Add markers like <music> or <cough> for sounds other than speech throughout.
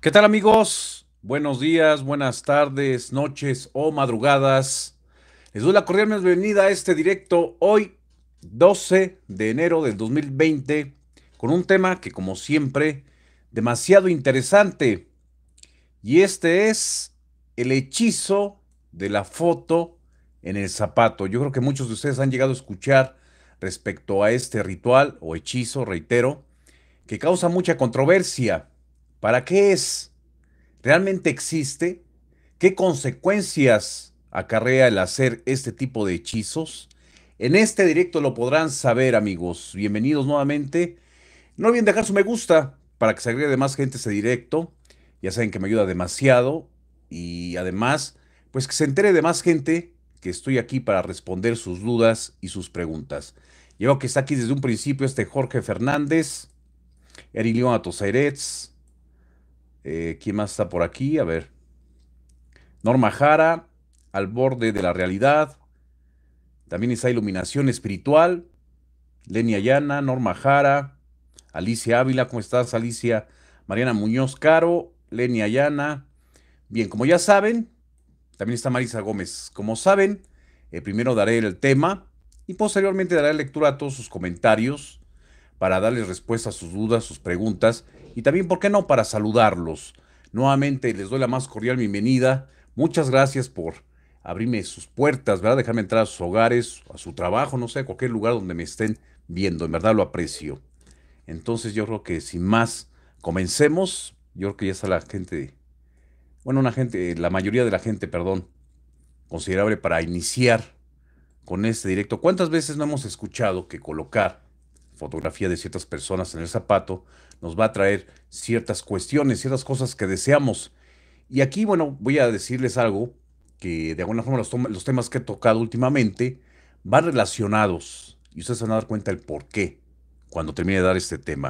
¿Qué tal amigos? Buenos días, buenas tardes, noches o madrugadas. Les doy la cordial bienvenida a este directo hoy, 12 de enero del 2020, con un tema que como siempre, demasiado interesante. Y este es el hechizo de la foto en el zapato. Yo creo que muchos de ustedes han llegado a escuchar respecto a este ritual o hechizo, reitero, que causa mucha controversia ¿Para qué es? ¿Realmente existe? ¿Qué consecuencias acarrea el hacer este tipo de hechizos? En este directo lo podrán saber, amigos. Bienvenidos nuevamente. No olviden dejar su me gusta para que se agregue más gente ese directo. Ya saben que me ayuda demasiado. Y además, pues que se entere de más gente que estoy aquí para responder sus dudas y sus preguntas. Llevo que está aquí desde un principio este Jorge Fernández, Erilio Atosairets, eh, ¿Quién más está por aquí? A ver. Norma Jara, al borde de la realidad. También está Iluminación Espiritual. Lenia Ayana, Norma Jara, Alicia Ávila, ¿cómo estás, Alicia? Mariana Muñoz Caro, Lenia Ayana, Bien, como ya saben, también está Marisa Gómez. Como saben, eh, primero daré el tema y posteriormente daré lectura a todos sus comentarios para darles respuesta a sus dudas, sus preguntas y también, ¿por qué no?, para saludarlos. Nuevamente les doy la más cordial bienvenida. Muchas gracias por abrirme sus puertas, ¿verdad? Dejarme entrar a sus hogares, a su trabajo, no sé, a cualquier lugar donde me estén viendo. En verdad lo aprecio. Entonces yo creo que sin más, comencemos. Yo creo que ya está la gente, bueno, una gente, la mayoría de la gente, perdón, considerable para iniciar con este directo. ¿Cuántas veces no hemos escuchado que colocar fotografía de ciertas personas en el zapato nos va a traer ciertas cuestiones, ciertas cosas que deseamos. Y aquí, bueno, voy a decirles algo que de alguna forma los, temas que he tocado últimamente van relacionados y ustedes van a dar cuenta el por qué cuando termine de dar este tema.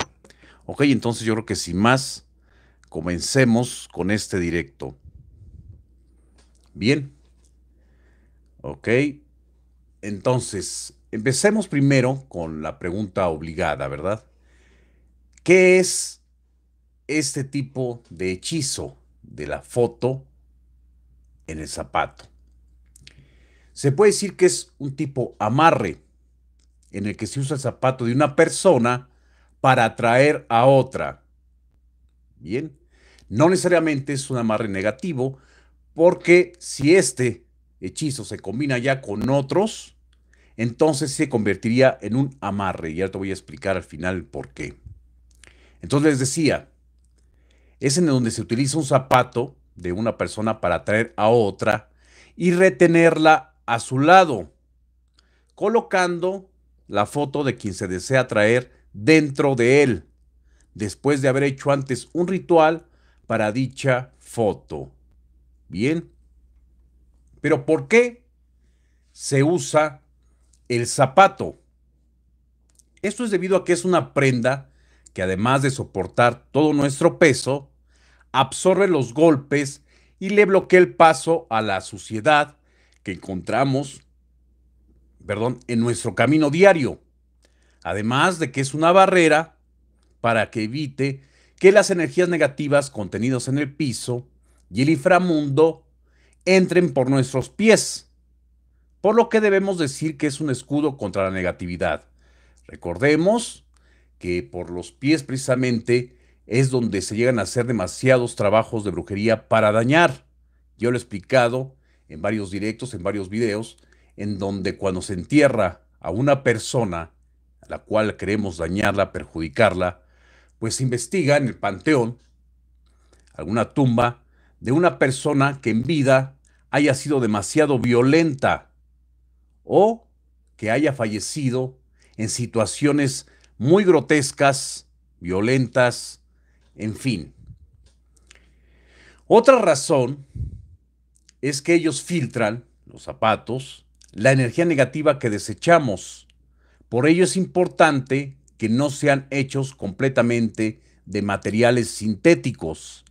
Ok, entonces yo creo que sin más, comencemos con este directo. Bien. Ok. Entonces, empecemos primero con la pregunta obligada, ¿verdad? ¿Qué es este tipo de hechizo de la foto en el zapato? Se puede decir que es un tipo amarre en el que se usa el zapato de una persona para atraer a otra. Bien, no necesariamente es un amarre negativo, porque si este hechizo se combina ya con otros, entonces se convertiría en un amarre. Y ahora te voy a explicar al final por qué. Entonces les decía, es en donde se utiliza un zapato de una persona para traer a otra y retenerla a su lado, colocando la foto de quien se desea traer dentro de él, después de haber hecho antes un ritual para dicha foto. Bien. Pero ¿por qué se usa el zapato? Esto es debido a que es una prenda que además de soportar todo nuestro peso, absorbe los golpes y le bloquea el paso a la suciedad que encontramos, perdón, en nuestro camino diario. Además de que es una barrera para que evite que las energías negativas contenidas en el piso y el inframundo entren por nuestros pies, por lo que debemos decir que es un escudo contra la negatividad. Recordemos que por los pies precisamente es donde se llegan a hacer demasiados trabajos de brujería para dañar. Yo lo he explicado en varios directos, en varios videos, en donde cuando se entierra a una persona a la cual queremos dañarla, perjudicarla, pues se investiga en el panteón alguna tumba de una persona que en vida haya sido demasiado violenta o que haya fallecido en situaciones muy grotescas, violentas, en fin. Otra razón es que ellos filtran los zapatos, la energía negativa que desechamos. Por ello es importante que no sean hechos completamente de materiales sintéticos,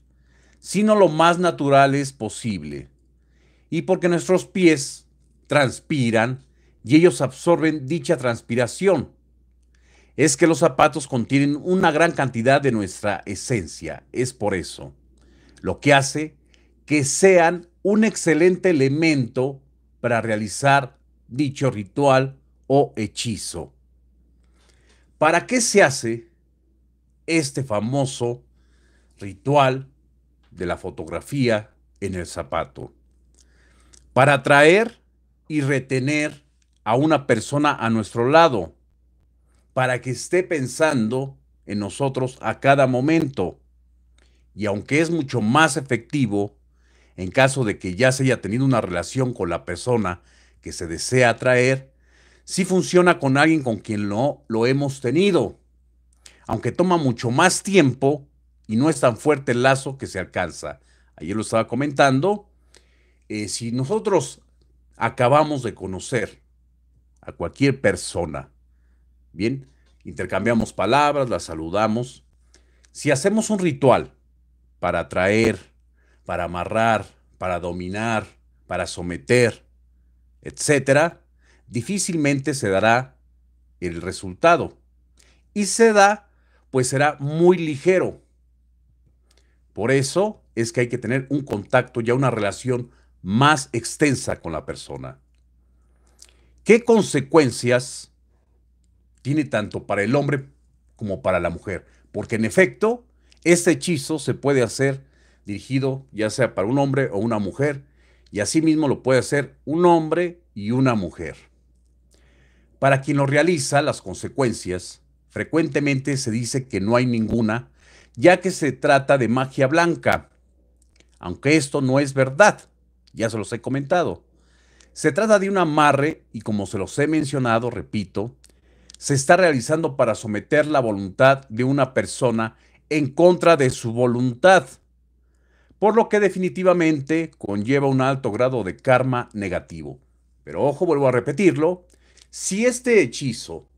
sino lo más naturales posible. Y porque nuestros pies transpiran y ellos absorben dicha transpiración es que los zapatos contienen una gran cantidad de nuestra esencia. Es por eso lo que hace que sean un excelente elemento para realizar dicho ritual o hechizo. ¿Para qué se hace este famoso ritual de la fotografía en el zapato? Para atraer y retener a una persona a nuestro lado para que esté pensando en nosotros a cada momento. Y aunque es mucho más efectivo, en caso de que ya se haya tenido una relación con la persona que se desea atraer, sí funciona con alguien con quien no lo hemos tenido, aunque toma mucho más tiempo y no es tan fuerte el lazo que se alcanza. Ayer lo estaba comentando, eh, si nosotros acabamos de conocer a cualquier persona, Bien, intercambiamos palabras, las saludamos. Si hacemos un ritual para atraer, para amarrar, para dominar, para someter, etcétera, difícilmente se dará el resultado. Y se da, pues será muy ligero. Por eso es que hay que tener un contacto, ya una relación más extensa con la persona. ¿Qué consecuencias tiene tanto para el hombre como para la mujer, porque en efecto, este hechizo se puede hacer dirigido ya sea para un hombre o una mujer, y asimismo lo puede hacer un hombre y una mujer. Para quien lo realiza, las consecuencias, frecuentemente se dice que no hay ninguna, ya que se trata de magia blanca, aunque esto no es verdad, ya se los he comentado. Se trata de un amarre y como se los he mencionado, repito, se está realizando para someter la voluntad de una persona en contra de su voluntad, por lo que definitivamente conlleva un alto grado de karma negativo. Pero ojo, vuelvo a repetirlo, si este hechizo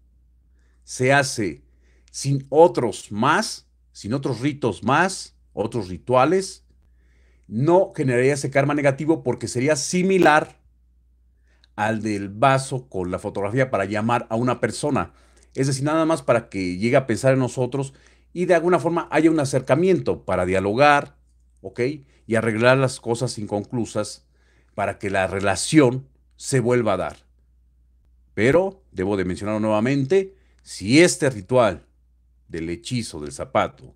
se hace sin otros más, sin otros ritos más, otros rituales, no generaría ese karma negativo porque sería similar al del vaso con la fotografía para llamar a una persona. Es decir, nada más para que llegue a pensar en nosotros y de alguna forma haya un acercamiento para dialogar, ¿ok? Y arreglar las cosas inconclusas para que la relación se vuelva a dar. Pero, debo de mencionarlo nuevamente, si este ritual del hechizo del zapato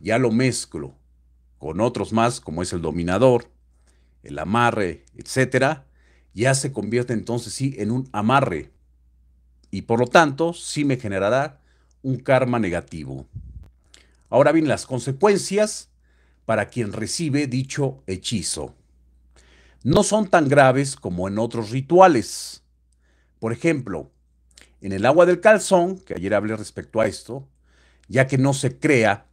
ya lo mezclo con otros más, como es el dominador, el amarre, etcétera, ya se convierte entonces sí en un amarre y por lo tanto sí me generará un karma negativo. Ahora bien, las consecuencias para quien recibe dicho hechizo. No son tan graves como en otros rituales. Por ejemplo, en el agua del calzón, que ayer hablé respecto a esto, ya que no se crea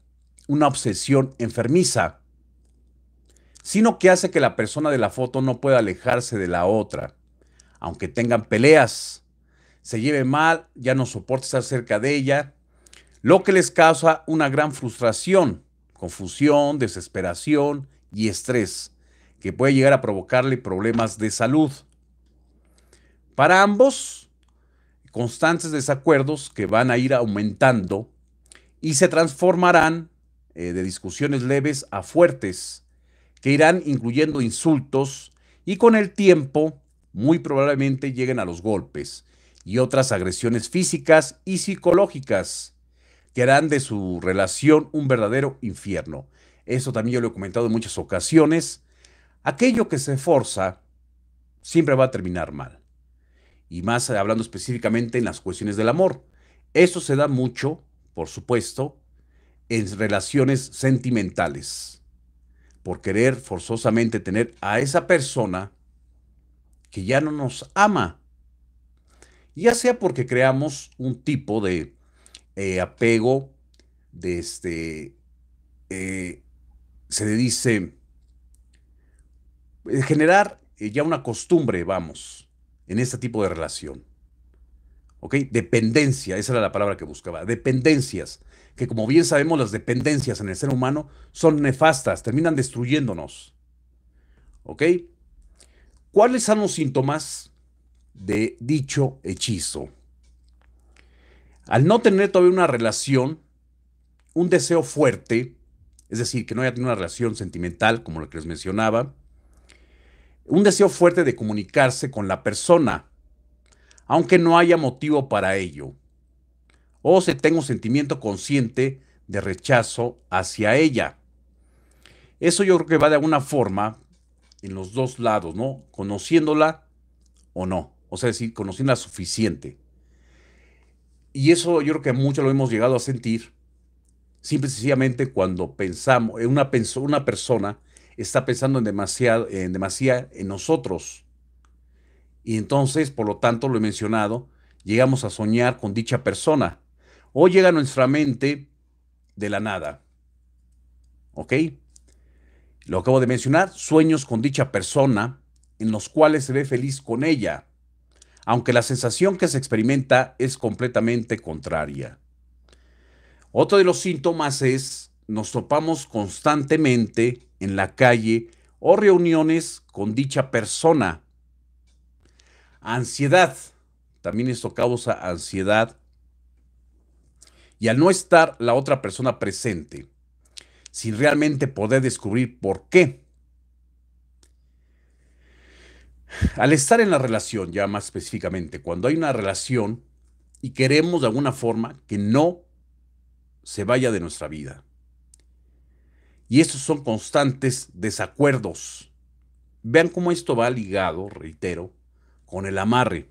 una obsesión enfermiza sino que hace que la persona de la foto no pueda alejarse de la otra. Aunque tengan peleas, se lleve mal, ya no soporte estar cerca de ella, lo que les causa una gran frustración, confusión, desesperación y estrés, que puede llegar a provocarle problemas de salud. Para ambos, constantes desacuerdos que van a ir aumentando y se transformarán eh, de discusiones leves a fuertes que irán incluyendo insultos y con el tiempo muy probablemente lleguen a los golpes y otras agresiones físicas y psicológicas que harán de su relación un verdadero infierno. Eso también yo lo he comentado en muchas ocasiones. Aquello que se forza siempre va a terminar mal. Y más hablando específicamente en las cuestiones del amor. Eso se da mucho, por supuesto, en relaciones sentimentales por querer forzosamente tener a esa persona que ya no nos ama, ya sea porque creamos un tipo de eh, apego, de este, eh, se le dice, eh, generar ya una costumbre, vamos, en este tipo de relación. ¿Ok? Dependencia, esa era la palabra que buscaba, dependencias que como bien sabemos las dependencias en el ser humano son nefastas, terminan destruyéndonos. ¿Ok? ¿Cuáles son los síntomas de dicho hechizo? Al no tener todavía una relación, un deseo fuerte, es decir, que no haya tenido una relación sentimental como lo que les mencionaba, un deseo fuerte de comunicarse con la persona, aunque no haya motivo para ello o se tenga un sentimiento consciente de rechazo hacia ella. Eso yo creo que va de alguna forma en los dos lados, ¿no? Conociéndola o no. O sea, decir, conociéndola suficiente. Y eso yo creo que mucho lo hemos llegado a sentir, simple y sencillamente cuando pensamos, eh, una, una persona está pensando en demasiado, en demasiado en nosotros. Y entonces, por lo tanto, lo he mencionado, llegamos a soñar con dicha persona o llega a nuestra mente de la nada. ¿Ok? Lo acabo de mencionar, sueños con dicha persona en los cuales se ve feliz con ella, aunque la sensación que se experimenta es completamente contraria. Otro de los síntomas es nos topamos constantemente en la calle o reuniones con dicha persona. Ansiedad. También esto causa ansiedad y al no estar la otra persona presente, sin realmente poder descubrir por qué, al estar en la relación, ya más específicamente, cuando hay una relación y queremos de alguna forma que no se vaya de nuestra vida. Y estos son constantes desacuerdos. Vean cómo esto va ligado, reitero, con el amarre.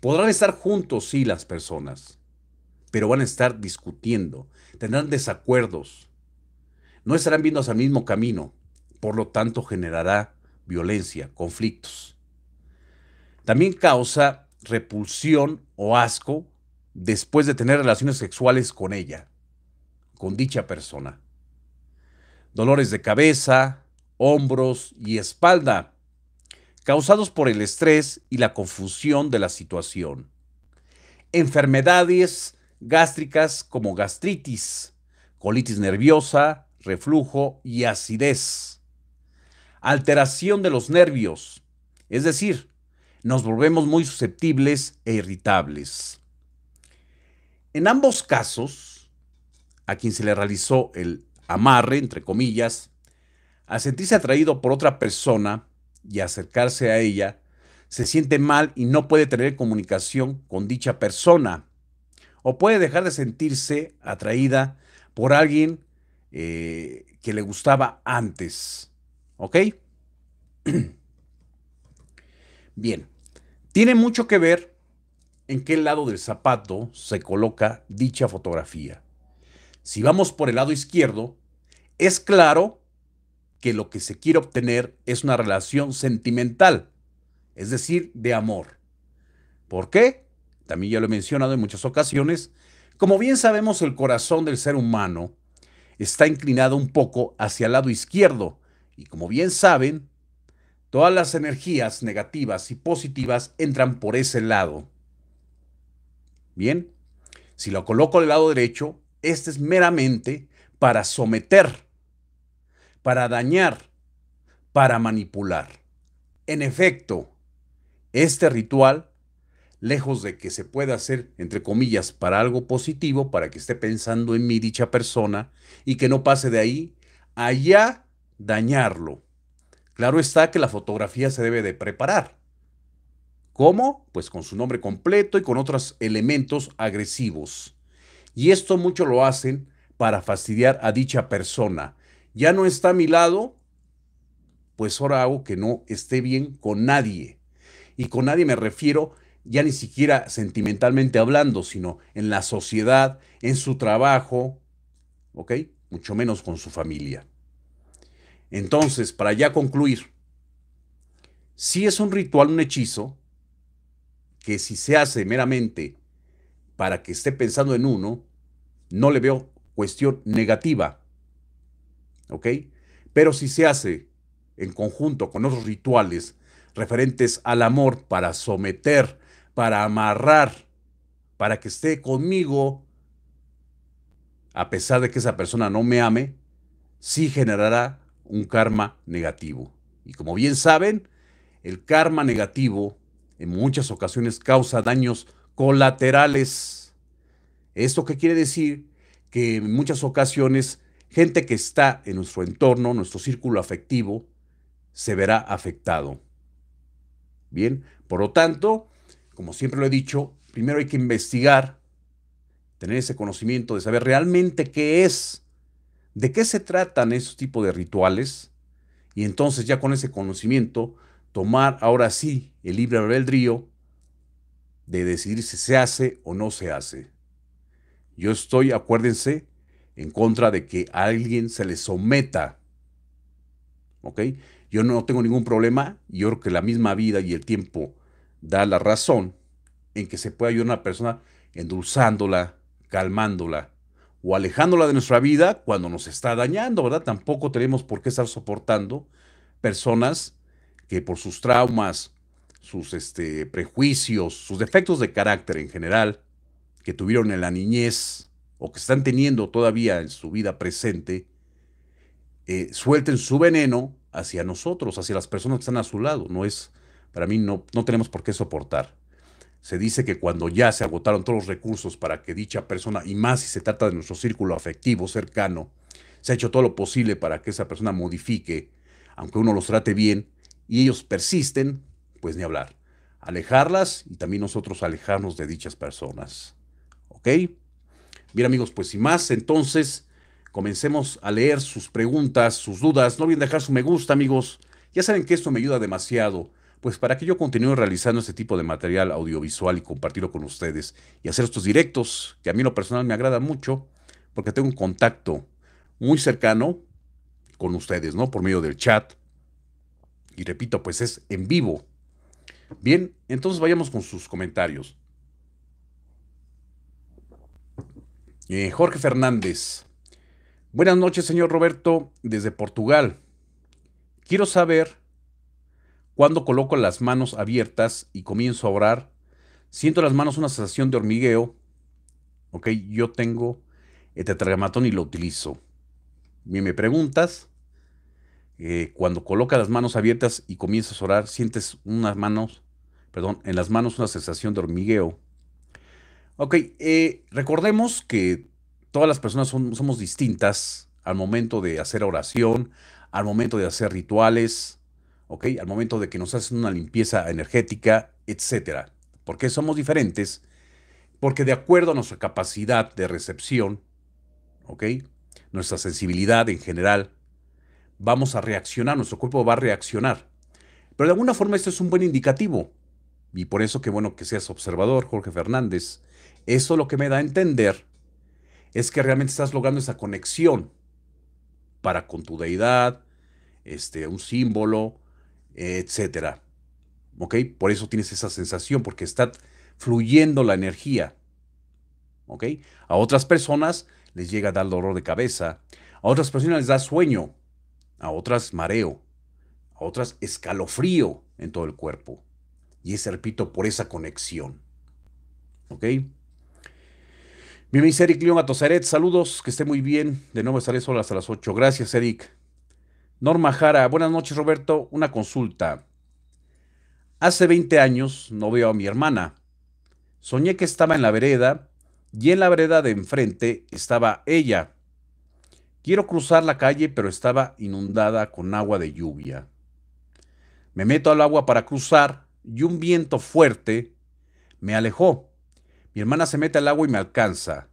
Podrán estar juntos, sí, las personas, pero van a estar discutiendo, tendrán desacuerdos, no estarán viendo hacia el mismo camino, por lo tanto generará violencia, conflictos. También causa repulsión o asco después de tener relaciones sexuales con ella, con dicha persona. Dolores de cabeza, hombros y espalda, causados por el estrés y la confusión de la situación. Enfermedades gástricas como gastritis, colitis nerviosa, reflujo y acidez. Alteración de los nervios, es decir, nos volvemos muy susceptibles e irritables. En ambos casos, a quien se le realizó el amarre, entre comillas, al sentirse atraído por otra persona y acercarse a ella, se siente mal y no puede tener comunicación con dicha persona o puede dejar de sentirse atraída por alguien eh, que le gustaba antes. ¿Ok? <clears throat> Bien, tiene mucho que ver en qué lado del zapato se coloca dicha fotografía. Si vamos por el lado izquierdo, es claro que lo que se quiere obtener es una relación sentimental, es decir, de amor. ¿Por qué? también ya lo he mencionado en muchas ocasiones, como bien sabemos el corazón del ser humano está inclinado un poco hacia el lado izquierdo y como bien saben, todas las energías negativas y positivas entran por ese lado. Bien, si lo coloco al lado derecho, este es meramente para someter, para dañar, para manipular. En efecto, este ritual lejos de que se pueda hacer, entre comillas, para algo positivo, para que esté pensando en mí dicha persona y que no pase de ahí, allá dañarlo. Claro está que la fotografía se debe de preparar. ¿Cómo? Pues con su nombre completo y con otros elementos agresivos. Y esto mucho lo hacen para fastidiar a dicha persona. Ya no está a mi lado, pues ahora hago que no esté bien con nadie. Y con nadie me refiero ya ni siquiera sentimentalmente hablando, sino en la sociedad, en su trabajo, ¿ok? Mucho menos con su familia. Entonces, para ya concluir, si es un ritual, un hechizo, que si se hace meramente para que esté pensando en uno, no le veo cuestión negativa, ¿ok? Pero si se hace en conjunto con otros rituales referentes al amor para someter para amarrar, para que esté conmigo, a pesar de que esa persona no me ame, sí generará un karma negativo. Y como bien saben, el karma negativo en muchas ocasiones causa daños colaterales. ¿Esto qué quiere decir? Que en muchas ocasiones gente que está en nuestro entorno, nuestro círculo afectivo, se verá afectado. Bien, por lo tanto, como siempre lo he dicho, primero hay que investigar, tener ese conocimiento de saber realmente qué es, de qué se tratan esos tipos de rituales, y entonces ya con ese conocimiento tomar ahora sí el libre albedrío de decidir si se hace o no se hace. Yo estoy, acuérdense, en contra de que a alguien se le someta. ¿Ok? Yo no tengo ningún problema. Yo creo que la misma vida y el tiempo da la razón en que se puede ayudar a una persona endulzándola, calmándola o alejándola de nuestra vida cuando nos está dañando, ¿verdad? Tampoco tenemos por qué estar soportando personas que por sus traumas, sus este, prejuicios, sus defectos de carácter en general, que tuvieron en la niñez o que están teniendo todavía en su vida presente, eh, suelten su veneno hacia nosotros, hacia las personas que están a su lado. No es, para mí no, tenemos por qué soportar. Se dice que cuando ya se agotaron todos los recursos para que dicha persona, y más si se trata de nuestro círculo afectivo cercano, se ha hecho todo lo posible para que esa persona modifique, aunque uno los trate bien, y ellos persisten, pues ni hablar. Alejarlas y también nosotros alejarnos de dichas personas. ¿Ok? Bien amigos, pues sin más, entonces comencemos a leer sus preguntas, sus dudas. No olviden dejar su me gusta amigos. Ya saben que esto me ayuda demasiado pues para que yo continúe realizando este tipo de material audiovisual y compartirlo con ustedes y hacer estos directos, que a mí lo personal me agrada mucho, porque tengo un contacto muy cercano con ustedes, ¿no? Por medio del chat. Y repito, pues es en vivo. Bien, entonces vayamos con sus comentarios. Eh, Jorge Fernández. Buenas noches, señor Roberto, desde Portugal. Quiero saber cuando coloco las manos abiertas y comienzo a orar, siento en las manos una sensación de hormigueo. Ok, yo tengo el tetragamatón y lo utilizo. Y me preguntas, eh, cuando coloca las manos abiertas y comienzas a orar, sientes unas manos, perdón, en las manos una sensación de hormigueo. Ok, eh, recordemos que todas las personas somos distintas al momento de hacer oración, al momento de hacer rituales, al momento de que nos hacen una limpieza energética, etcétera. ¿Por qué somos diferentes? Porque de acuerdo a nuestra capacidad de recepción, ¿ok? Nuestra sensibilidad en general, vamos a reaccionar, nuestro cuerpo va a reaccionar. Pero de alguna forma esto es un buen indicativo. Y por eso que bueno que seas observador, Jorge Fernández. Eso lo que me da a entender es que realmente estás logrando esa conexión para con tu deidad, este, un símbolo, etcétera. ¿Ok? Por eso tienes esa sensación, porque está fluyendo la energía. ¿Ok? A otras personas les llega a dar dolor de cabeza, a otras personas les da sueño, a otras mareo, a otras escalofrío en todo el cuerpo. Y es, repito, por esa conexión. ¿Ok? Bienvenido Eric León saludos, que esté muy bien. De nuevo estaré solo hasta las 8. Gracias, Eric. Norma Jara, buenas noches Roberto, una consulta. Hace 20 años no veo a mi hermana. Soñé que estaba en la vereda y en la vereda de enfrente estaba ella. Quiero cruzar la calle pero estaba inundada con agua de lluvia. Me meto al agua para cruzar y un viento fuerte me alejó. Mi hermana se mete al agua y me alcanza.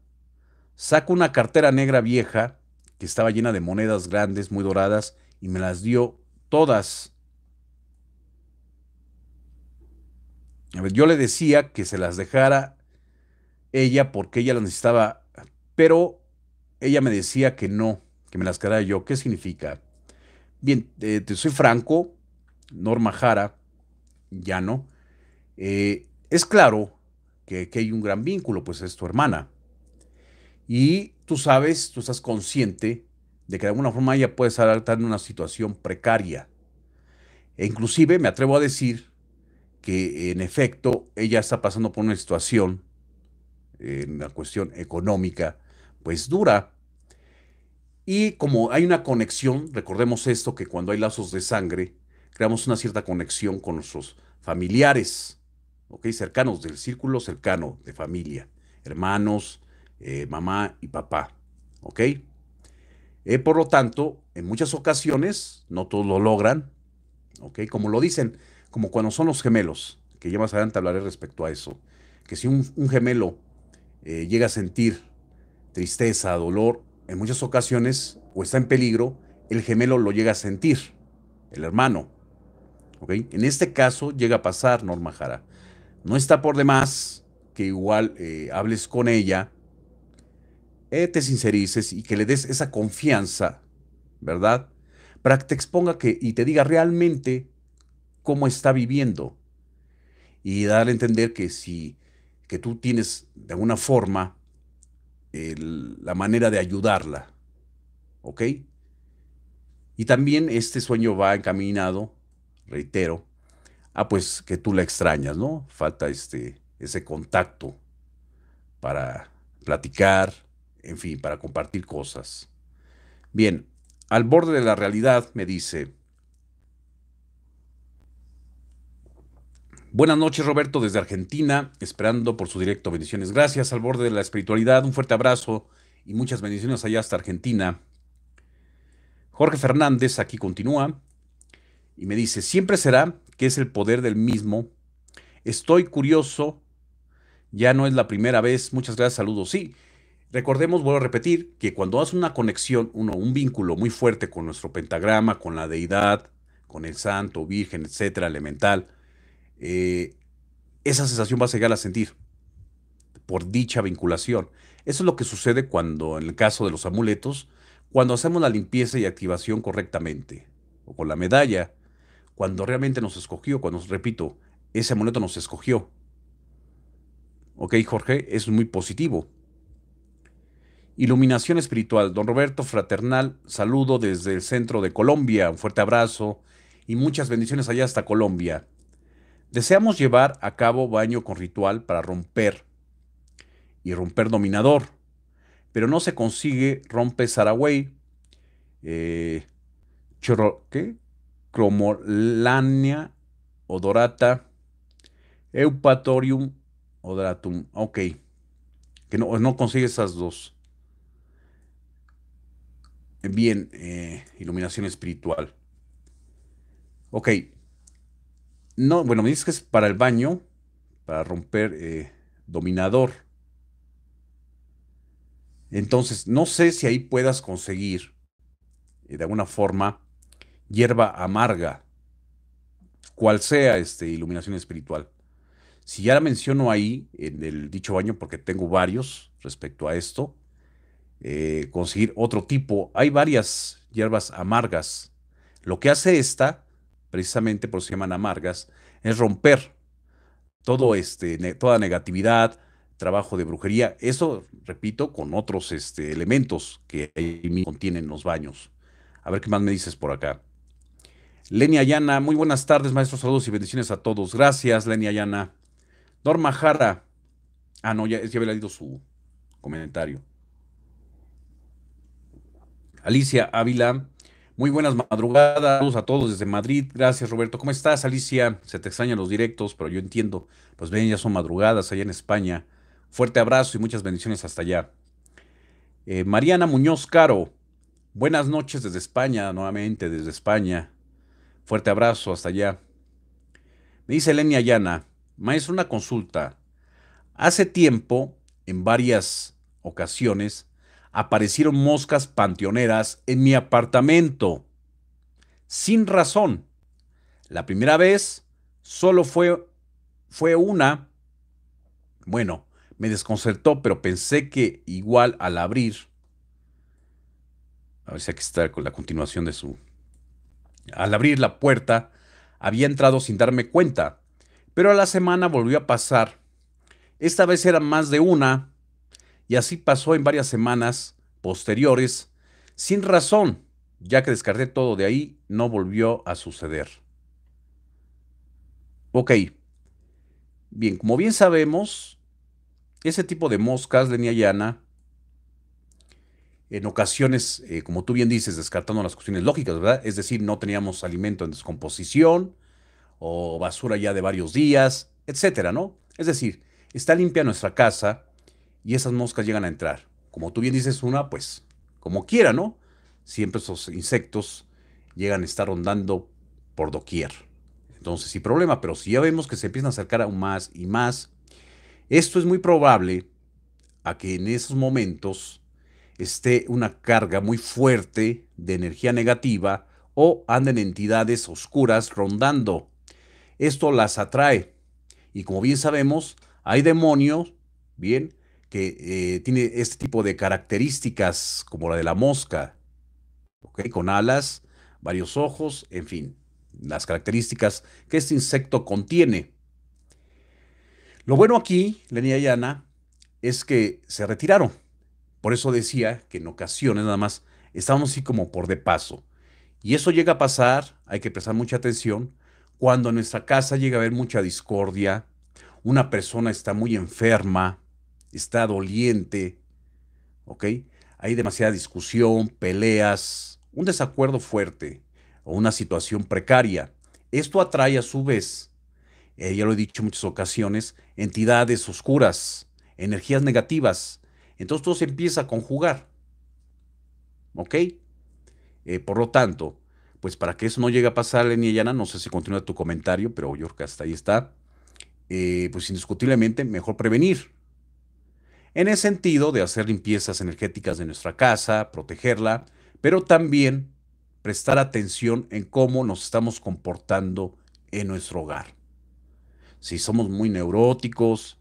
Saco una cartera negra vieja que estaba llena de monedas grandes, muy doradas, y me las dio todas. A ver, yo le decía que se las dejara ella porque ella las necesitaba, pero ella me decía que no, que me las quedara yo. ¿Qué significa? Bien, eh, te soy franco, Norma Jara, ya no. Eh, es claro que, que hay un gran vínculo, pues es tu hermana. Y tú sabes, tú estás consciente de que de alguna forma ella puede estar en una situación precaria. E inclusive me atrevo a decir que en efecto ella está pasando por una situación, en la cuestión económica, pues dura. Y como hay una conexión, recordemos esto, que cuando hay lazos de sangre, creamos una cierta conexión con nuestros familiares, ¿ok? Cercanos, del círculo cercano de familia, hermanos, eh, mamá y papá, ¿ok? Eh, por lo tanto, en muchas ocasiones, no todos lo logran, ¿ok? Como lo dicen, como cuando son los gemelos, que ya más adelante hablaré respecto a eso, que si un, gemelo eh, llega a sentir tristeza, dolor, en muchas ocasiones, o está en peligro, el gemelo lo llega a sentir, el hermano, ¿ok? En este caso llega a pasar, Norma Jara. No está por demás que igual eh, hables con ella, eh, te sincerices y que le des esa confianza, ¿verdad? Para que te exponga que, y te diga realmente cómo está viviendo. Y darle a entender que si que tú tienes de alguna forma la manera de ayudarla. ¿Ok? Y también este sueño va encaminado, reitero, a pues que tú la extrañas, ¿no? Falta este, ese contacto para platicar, en fin, para compartir cosas. Bien, al borde de la realidad me dice, Buenas noches Roberto desde Argentina, esperando por su directo. Bendiciones. Gracias al borde de la espiritualidad. Un fuerte abrazo y muchas bendiciones allá hasta Argentina. Jorge Fernández aquí continúa y me dice, siempre será que es el poder del mismo. Estoy curioso, ya no es la primera vez. Muchas gracias, saludos. Sí, Recordemos, vuelvo a repetir, que cuando haces una conexión, uno, un vínculo muy fuerte con nuestro pentagrama, con la deidad, con el santo, virgen, etcétera, elemental, eh, esa sensación va a llegar a sentir por dicha vinculación. Eso es lo que sucede cuando, en el caso de los amuletos, cuando hacemos la limpieza y activación correctamente, o con la medalla, cuando realmente nos escogió, cuando, repito, ese amuleto nos escogió. Ok, Jorge, es muy positivo. Iluminación Espiritual. Don Roberto Fraternal, saludo desde el centro de Colombia. Un fuerte abrazo y muchas bendiciones allá hasta Colombia. Deseamos llevar a cabo baño con ritual para romper y romper dominador, pero no se consigue rompe Saragüey, eh, ¿qué? Cromolania odorata, Eupatorium odoratum. Ok, que no, no consigue esas dos. Bien, eh, iluminación espiritual. Ok. No, bueno, me dices que es para el baño, para romper eh, dominador. Entonces, no sé si ahí puedas conseguir, eh, de alguna forma, hierba amarga, cual sea este, iluminación espiritual. Si ya la menciono ahí, en el dicho baño, porque tengo varios respecto a esto, eh, conseguir otro tipo. Hay varias hierbas amargas. Lo que hace esta, precisamente por si se llaman amargas, es romper todo este, toda negatividad, trabajo de brujería. Eso, repito, con otros este, elementos que ahí contienen los baños. A ver qué más me dices por acá. Lenia Ayana, muy buenas tardes, maestros. Saludos y bendiciones a todos. Gracias, Lenia Ayana. Norma Jara. Ah, no, ya, ya había leído su comentario. Alicia Ávila, muy buenas madrugadas, a todos desde Madrid. Gracias, Roberto. ¿Cómo estás, Alicia? Se te extrañan los directos, pero yo entiendo. Pues ven, ya son madrugadas allá en España. Fuerte abrazo y muchas bendiciones hasta allá. Eh, Mariana Muñoz Caro, buenas noches desde España, nuevamente desde España. Fuerte abrazo hasta allá. Me dice Elenia Ayana, maestro, una consulta. Hace tiempo, en varias ocasiones, aparecieron moscas panteoneras en mi apartamento. Sin razón. La primera vez solo fue, fue una. Bueno, me desconcertó, pero pensé que igual al abrir. A ver si aquí está con la continuación de su. Al abrir la puerta, había entrado sin darme cuenta, pero a la semana volvió a pasar. Esta vez era más de una, y así pasó en varias semanas posteriores, sin razón, ya que descarté todo de ahí, no volvió a suceder. Ok. Bien, como bien sabemos, ese tipo de moscas, Lenia Llana, en ocasiones, eh, como tú bien dices, descartando las cuestiones lógicas, ¿verdad? Es decir, no teníamos alimento en descomposición o basura ya de varios días, etcétera, ¿no? Es decir, está limpia nuestra casa, y esas moscas llegan a entrar. Como tú bien dices, una, pues, como quiera, ¿no? Siempre esos insectos llegan a estar rondando por doquier. Entonces, sin problema, pero si ya vemos que se empiezan a acercar aún más y más, esto es muy probable a que en esos momentos esté una carga muy fuerte de energía negativa o anden entidades oscuras rondando. Esto las atrae. Y como bien sabemos, hay demonios, bien, que eh, tiene este tipo de características como la de la mosca, con alas, varios ojos, en fin, las características que este insecto contiene. Lo bueno aquí, Lenia y es que se retiraron. Por eso decía que en ocasiones nada más estábamos así como por de paso. Y eso llega a pasar, hay que prestar mucha atención, cuando en nuestra casa llega a haber mucha discordia, una persona está muy enferma, está doliente, ¿ok? Hay demasiada discusión, peleas, un desacuerdo fuerte o una situación precaria. Esto atrae a su vez, eh, ya lo he dicho en muchas ocasiones, entidades oscuras, energías negativas. Entonces todo se empieza a conjugar. ¿Ok? Eh, por lo tanto, pues para que eso no llegue a pasar, Leni Ana, no sé si continúa tu comentario, pero yo hasta ahí está. Eh, pues indiscutiblemente mejor prevenir en el sentido de hacer limpiezas energéticas de nuestra casa, protegerla, pero también prestar atención en cómo nos estamos comportando en nuestro hogar. Si somos muy neuróticos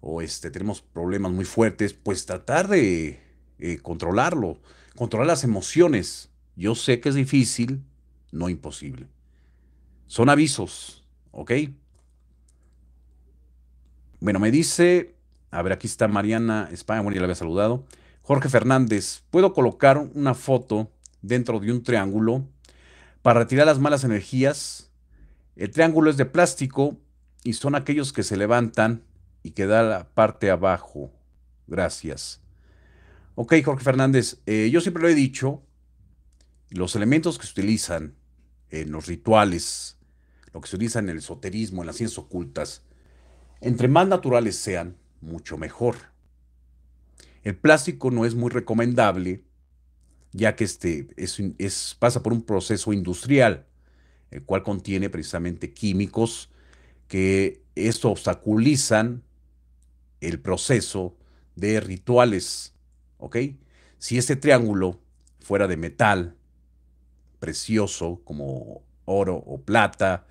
o este, tenemos problemas muy fuertes, pues tratar de eh, controlarlo, controlar las emociones. Yo sé que es difícil, no imposible. Son avisos, ¿ok? Bueno, me dice a ver, aquí está Mariana España, bueno, ya la había saludado. Jorge Fernández, ¿puedo colocar una foto dentro de un triángulo para retirar las malas energías? El triángulo es de plástico y son aquellos que se levantan y que da la parte abajo. Gracias. Ok, Jorge Fernández, eh, yo siempre lo he dicho, los elementos que se utilizan en los rituales, lo que se utiliza en el esoterismo, en las ciencias ocultas, entre más naturales sean, mucho mejor. El plástico no es muy recomendable, ya que este es, pasa por un proceso industrial, el cual contiene precisamente químicos que obstaculizan el proceso de rituales. Si este triángulo fuera de metal precioso como oro o plata,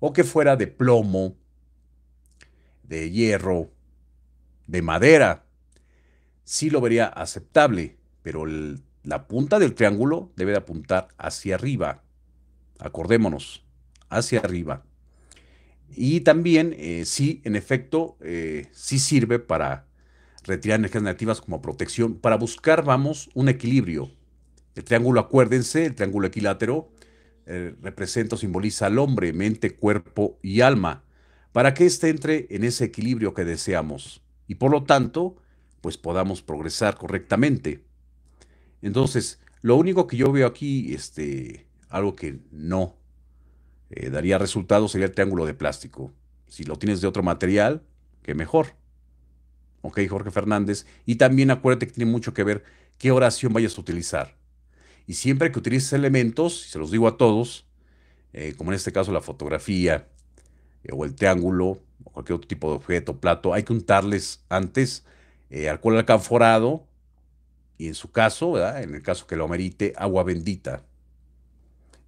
o que fuera de plomo, de hierro, de madera, sí lo vería aceptable, pero la punta del triángulo debe de apuntar hacia arriba. Acordémonos, hacia arriba. Y también, eh, sí, en efecto, eh, sí sirve para retirar energías negativas como protección, para buscar, vamos, un equilibrio. El triángulo, acuérdense, el triángulo equilátero eh, representa o simboliza al hombre, mente, cuerpo y alma, para que éste entre en ese equilibrio que deseamos y por lo tanto, pues podamos progresar correctamente. Entonces, lo único que yo veo aquí, este, algo que no eh, daría resultado sería el triángulo de plástico. Si lo tienes de otro material, qué mejor. Ok, Jorge Fernández. Y también acuérdate que tiene mucho que ver qué oración vayas a utilizar. Y siempre que utilices elementos, y se los digo a todos, eh, como en este caso la fotografía eh, o el triángulo, cualquier otro tipo de objeto, plato, hay que untarles antes eh, alcohol alcanforado y en su caso, en el caso que lo amerite, agua bendita.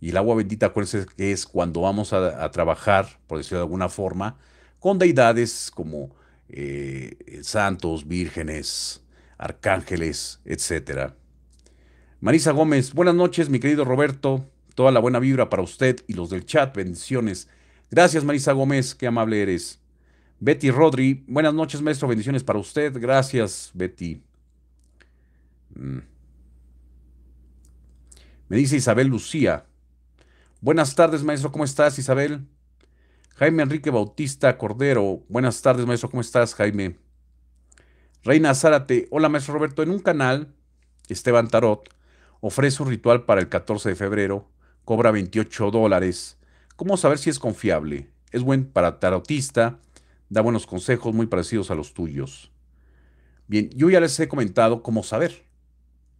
Y el agua bendita, acuérdense que es cuando vamos a, trabajar, por decirlo de alguna forma, con deidades como eh, santos, vírgenes, arcángeles, etc. Marisa Gómez, buenas noches, mi querido Roberto. Toda la buena vibra para usted y los del chat. Bendiciones. Gracias, Marisa Gómez, qué amable eres. Betty Rodri, buenas noches, maestro. Bendiciones para usted. Gracias, Betty. Mm. Me dice Isabel Lucía. Buenas tardes, maestro. ¿Cómo estás, Isabel? Jaime Enrique Bautista Cordero. Buenas tardes, maestro. ¿Cómo estás, Jaime? Reina Zárate. Hola, maestro Roberto. En un canal, Esteban Tarot ofrece un ritual para el 14 de febrero. Cobra 28 dólares. ¿Cómo saber si es confiable? Es buen para tarotista da buenos consejos muy parecidos a los tuyos. Bien, yo ya les he comentado cómo saber.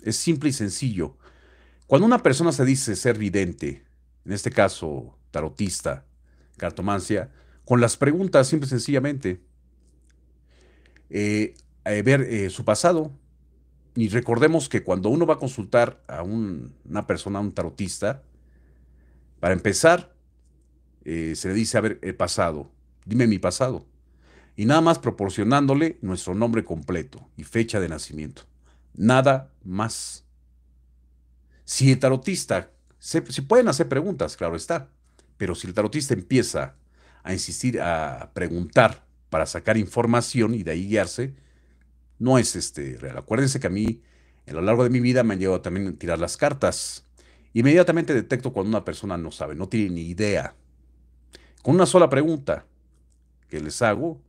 Es simple y sencillo. Cuando una persona se dice ser vidente, en este caso tarotista, cartomancia, con las preguntas, simple y sencillamente, eh, eh, ver eh, su pasado. Y recordemos que cuando uno va a consultar a una persona, a un tarotista, para empezar, se le dice, a ver, el pasado, dime mi pasado y nada más proporcionándole nuestro nombre completo y fecha de nacimiento. Nada más. Si el tarotista, se, pueden hacer preguntas, claro está, pero si el tarotista empieza a insistir, a preguntar para sacar información y de ahí guiarse, no es este real. Acuérdense que a mí, a lo largo de mi vida, me han llegado también a tirar las cartas. Inmediatamente detecto cuando una persona no sabe, no tiene ni idea. Con una sola pregunta que les hago,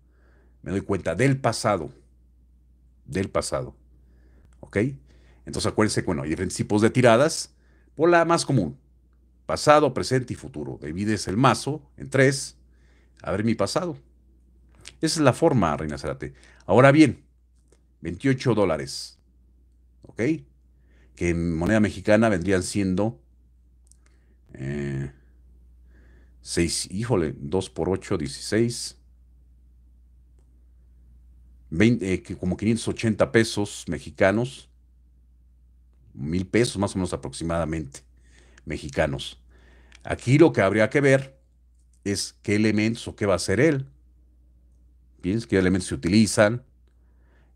me doy cuenta del pasado. Del pasado. ¿Ok? Entonces acuérdense, bueno, hay diferentes tipos de tiradas. Por la más común, pasado, presente y futuro. Divides el mazo en tres. A ver mi pasado. Esa es la forma, Reina Zarate. Ahora bien, 28 dólares. ¿Ok? Que en moneda mexicana vendrían siendo... 6, eh, híjole, 2 por 8, 16. Eh, como 580 pesos mexicanos, mil pesos más o menos aproximadamente mexicanos. Aquí lo que habría que ver es qué elementos o qué va a hacer él. qué elementos se utilizan.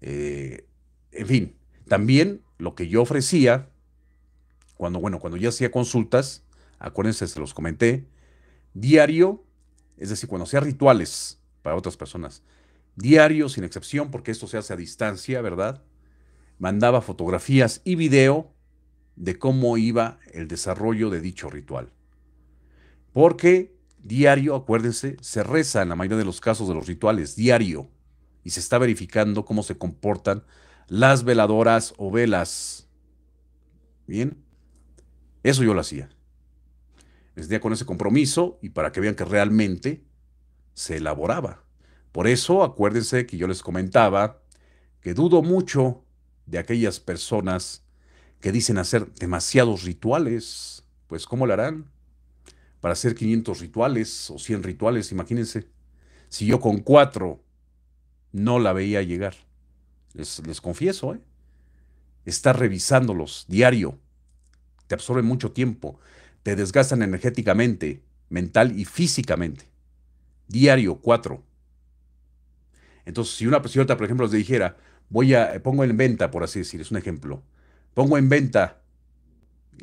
Eh, en fin, también lo que yo ofrecía, cuando, bueno, cuando yo hacía consultas, acuérdense, se los comenté, diario, es decir, cuando hacía rituales para otras personas, diario, sin excepción, porque esto se hace a distancia, ¿verdad? Mandaba fotografías y video de cómo iba el desarrollo de dicho ritual. Porque diario, acuérdense, se reza en la mayoría de los casos de los rituales, diario, y se está verificando cómo se comportan las veladoras o velas. Bien, eso yo lo hacía. Les con ese compromiso y para que vean que realmente se elaboraba. Por eso acuérdense que yo les comentaba que dudo mucho de aquellas personas que dicen hacer demasiados rituales. Pues ¿cómo lo harán? Para hacer 500 rituales o 100 rituales, imagínense. Si yo con cuatro no la veía llegar. Les, confieso, ¿eh? Estar revisándolos diario te absorben mucho tiempo, te desgastan energéticamente, mental y físicamente. Diario, cuatro. Entonces, si una presidenta, por ejemplo, les dijera, voy a, eh, pongo en venta, por así decir, es un ejemplo, pongo en venta,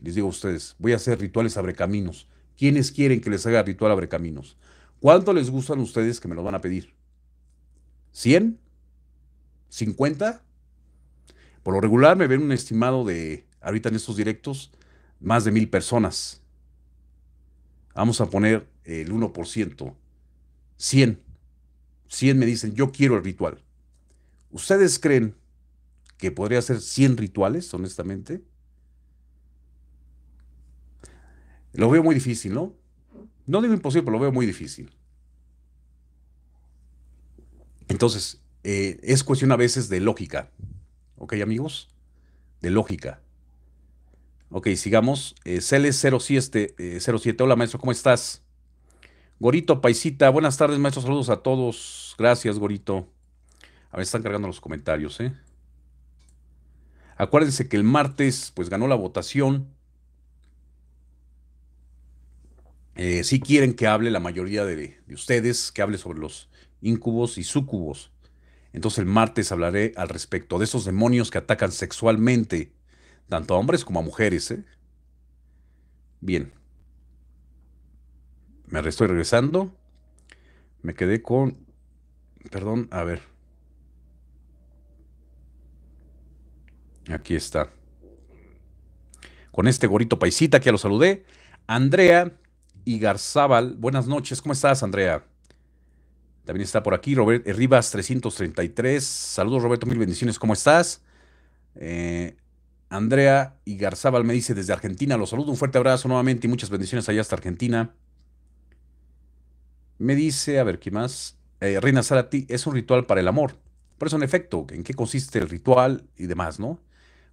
les digo a ustedes, voy a hacer rituales abre caminos. ¿Quiénes quieren que les haga ritual abre caminos? ¿Cuánto les gustan ustedes que me lo van a pedir? ¿100? ¿Cincuenta? Por lo regular me ven un estimado de, ahorita en estos directos, más de mil personas. Vamos a poner el 1%, 100. 100 me dicen, yo quiero el ritual. ¿Ustedes creen que podría hacer 100 rituales, honestamente? Lo veo muy difícil, ¿no? No digo imposible, pero lo veo muy difícil. Entonces, eh, es cuestión a veces de lógica. ¿Ok, amigos? De lógica. Ok, sigamos. Eh, 07, 07, eh, hola maestro, ¿cómo estás? Gorito Paisita, buenas tardes, maestros, Saludos a todos. Gracias, Gorito. A ver, están cargando los comentarios, ¿eh? Acuérdense que el martes, pues ganó la votación. Eh, si quieren que hable la mayoría de, ustedes, que hable sobre los incubos y sucubos. Entonces el martes hablaré al respecto de esos demonios que atacan sexualmente, tanto a hombres como a mujeres. ¿eh? Bien me estoy regresando. Me quedé con. Perdón, a ver. Aquí está. Con este gorito paisita que ya lo saludé. Andrea y garzábal Buenas noches. ¿Cómo estás, Andrea? También está por aquí Roberto Rivas 333. Saludos, Roberto. Mil bendiciones. ¿Cómo estás? Eh, Andrea garzábal me dice desde Argentina. Los saludo. Un fuerte abrazo nuevamente y muchas bendiciones allá hasta Argentina. Me dice, a ver, ¿qué más? Eh, Reina Sarati, es un ritual para el amor. Por eso, en efecto, ¿en qué consiste el ritual y demás, no?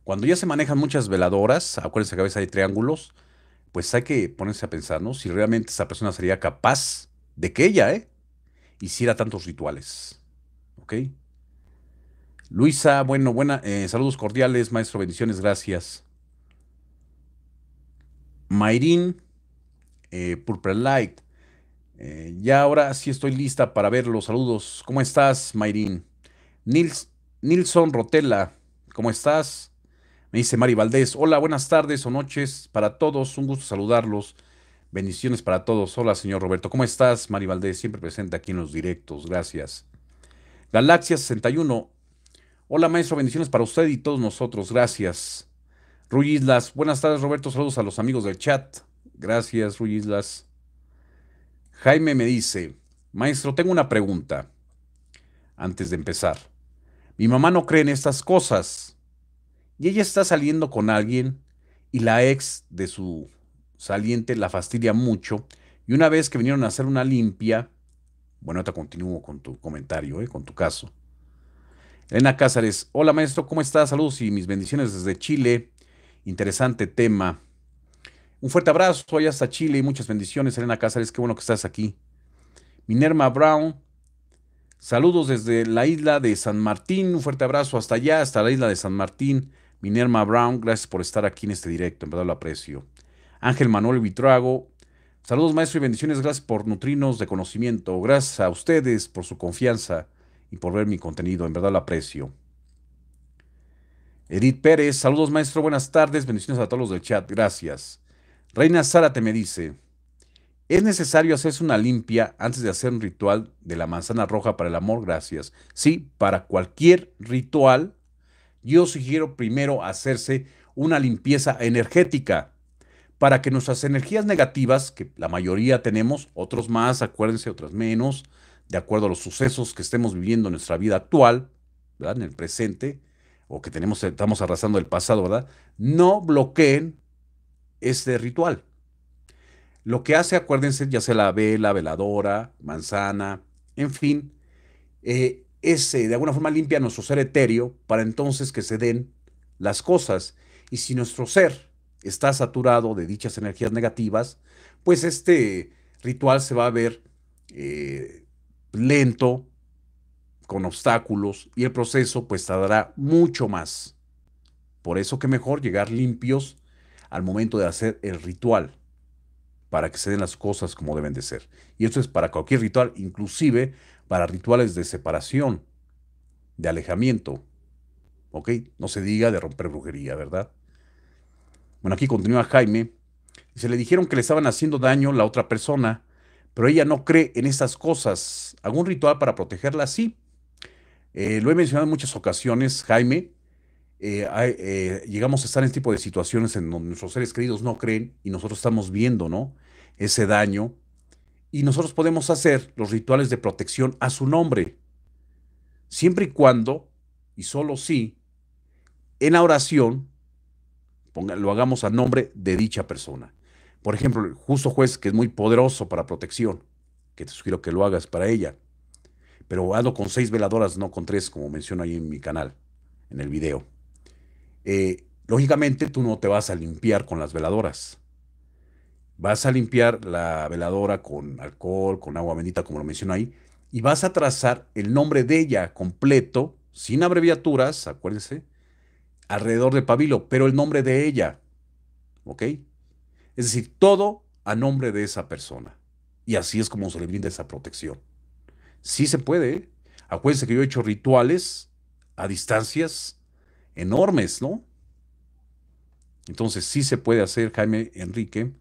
Cuando ya se manejan muchas veladoras, acuérdense que a veces hay triángulos, pues hay que ponerse a pensar, ¿no? Si realmente esa persona sería capaz de que ella, ¿eh? Hiciera tantos rituales. ¿Ok? Luisa, bueno, buena, eh, saludos cordiales, maestro, bendiciones, gracias. Mayrin, Purple Light, eh, ya ahora sí estoy lista para ver los saludos. ¿Cómo estás, Mayrin? Nils, Nilson Rotela, ¿cómo estás? Me dice Mari Valdés. Hola, buenas tardes o noches para todos. Un gusto saludarlos. Bendiciones para todos. Hola, señor Roberto. ¿Cómo estás, Mari Valdés? Siempre presente aquí en los directos. Gracias. Galaxia 61. Hola, maestro. Bendiciones para usted y todos nosotros. Gracias. Ruy Islas. Buenas tardes, Roberto. Saludos a los amigos del chat. Gracias, Ruy Islas. Jaime me dice, Maestro, tengo una pregunta antes de empezar. Mi mamá no cree en estas cosas y ella está saliendo con alguien y la ex de su saliente la fastidia mucho y una vez que vinieron a hacer una limpia, bueno, te continúo con tu comentario, eh, con tu caso. Elena Cázares, hola maestro, ¿cómo estás? Saludos y mis bendiciones desde Chile. Interesante tema. Un fuerte abrazo allá hasta Chile y muchas bendiciones, Elena Cáceres, qué bueno que estás aquí. Minerma Brown, saludos desde la isla de San Martín, un fuerte abrazo hasta allá, hasta la isla de San Martín. Minerma Brown, gracias por estar aquí en este directo, en verdad lo aprecio. Ángel Manuel Vitrago, saludos maestro y bendiciones, gracias por nutrirnos de conocimiento, gracias a ustedes por su confianza y por ver mi contenido, en verdad lo aprecio. Edith Pérez, saludos maestro, buenas tardes, bendiciones a todos los del chat, gracias. Reina te me dice, es necesario hacerse una limpia antes de hacer un ritual de la manzana roja para el amor, gracias. Sí, para cualquier ritual, yo sugiero primero hacerse una limpieza energética para que nuestras energías negativas, que la mayoría tenemos, otros más, acuérdense, otras menos, de acuerdo a los sucesos que estemos viviendo en nuestra vida actual, en el presente, o que tenemos, estamos arrasando el pasado, ¿verdad? No bloqueen este ritual. Lo que hace, acuérdense, ya sea la vela, veladora, manzana, en fin, eh, es eh, de alguna forma limpia nuestro ser etéreo para entonces que se den las cosas. Y si nuestro ser está saturado de dichas energías negativas, pues este ritual se va a ver eh, lento, con obstáculos, y el proceso pues tardará mucho más. Por eso que mejor llegar limpios al momento de hacer el ritual para que se den las cosas como deben de ser. Y esto es para cualquier ritual, inclusive para rituales de separación, de alejamiento. ¿Ok? No se diga de romper brujería, ¿verdad? Bueno, aquí continúa Jaime. se le dijeron que le estaban haciendo daño a la otra persona, pero ella no cree en estas cosas. ¿Algún ritual para protegerla? Sí. Eh, lo he mencionado en muchas ocasiones, Jaime. Eh, eh, llegamos a estar en este tipo de situaciones en donde nuestros seres queridos no creen y nosotros estamos viendo, ¿no? Ese daño. Y nosotros podemos hacer los rituales de protección a su nombre, siempre y cuando, y solo si, en la oración lo hagamos a nombre de dicha persona. Por ejemplo, el justo juez, que es muy poderoso para protección, que te sugiero que lo hagas para ella, pero hago con seis veladoras, no con tres, como menciono ahí en mi canal, en el video. Eh, lógicamente tú no te vas a limpiar con las veladoras. Vas a limpiar la veladora con alcohol, con agua bendita, como lo menciono ahí, y vas a trazar el nombre de ella completo, sin abreviaturas, acuérdense, alrededor del pabilo, pero el nombre de ella. ¿Ok? Es decir, todo a nombre de esa persona. Y así es como se le brinda esa protección. Sí se puede. ¿eh? Acuérdense que yo he hecho rituales a distancias enormes, ¿no? Entonces sí se puede hacer, Jaime Enrique,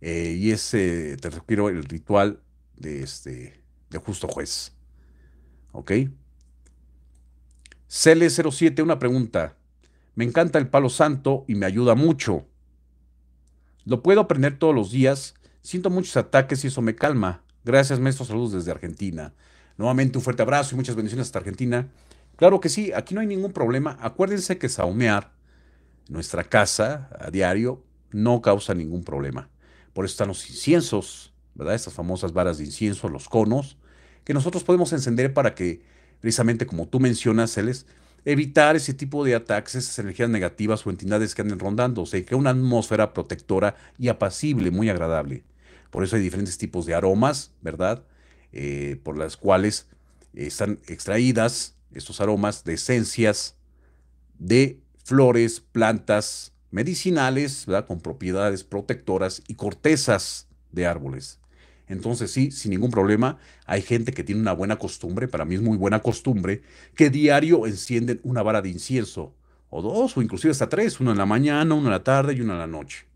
eh, y ese, eh, te refiero, el ritual de, este, de justo juez. ¿Ok? CL07, una pregunta. Me encanta el palo santo y me ayuda mucho. Lo puedo aprender todos los días. Siento muchos ataques y eso me calma. Gracias, maestro. Saludos desde Argentina. Nuevamente un fuerte abrazo y muchas bendiciones hasta Argentina. Claro que sí, aquí no hay ningún problema. Acuérdense que saumear nuestra casa a diario no causa ningún problema. Por eso están los inciensos, ¿verdad? Estas famosas varas de incienso, los conos, que nosotros podemos encender para que, precisamente como tú mencionas, Celes, evitar ese tipo de ataques, esas energías negativas o entidades que anden rondando. O sea, una atmósfera protectora y apacible, muy agradable. Por eso hay diferentes tipos de aromas, ¿verdad? Eh, por las cuales están extraídas estos aromas de esencias de flores, plantas medicinales, con propiedades protectoras y cortezas de árboles. Entonces sí, sin ningún problema, hay gente que tiene una buena costumbre, para mí es muy buena costumbre, que diario encienden una vara de incienso, o dos, o inclusive hasta tres, uno en la mañana, uno en la tarde y uno en la noche,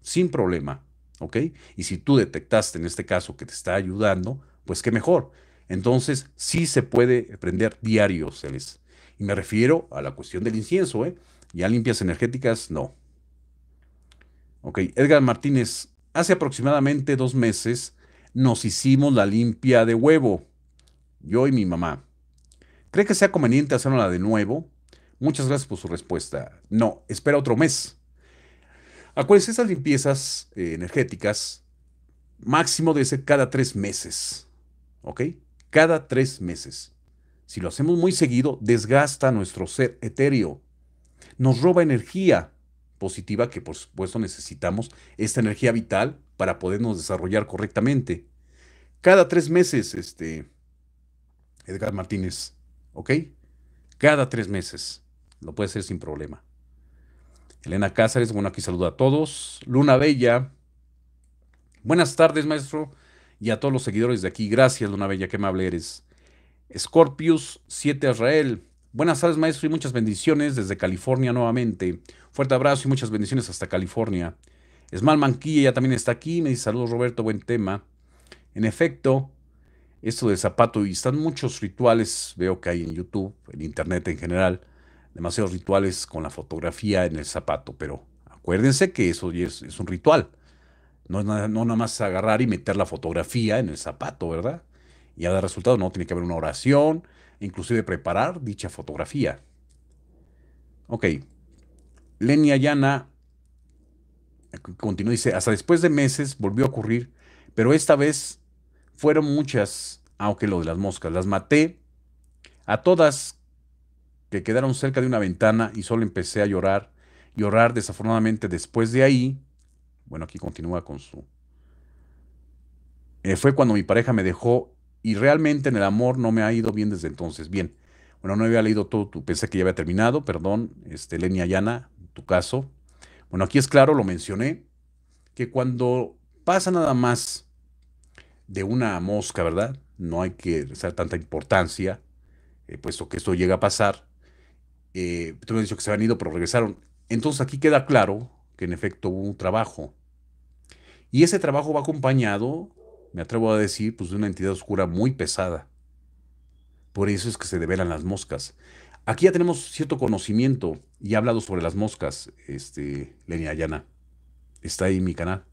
sin problema, ¿ok? Y si tú detectaste en este caso que te está ayudando, pues qué mejor. Entonces, sí se puede prender diario, Y me refiero a la cuestión del incienso, ¿eh? Ya limpias energéticas, no. Ok, Edgar Martínez, hace aproximadamente dos meses nos hicimos la limpia de huevo, yo y mi mamá. ¿Cree que sea conveniente hacerla de nuevo? Muchas gracias por su respuesta. No, espera otro mes. Acuérdense, esas limpiezas eh, energéticas, máximo de ser cada tres meses. ¿Ok? cada tres meses. Si lo hacemos muy seguido, desgasta nuestro ser etéreo, nos roba energía positiva que por supuesto necesitamos, esta energía vital para podernos desarrollar correctamente. Cada tres meses, este, Edgar Martínez, ¿ok? Cada tres meses. Lo puede hacer sin problema. Elena Cáceres, bueno, aquí saluda a todos. Luna Bella. Buenas tardes, maestro y a todos los seguidores de aquí. Gracias, Luna Bella, qué amable eres. Scorpius 7 Israel. Buenas tardes, maestro, y muchas bendiciones desde California nuevamente. Fuerte abrazo y muchas bendiciones hasta California. Esmal Manquilla ya también está aquí. Me dice saludos, Roberto, buen tema. En efecto, esto del zapato y están muchos rituales, veo que hay en YouTube, en Internet en general, demasiados rituales con la fotografía en el zapato, pero acuérdense que eso es un ritual. No nada, más agarrar y meter la fotografía en el zapato, ¿verdad? Y a dar resultado, no, tiene que haber una oración, inclusive preparar dicha fotografía. Ok. Lenia Ayana continúa, dice, hasta después de meses volvió a ocurrir, pero esta vez fueron muchas, aunque lo de las moscas, las maté a todas que quedaron cerca de una ventana y solo empecé a llorar, llorar desafortunadamente después de ahí bueno, aquí continúa con su... Eh, fue cuando mi pareja me dejó y realmente en el amor no me ha ido bien desde entonces. Bien. Bueno, no había leído todo, tu, pensé que ya había terminado, perdón, este, Lenia Yana, tu caso. Bueno, aquí es claro, lo mencioné, que cuando pasa nada más de una mosca, ¿verdad? No hay que dar tanta importancia, eh, puesto que esto llega a pasar. Eh, tú me has dicho que se habían ido, pero regresaron. Entonces aquí queda claro que en efecto hubo un trabajo. Y ese trabajo va acompañado, me atrevo a decir, pues de una entidad oscura muy pesada. Por eso es que se develan las moscas. Aquí ya tenemos cierto conocimiento y he hablado sobre las moscas, este, Lenia Ayana. Está ahí en mi canal,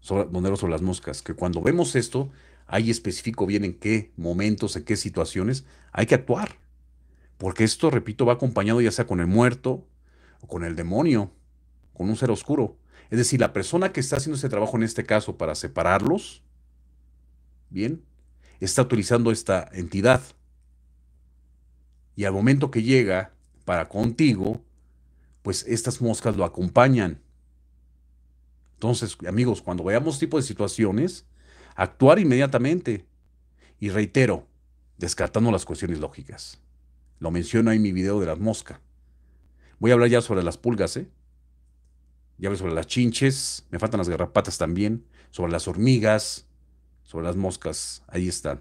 sobre, donde sobre las moscas. Que cuando vemos esto, ahí especifico bien en qué momentos, en qué situaciones hay que actuar. Porque esto, repito, va acompañado ya sea con el muerto o con el demonio un ser oscuro. Es decir, la persona que está haciendo ese trabajo en este caso para separarlos, bien, está utilizando esta entidad. Y al momento que llega para contigo, pues estas moscas lo acompañan. Entonces, amigos, cuando veamos este tipo de situaciones, actuar inmediatamente. Y reitero, descartando las cuestiones lógicas. Lo menciono en mi video de las moscas. Voy a hablar ya sobre las pulgas, ¿eh? Ya sobre las chinches, me faltan las garrapatas también, sobre las hormigas, sobre las moscas, ahí está.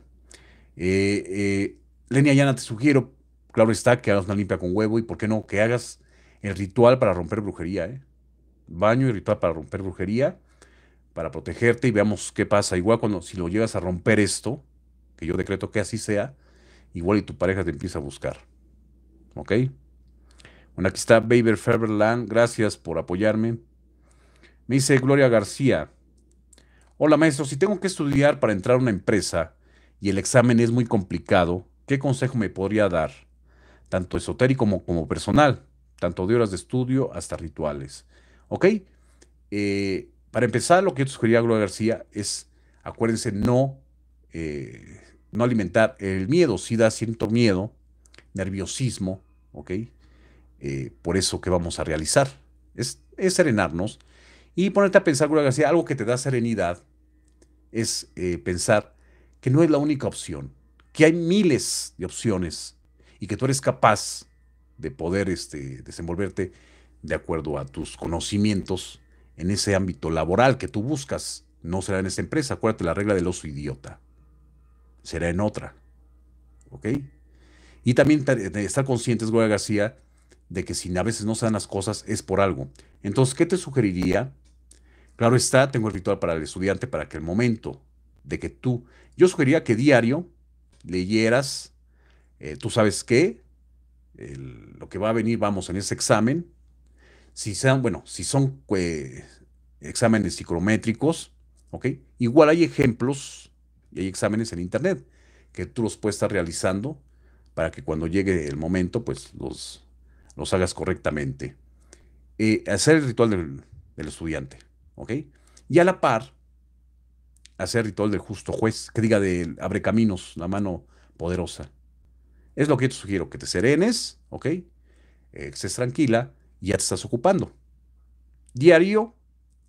Eh, eh, Lenia te sugiero, claro está, que hagas una limpia con huevo y por qué no, que hagas el ritual para romper brujería, ¿eh? Baño y ritual para romper brujería, para protegerte y veamos qué pasa. Igual cuando si lo llegas a romper esto, que yo decreto que así sea, igual y tu pareja te empieza a buscar. ¿Ok? Bueno, aquí está Baby Feverland, Gracias por apoyarme. Me dice Gloria García. Hola maestro, si tengo que estudiar para entrar a una empresa y el examen es muy complicado, ¿qué consejo me podría dar? Tanto esotérico como, personal, tanto de horas de estudio hasta rituales. ¿Ok? Eh, para empezar, lo que yo te sugeriría, Gloria García, es, acuérdense, no, eh, no alimentar el miedo. Si da cierto miedo, nerviosismo, ¿ok? Eh, por eso que vamos a realizar. es serenarnos y ponerte a pensar, Gloria García, algo que te da serenidad es eh, pensar que no es la única opción, que hay miles de opciones y que tú eres capaz de poder este, desenvolverte de acuerdo a tus conocimientos en ese ámbito laboral que tú buscas. No será en esa empresa, acuérdate la regla del oso idiota. Será en otra. ¿Ok? Y también estar conscientes, Gloria García, de que si a veces no se dan las cosas es por algo. Entonces, ¿qué te sugeriría? Claro está, tengo el ritual para el estudiante para que el momento de que tú, yo sugeriría que diario leyeras, eh, tú sabes qué, lo que va a venir, vamos, en ese examen, si sean, bueno, si son eh, exámenes psicométricos, ¿ok? Igual hay ejemplos y hay exámenes en Internet que tú los puedes estar realizando para que cuando llegue el momento, pues los, los hagas correctamente. Eh, hacer el ritual del estudiante. Y a la par, hacer ritual del justo juez, que diga de abre caminos, la mano poderosa. Es lo que yo te sugiero, que te serenes, ¿ok? Eh, estés tranquila, y ya te estás ocupando. Diario,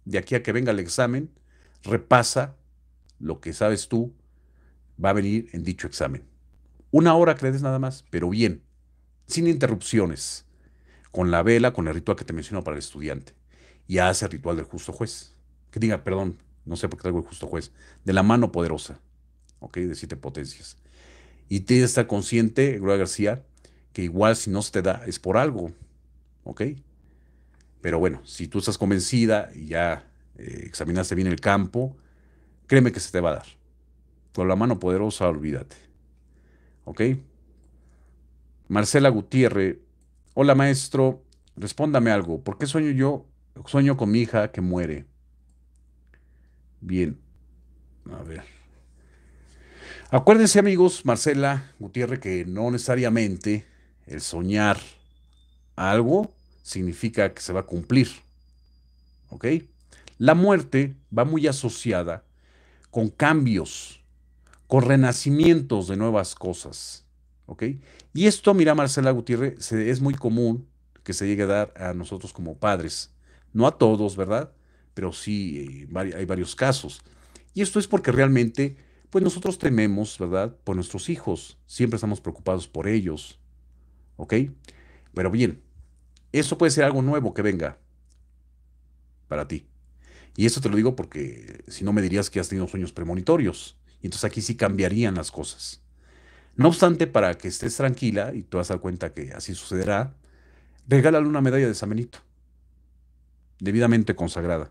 de aquí a que venga el examen, repasa lo que sabes tú va a venir en dicho examen. Una hora crees nada más, pero bien, sin interrupciones, con la vela, con el ritual que te menciono para el estudiante y hace el ritual del justo juez. Que diga, perdón, no sé por qué traigo el justo juez, de la mano poderosa, ¿ok? De siete potencias. Y tienes que estar consciente, Gloria García, que igual si no se te da es por algo, ¿ok? Pero bueno, si tú estás convencida y ya eh, examinaste bien el campo, créeme que se te va a dar. Con la mano poderosa, olvídate. ¿Ok? Marcela Gutiérrez, hola maestro, respóndame algo. ¿Por qué sueño yo Sueño con mi hija que muere. Bien. A ver. Acuérdense amigos, Marcela Gutiérrez, que no necesariamente el soñar algo significa que se va a cumplir. ¿Ok? La muerte va muy asociada con cambios, con renacimientos de nuevas cosas. ¿Ok? Y esto, mira, Marcela Gutiérrez, es muy común que se llegue a dar a nosotros como padres. No a todos, ¿verdad? Pero sí eh, hay varios casos. Y esto es porque realmente, pues nosotros tememos, ¿verdad? Por nuestros hijos. Siempre estamos preocupados por ellos. ¿Ok? Pero bien, eso puede ser algo nuevo que venga para ti. Y eso te lo digo porque si no me dirías que has tenido sueños premonitorios. Y entonces aquí sí cambiarían las cosas. No obstante, para que estés tranquila y te vas a dar cuenta que así sucederá, regálale una medalla de San debidamente consagrada.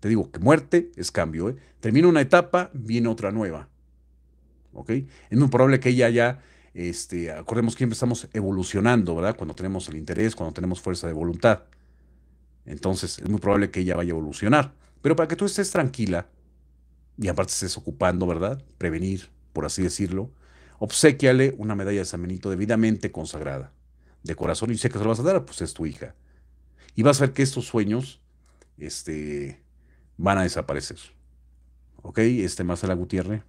Te digo que muerte es cambio. ¿eh? Termina una etapa, viene otra nueva. ¿Ok? Es muy probable que ella ya, este, acordemos que siempre estamos evolucionando, ¿verdad? Cuando tenemos el interés, cuando tenemos fuerza de voluntad. Entonces, es muy probable que ella vaya a evolucionar. Pero para que tú estés tranquila, y aparte estés ocupando, ¿verdad? Prevenir, por así decirlo, obsequiale una medalla de San Benito debidamente consagrada. De corazón, y sé que se lo vas a dar, pues es tu hija. Y vas a ver que estos sueños este, van a desaparecer. ¿Ok? Este Marcela Gutiérrez.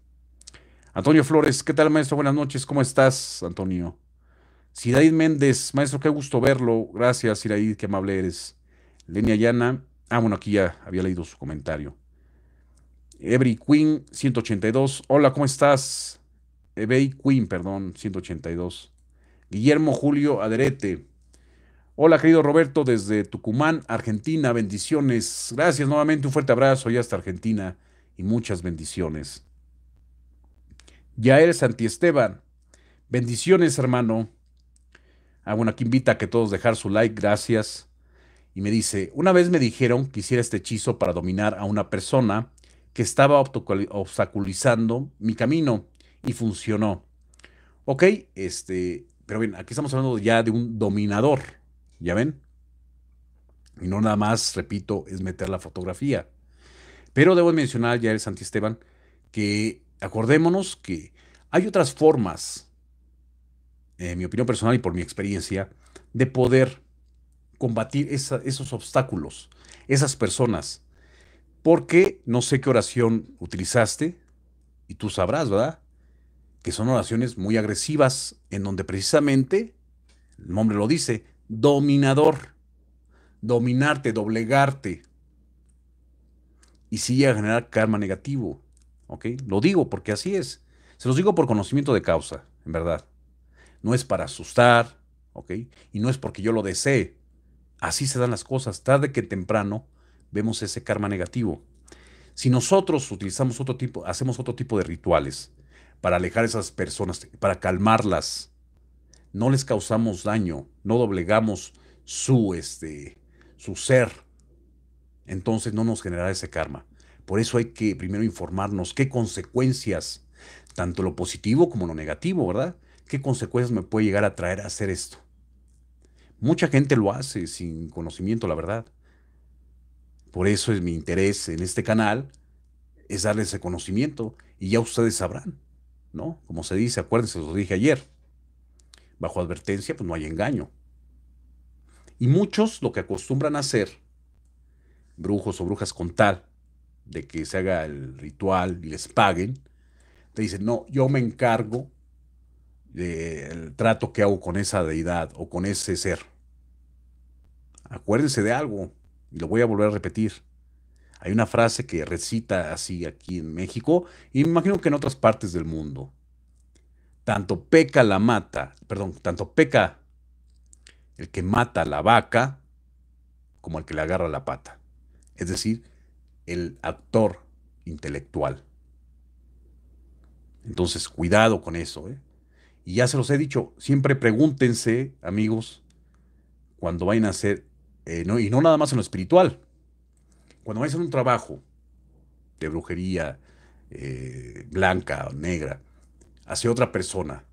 Antonio Flores, ¿qué tal, maestro? Buenas noches, ¿cómo estás, Antonio? Siraid Méndez, maestro, qué gusto verlo. Gracias, Siraid, qué amable eres. Lenia Llana, ah, bueno, aquí ya había leído su comentario. Every Queen 182, hola, ¿cómo estás? Evey Queen, perdón, 182. Guillermo Julio Aderete, Hola, querido Roberto, desde Tucumán, Argentina. Bendiciones. Gracias nuevamente. Un fuerte abrazo y hasta Argentina. Y muchas bendiciones. ya Yael Esteban Bendiciones, hermano. Ah, bueno, aquí invita a que todos dejar su like. Gracias. Y me dice, una vez me dijeron que hiciera este hechizo para dominar a una persona que estaba obstaculizando mi camino y funcionó. Ok, este, pero bien, aquí estamos hablando ya de un dominador, ¿Ya ven? Y no nada más, repito, es meter la fotografía. Pero debo mencionar, ya el Esteban, que acordémonos que hay otras formas, en mi opinión personal y por mi experiencia, de poder combatir esos obstáculos, esas personas. Porque no sé qué oración utilizaste, y tú sabrás, ¿verdad? Que son oraciones muy agresivas, en donde precisamente, el nombre lo dice, dominador. Dominarte, doblegarte. Y si a generar karma negativo. ¿Ok? Lo digo porque así es. Se los digo por conocimiento de causa, en verdad. No es para asustar, ¿ok? Y no es porque yo lo desee. Así se dan las cosas. Tarde que temprano vemos ese karma negativo. Si nosotros utilizamos otro tipo, hacemos otro tipo de rituales para alejar a esas personas, para calmarlas, no les causamos daño, no doblegamos su, este, su ser, entonces no nos generará ese karma. Por eso hay que primero informarnos qué consecuencias, tanto lo positivo como lo negativo, ¿verdad? ¿Qué consecuencias me puede llegar a traer a hacer esto? Mucha gente lo hace sin conocimiento, la verdad. Por eso es mi interés en este canal, es darles ese conocimiento y ya ustedes sabrán, ¿no? Como se dice, acuérdense, lo dije ayer, bajo advertencia, pues no hay engaño. Y muchos lo que acostumbran a hacer, brujos o brujas con tal de que se haga el ritual y les paguen, te dicen, no, yo me encargo del trato que hago con esa deidad o con ese ser. Acuérdense de algo, y lo voy a volver a repetir. Hay una frase que recita así aquí en México y me imagino que en otras partes del mundo tanto peca la mata, perdón, tanto peca el que mata la vaca como el que le agarra la pata. Es decir, el actor intelectual. Entonces, cuidado con eso. ¿eh? Y ya se los he dicho, siempre pregúntense, amigos, cuando vayan a hacer, eh, y no nada más en lo espiritual, cuando vayan a hacer un trabajo de brujería eh, blanca o negra, hacia otra persona.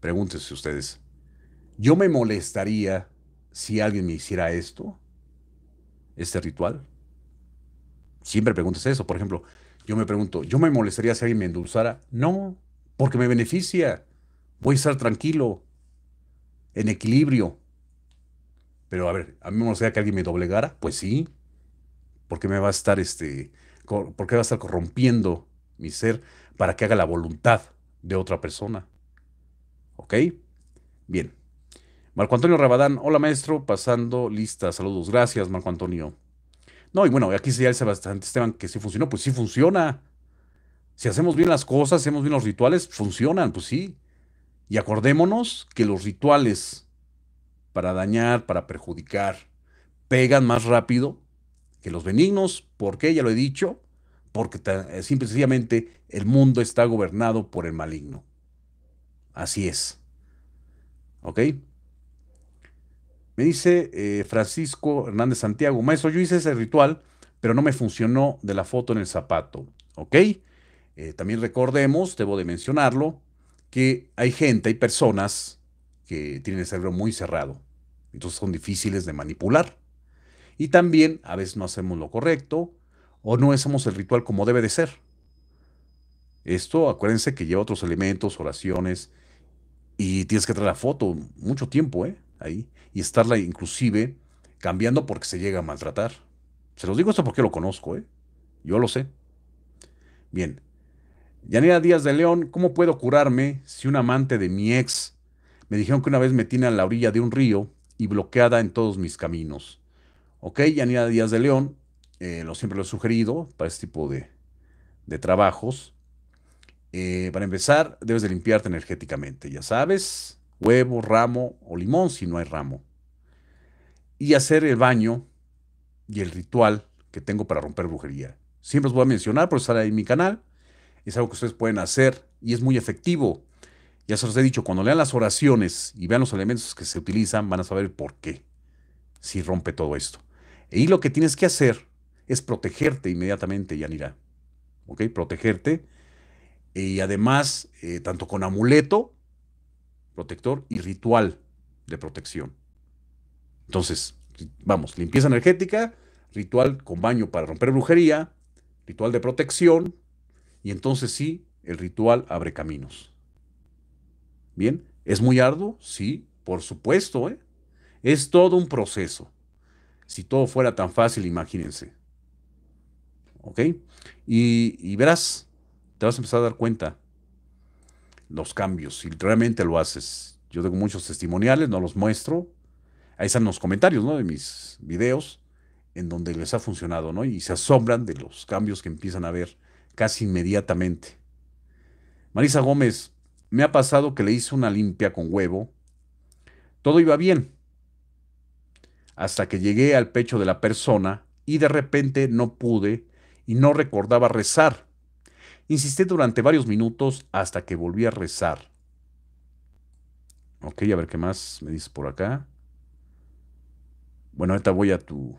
Pregúntense ustedes, ¿yo me molestaría si alguien me hiciera esto? ¿Este ritual? Siempre preguntas eso. Por ejemplo, yo me pregunto, ¿yo me molestaría si alguien me endulzara? No, porque me beneficia. Voy a estar tranquilo, en equilibrio. Pero a ver, ¿a mí me molestaría que alguien me doblegara? Pues sí. porque me va a estar este, porque va a estar corrompiendo mi ser para que haga la voluntad de otra persona. ¿Ok? Bien. Marco Antonio Rabadán, hola maestro, pasando lista, saludos, gracias Marco Antonio. No, y bueno, aquí se dice bastante Esteban que sí funcionó, pues sí funciona. Si hacemos bien las cosas, hacemos bien los rituales, funcionan, pues sí. Y acordémonos que los rituales para dañar, para perjudicar, pegan más rápido que los benignos, porque ya lo he dicho, porque eh, simple y sencillamente el mundo está gobernado por el maligno. Así es. ¿Ok? Me dice eh, Francisco Hernández Santiago, maestro, yo hice ese ritual, pero no me funcionó de la foto en el zapato. ¿Ok? Eh, también recordemos, debo de mencionarlo, que hay gente, hay personas que tienen el cerebro muy cerrado, entonces son difíciles de manipular. Y también a veces no hacemos lo correcto, o no hacemos el ritual como debe de ser. Esto, acuérdense que lleva otros elementos, oraciones, y tienes que traer la foto mucho tiempo, ¿eh? Ahí. Y estarla inclusive cambiando porque se llega a maltratar. Se los digo esto porque lo conozco, ¿eh? Yo lo sé. Bien. Yanira Díaz de León, ¿cómo puedo curarme si un amante de mi ex me dijeron que una vez me tiene a la orilla de un río y bloqueada en todos mis caminos? Ok, Yanira Díaz de León, eh, lo, siempre lo he sugerido para este tipo de, trabajos. Eh, para empezar, debes de limpiarte energéticamente, ya sabes, huevo, ramo o limón si no hay ramo. Y hacer el baño y el ritual que tengo para romper brujería. Siempre os voy a mencionar porque sale en mi canal. Es algo que ustedes pueden hacer y es muy efectivo. Ya se los he dicho, cuando lean las oraciones y vean los elementos que se utilizan, van a saber por qué. Si rompe todo esto. Y lo que tienes que hacer es protegerte inmediatamente, Yanira. ¿Ok? Protegerte. Y además, eh, tanto con amuleto, protector y ritual de protección. Entonces, vamos, limpieza energética, ritual con baño para romper brujería, ritual de protección, y entonces sí, el ritual abre caminos. Bien, ¿es muy arduo? Sí, por supuesto, ¿eh? es todo un proceso. Si todo fuera tan fácil, imagínense. ¿Ok? Y, verás, te vas a empezar a dar cuenta los cambios, si realmente lo haces. Yo tengo muchos testimoniales, no los muestro. Ahí están los comentarios, ¿no? De mis videos, en donde les ha funcionado, ¿no? Y se asombran de los cambios que empiezan a ver casi inmediatamente. Marisa Gómez, me ha pasado que le hice una limpia con huevo. Todo iba bien. Hasta que llegué al pecho de la persona y de repente no pude y no recordaba rezar. Insistí durante varios minutos hasta que volví a rezar. Ok, a ver qué más me dice por acá. Bueno, ahorita voy a tu.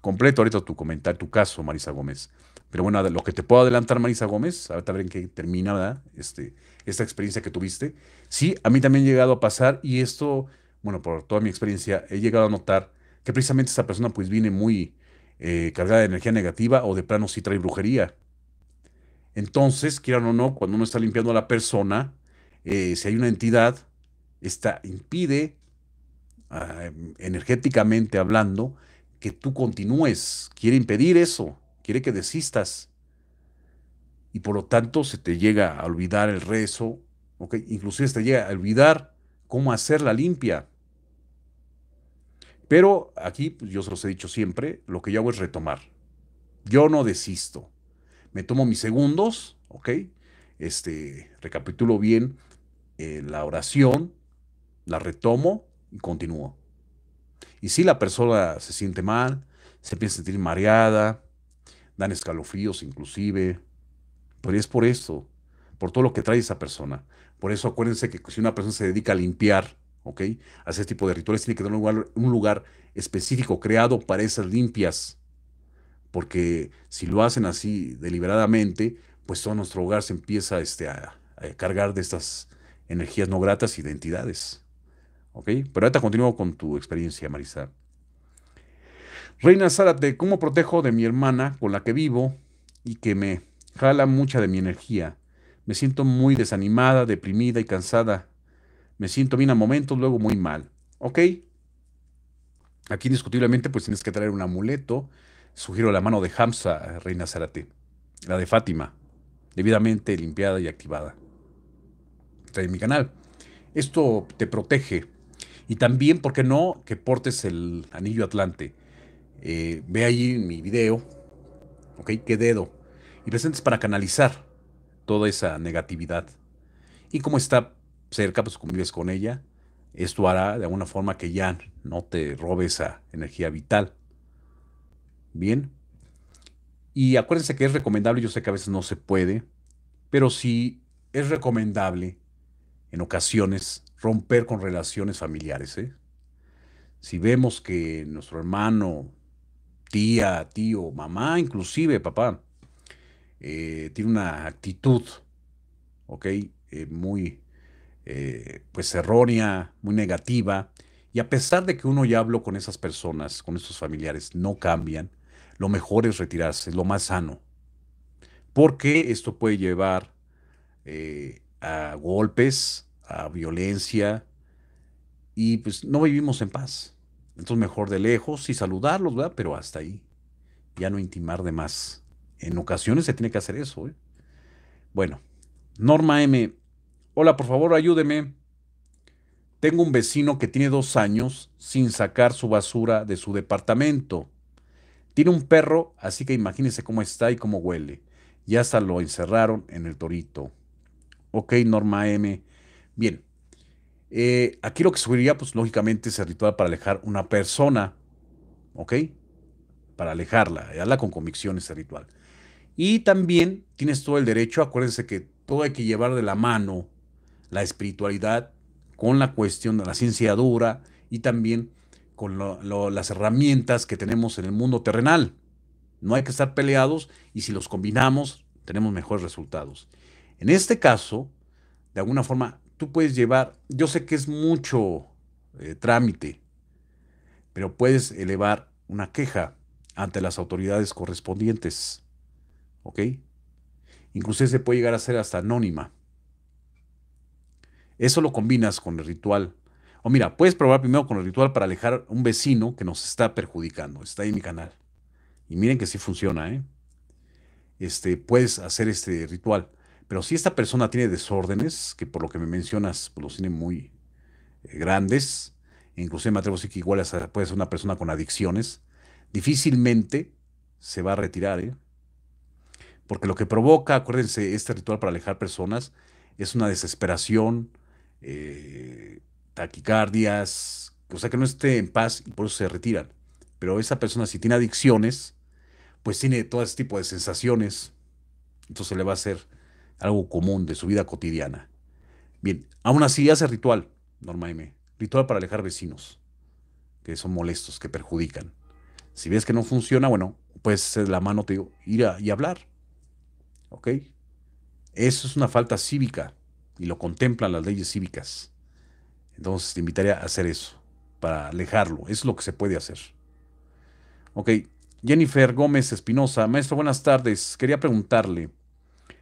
Completo ahorita tu comentario, tu caso, Marisa Gómez. Pero bueno, lo que te puedo adelantar, Marisa Gómez, ahorita a ver en qué termina Este, esta experiencia que tuviste. Sí, a mí también ha llegado a pasar y esto, bueno, por toda mi experiencia, he llegado a notar que precisamente esta persona pues viene muy, eh, cargada de energía negativa o de plano si trae brujería. Entonces, quieran o no, cuando uno está limpiando a la persona, eh, si hay una entidad, esta impide, ah, energéticamente hablando, que tú continúes. Quiere impedir eso, quiere que desistas. Y por lo tanto se te llega a olvidar el rezo, inclusive se te llega a olvidar cómo hacer la limpia. Pero aquí pues, yo se los he dicho siempre, lo que yo hago es retomar. Yo no desisto. Me tomo mis segundos, ¿ok? Este, recapitulo bien eh, la oración, la retomo y continúo. Y si la persona se siente mal, se empieza a sentir mareada, dan escalofríos inclusive, pero pues es por eso, por todo lo que trae esa persona. Por eso acuérdense que si una persona se dedica a limpiar, ¿ok? Hacer este tipo de rituales tiene que dar un lugar, un lugar específico creado para esas limpias, porque si lo hacen así deliberadamente, pues todo nuestro hogar se empieza este, a, cargar de estas energías no gratas y de entidades. ¿Ok? Pero ahorita continúo con tu experiencia, Marisa. Reina Zárate, ¿cómo protejo de mi hermana con la que vivo y que me jala mucha de mi energía? Me siento muy desanimada, deprimida y cansada me siento bien a momentos, luego muy mal. ¿Ok? Aquí indiscutiblemente pues tienes que traer un amuleto. Sugiero la mano de Hamza, Reina Zarate. La de Fátima, debidamente limpiada y activada. Trae en mi canal. Esto te protege. Y también, ¿por qué no? Que portes el anillo atlante. Eh, ve ahí mi video. ¿Ok? ¿Qué dedo? Y presentes para canalizar toda esa negatividad. Y cómo está cerca, pues convives con ella, esto hará de alguna forma que ya no te robe esa energía vital. Bien. Y acuérdense que es recomendable, yo sé que a veces no se puede, pero sí es recomendable en ocasiones romper con relaciones familiares. ¿eh? Si vemos que nuestro hermano, tía, tío, mamá, inclusive papá, eh, tiene una actitud, ¿ok? Eh, muy eh, pues errónea, muy negativa. Y a pesar de que uno ya habló con esas personas, con esos familiares, no cambian, lo mejor es retirarse, es lo más sano. Porque esto puede llevar eh, a golpes, a violencia, y pues no vivimos en paz. Entonces mejor de lejos y saludarlos, Pero hasta ahí. Ya no intimar de más. En ocasiones se tiene que hacer eso. ¿eh? Bueno, Norma M. Hola, por favor, ayúdeme. Tengo un vecino que tiene dos años sin sacar su basura de su departamento. Tiene un perro, así que imagínese cómo está y cómo huele. Y hasta lo encerraron en el torito. Ok, Norma M. Bien. Eh, aquí lo que subiría, pues lógicamente, es el ritual para alejar una persona. ¿Ok? Para alejarla, eh, Hazla con convicción ese ritual. Y también tienes todo el derecho, acuérdense que todo hay que llevar de la mano la espiritualidad, con la cuestión de la ciencia dura y también con las herramientas que tenemos en el mundo terrenal. No hay que estar peleados y si los combinamos tenemos mejores resultados. En este caso, de alguna forma, tú puedes llevar, yo sé que es mucho eh, trámite, pero puedes elevar una queja ante las autoridades correspondientes. ¿Ok? incluso se puede llegar a ser hasta anónima. Eso lo combinas con el ritual. O mira, puedes probar primero con el ritual para alejar un vecino que nos está perjudicando. Está ahí en mi canal. Y miren que sí funciona, ¿eh? Este, puedes hacer este ritual. Pero si esta persona tiene desórdenes, que por lo que me mencionas, pues, los tiene muy eh, grandes, e inclusive en atrevo a que igual puede ser una persona con adicciones, difícilmente se va a retirar, ¿eh? Porque lo que provoca, acuérdense, este ritual para alejar personas es una desesperación, eh, taquicardias, o sea, que no esté en paz y por eso se retiran. Pero esa persona si tiene adicciones, pues tiene todo ese tipo de sensaciones, entonces le va a ser algo común de su vida cotidiana. Bien, aún así hace ritual, Norma M. Ritual para alejar vecinos que son molestos, que perjudican. Si ves que no funciona, bueno, pues la mano, te digo, ir a, y hablar. ¿Ok? Eso es una falta cívica y lo contemplan las leyes cívicas. Entonces te invitaría a hacer eso, para alejarlo. es lo que se puede hacer. Ok, Jennifer Gómez Espinosa, maestro, buenas tardes. Quería preguntarle,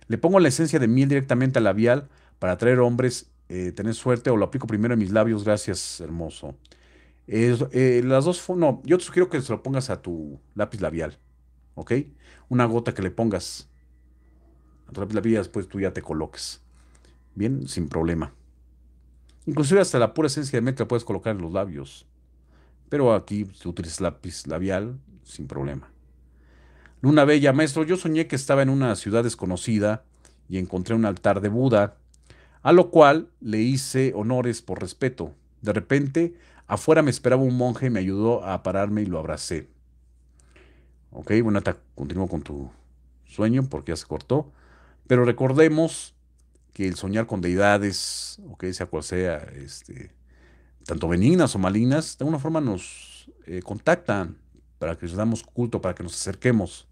¿le pongo la esencia de miel directamente al labial para atraer hombres, eh, tener suerte o lo aplico primero en mis labios? Gracias, hermoso. Eh, las dos, no, yo te sugiero que se lo pongas a tu lápiz labial, ¿ok? Una gota que le pongas a tu lápiz labial, después tú ya te coloques. Bien, sin problema. Inclusive hasta la pura esencia de menta puedes colocar en los labios. Pero aquí si utilizas lápiz labial sin problema. Luna Bella, maestro, yo soñé que estaba en una ciudad desconocida y encontré un altar de Buda, a lo cual le hice honores por respeto. De repente, afuera me esperaba un monje y me ayudó a pararme y lo abracé. Ok, bueno, continúo con tu sueño porque ya se cortó. Pero recordemos que el soñar con deidades, o que sea cual sea, este, tanto benignas o malignas, de alguna forma nos eh, contactan para que les damos culto, para que nos acerquemos.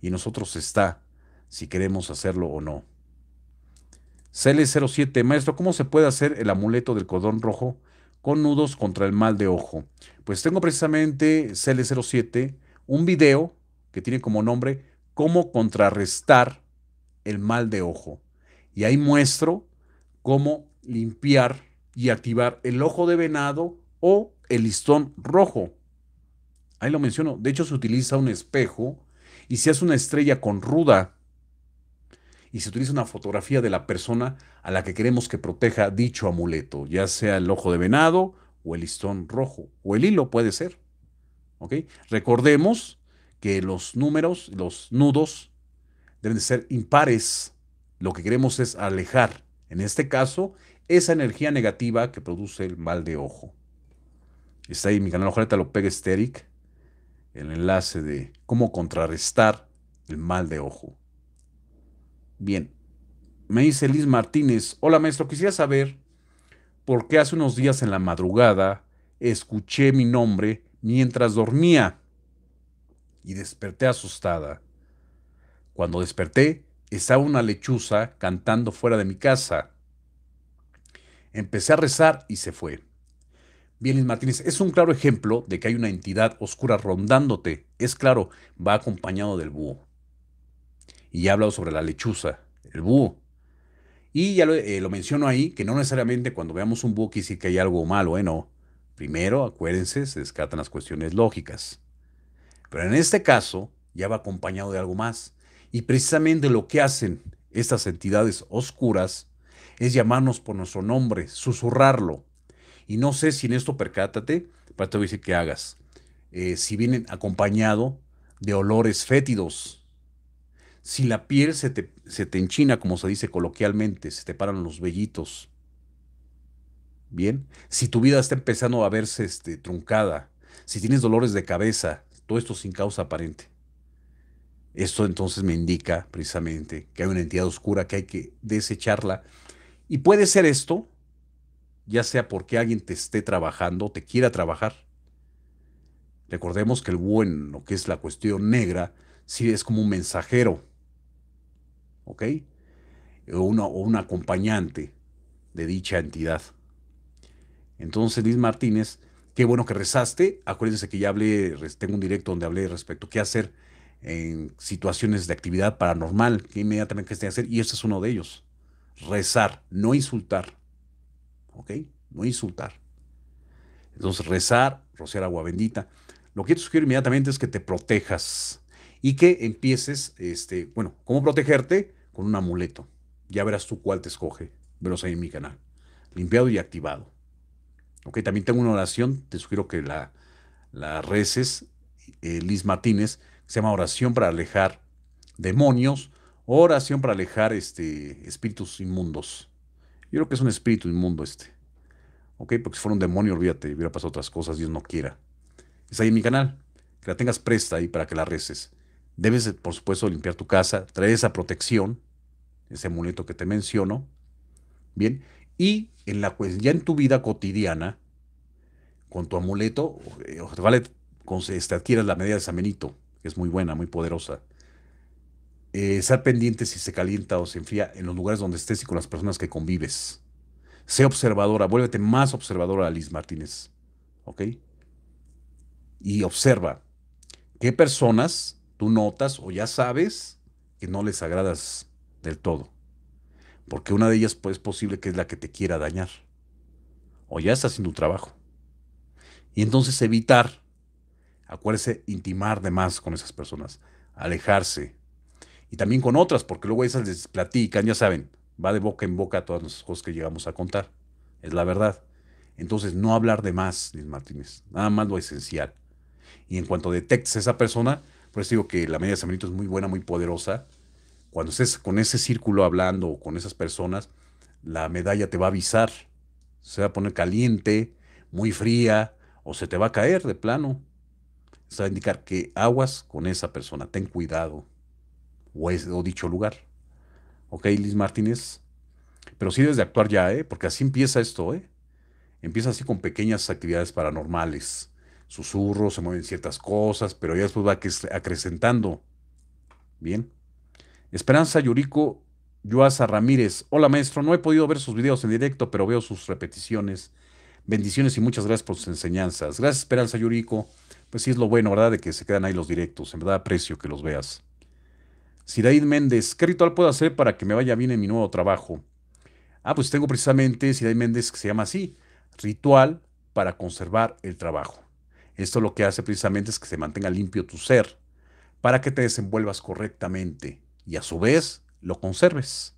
Y nosotros está, si queremos hacerlo o no. CL07, maestro, ¿cómo se puede hacer el amuleto del cordón rojo con nudos contra el mal de ojo? Pues tengo precisamente CL07, un video que tiene como nombre cómo contrarrestar el mal de ojo. Y ahí muestro cómo limpiar y activar el ojo de venado o el listón rojo. Ahí lo menciono. De hecho, se utiliza un espejo y se hace una estrella con ruda y se utiliza una fotografía de la persona a la que queremos que proteja dicho amuleto, ya sea el ojo de venado o el listón rojo o el hilo puede ser. ¿Ok? Recordemos que los números, los nudos, deben ser impares lo que queremos es alejar, en este caso, esa energía negativa que produce el mal de ojo. Está ahí en mi canal, ojalá lo pegue Steric, el enlace de cómo contrarrestar el mal de ojo. Bien, me dice Liz Martínez, hola maestro, quisiera saber por qué hace unos días en la madrugada escuché mi nombre mientras dormía y desperté asustada. Cuando desperté, estaba una lechuza cantando fuera de mi casa. Empecé a rezar y se fue. Bien, Martínez, es un claro ejemplo de que hay una entidad oscura rondándote. Es claro, va acompañado del búho. Y ya he hablado sobre la lechuza, el búho. Y ya eh, lo, menciono ahí, que no necesariamente cuando veamos un búho quiere decir que hay algo malo, ¿eh? No. Primero, acuérdense, se descartan las cuestiones lógicas. Pero en este caso, ya va acompañado de algo más. Y precisamente lo que hacen estas entidades oscuras es llamarnos por nuestro nombre, susurrarlo. Y no sé si en esto percátate, para te voy a decir que hagas. Eh, si vienen acompañado de olores fétidos, si la piel se te, enchina, como se dice coloquialmente, se te paran los vellitos. Bien, si tu vida está empezando a verse este, truncada, si tienes dolores de cabeza, todo esto sin causa aparente. Esto entonces me indica precisamente que hay una entidad oscura que hay que desecharla. Y puede ser esto, ya sea porque alguien te esté trabajando, te quiera trabajar. Recordemos que el bueno lo que es la cuestión negra, sí es como un mensajero, ¿ok? O, o un acompañante de dicha entidad. Entonces, Liz Martínez, qué bueno que rezaste. Acuérdense que ya hablé, tengo un directo donde hablé respecto a qué hacer en situaciones de actividad paranormal que inmediatamente que hacer, y este es uno de ellos. Rezar, no insultar. ¿Ok? No insultar. Entonces, rezar, rociar agua bendita. Lo que te sugiero inmediatamente es que te protejas y que empieces, este, bueno, ¿cómo protegerte? Con un amuleto. Ya verás tú cuál te escoge. Velos ahí en mi canal. Limpiado y activado. Ok, también tengo una oración, te sugiero que la, la reces, eh, Liz Martínez, se llama oración para alejar demonios, oración para alejar este, espíritus inmundos. Yo creo que es un espíritu inmundo este. ¿Ok? Porque si fuera un demonio, olvídate, hubiera pasado otras cosas, Dios no quiera. Es ahí en mi canal. Que la tengas presta ahí para que la reces. Debes, por supuesto, limpiar tu casa, traer esa protección, ese amuleto que te menciono. Bien. Y en la, pues, ya en tu vida cotidiana, con tu amuleto, eh, vale, te este, adquieras la medida de San Benito es muy buena, muy poderosa. Eh, estar pendiente si se calienta o se enfría en los lugares donde estés y con las personas que convives. Sé observadora, vuélvete más observadora, Liz Martínez. ¿Ok? Y observa qué personas tú notas o ya sabes que no les agradas del todo. Porque una de ellas pues, es posible que es la que te quiera dañar. O ya está haciendo un trabajo. Y entonces evitar Acuérdese intimar de más con esas personas, alejarse. Y también con otras, porque luego esas les platican, ya saben, va de boca en boca todas las cosas que llegamos a contar. Es la verdad. Entonces, no hablar de más, Luis Martínez, nada más lo esencial. Y en cuanto detectes a esa persona, por eso digo que la medalla de San es muy buena, muy poderosa. Cuando estés con ese círculo hablando con esas personas, la medalla te va a avisar. Se va a poner caliente, muy fría, o se te va a caer de plano se a indicar que aguas con esa persona, ten cuidado, o, es, o dicho lugar. ¿Ok, Liz Martínez? Pero sí desde actuar ya, ¿eh? porque así empieza esto, ¿eh? Empieza así con pequeñas actividades paranormales, susurros, se mueven ciertas cosas, pero ya después va acrecentando. Bien. Esperanza Yurico Yoaza Ramírez. Hola maestro, no he podido ver sus videos en directo, pero veo sus repeticiones Bendiciones y muchas gracias por sus enseñanzas. Gracias, Esperanza Yurico. Pues sí es lo bueno, ¿verdad? De que se quedan ahí los directos. En verdad aprecio que los veas. Siraid Méndez, ¿qué ritual puedo hacer para que me vaya bien en mi nuevo trabajo? Ah, pues tengo precisamente Siraid Méndez que se llama así, ritual para conservar el trabajo. Esto lo que hace precisamente es que se mantenga limpio tu ser, para que te desenvuelvas correctamente y a su vez lo conserves.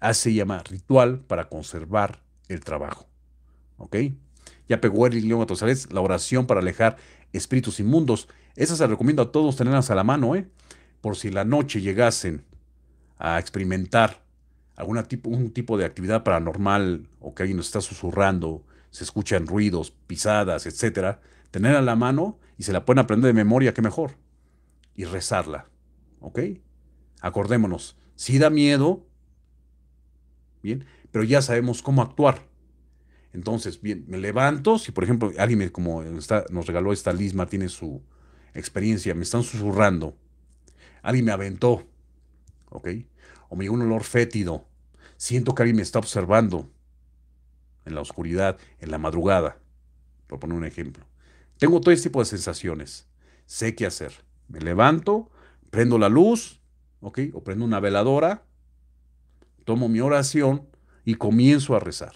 Así se llama ritual para conservar el trabajo. ¿Ok? pegó el León Tosales, la oración para alejar espíritus inmundos. Esa se recomiendo a todos tenerlas a la mano, ¿eh? Por si la noche llegasen a experimentar algún tipo, tipo de actividad paranormal o que alguien nos está susurrando, se escuchan ruidos, pisadas, etcétera, tenerla a la mano y se la pueden aprender de memoria, qué mejor. Y rezarla, ¿ok? Acordémonos, si da miedo, bien, pero ya sabemos cómo actuar. Entonces, bien, me levanto, si por ejemplo alguien me, como nos regaló esta lisma, tiene su experiencia, me están susurrando, alguien me aventó, ¿ok? O me llegó un olor fétido, siento que alguien me está observando en la oscuridad, en la madrugada, por poner un ejemplo. Tengo todo este tipo de sensaciones, sé qué hacer. Me levanto, prendo la luz, ¿ok? O prendo una veladora, tomo mi oración y comienzo a rezar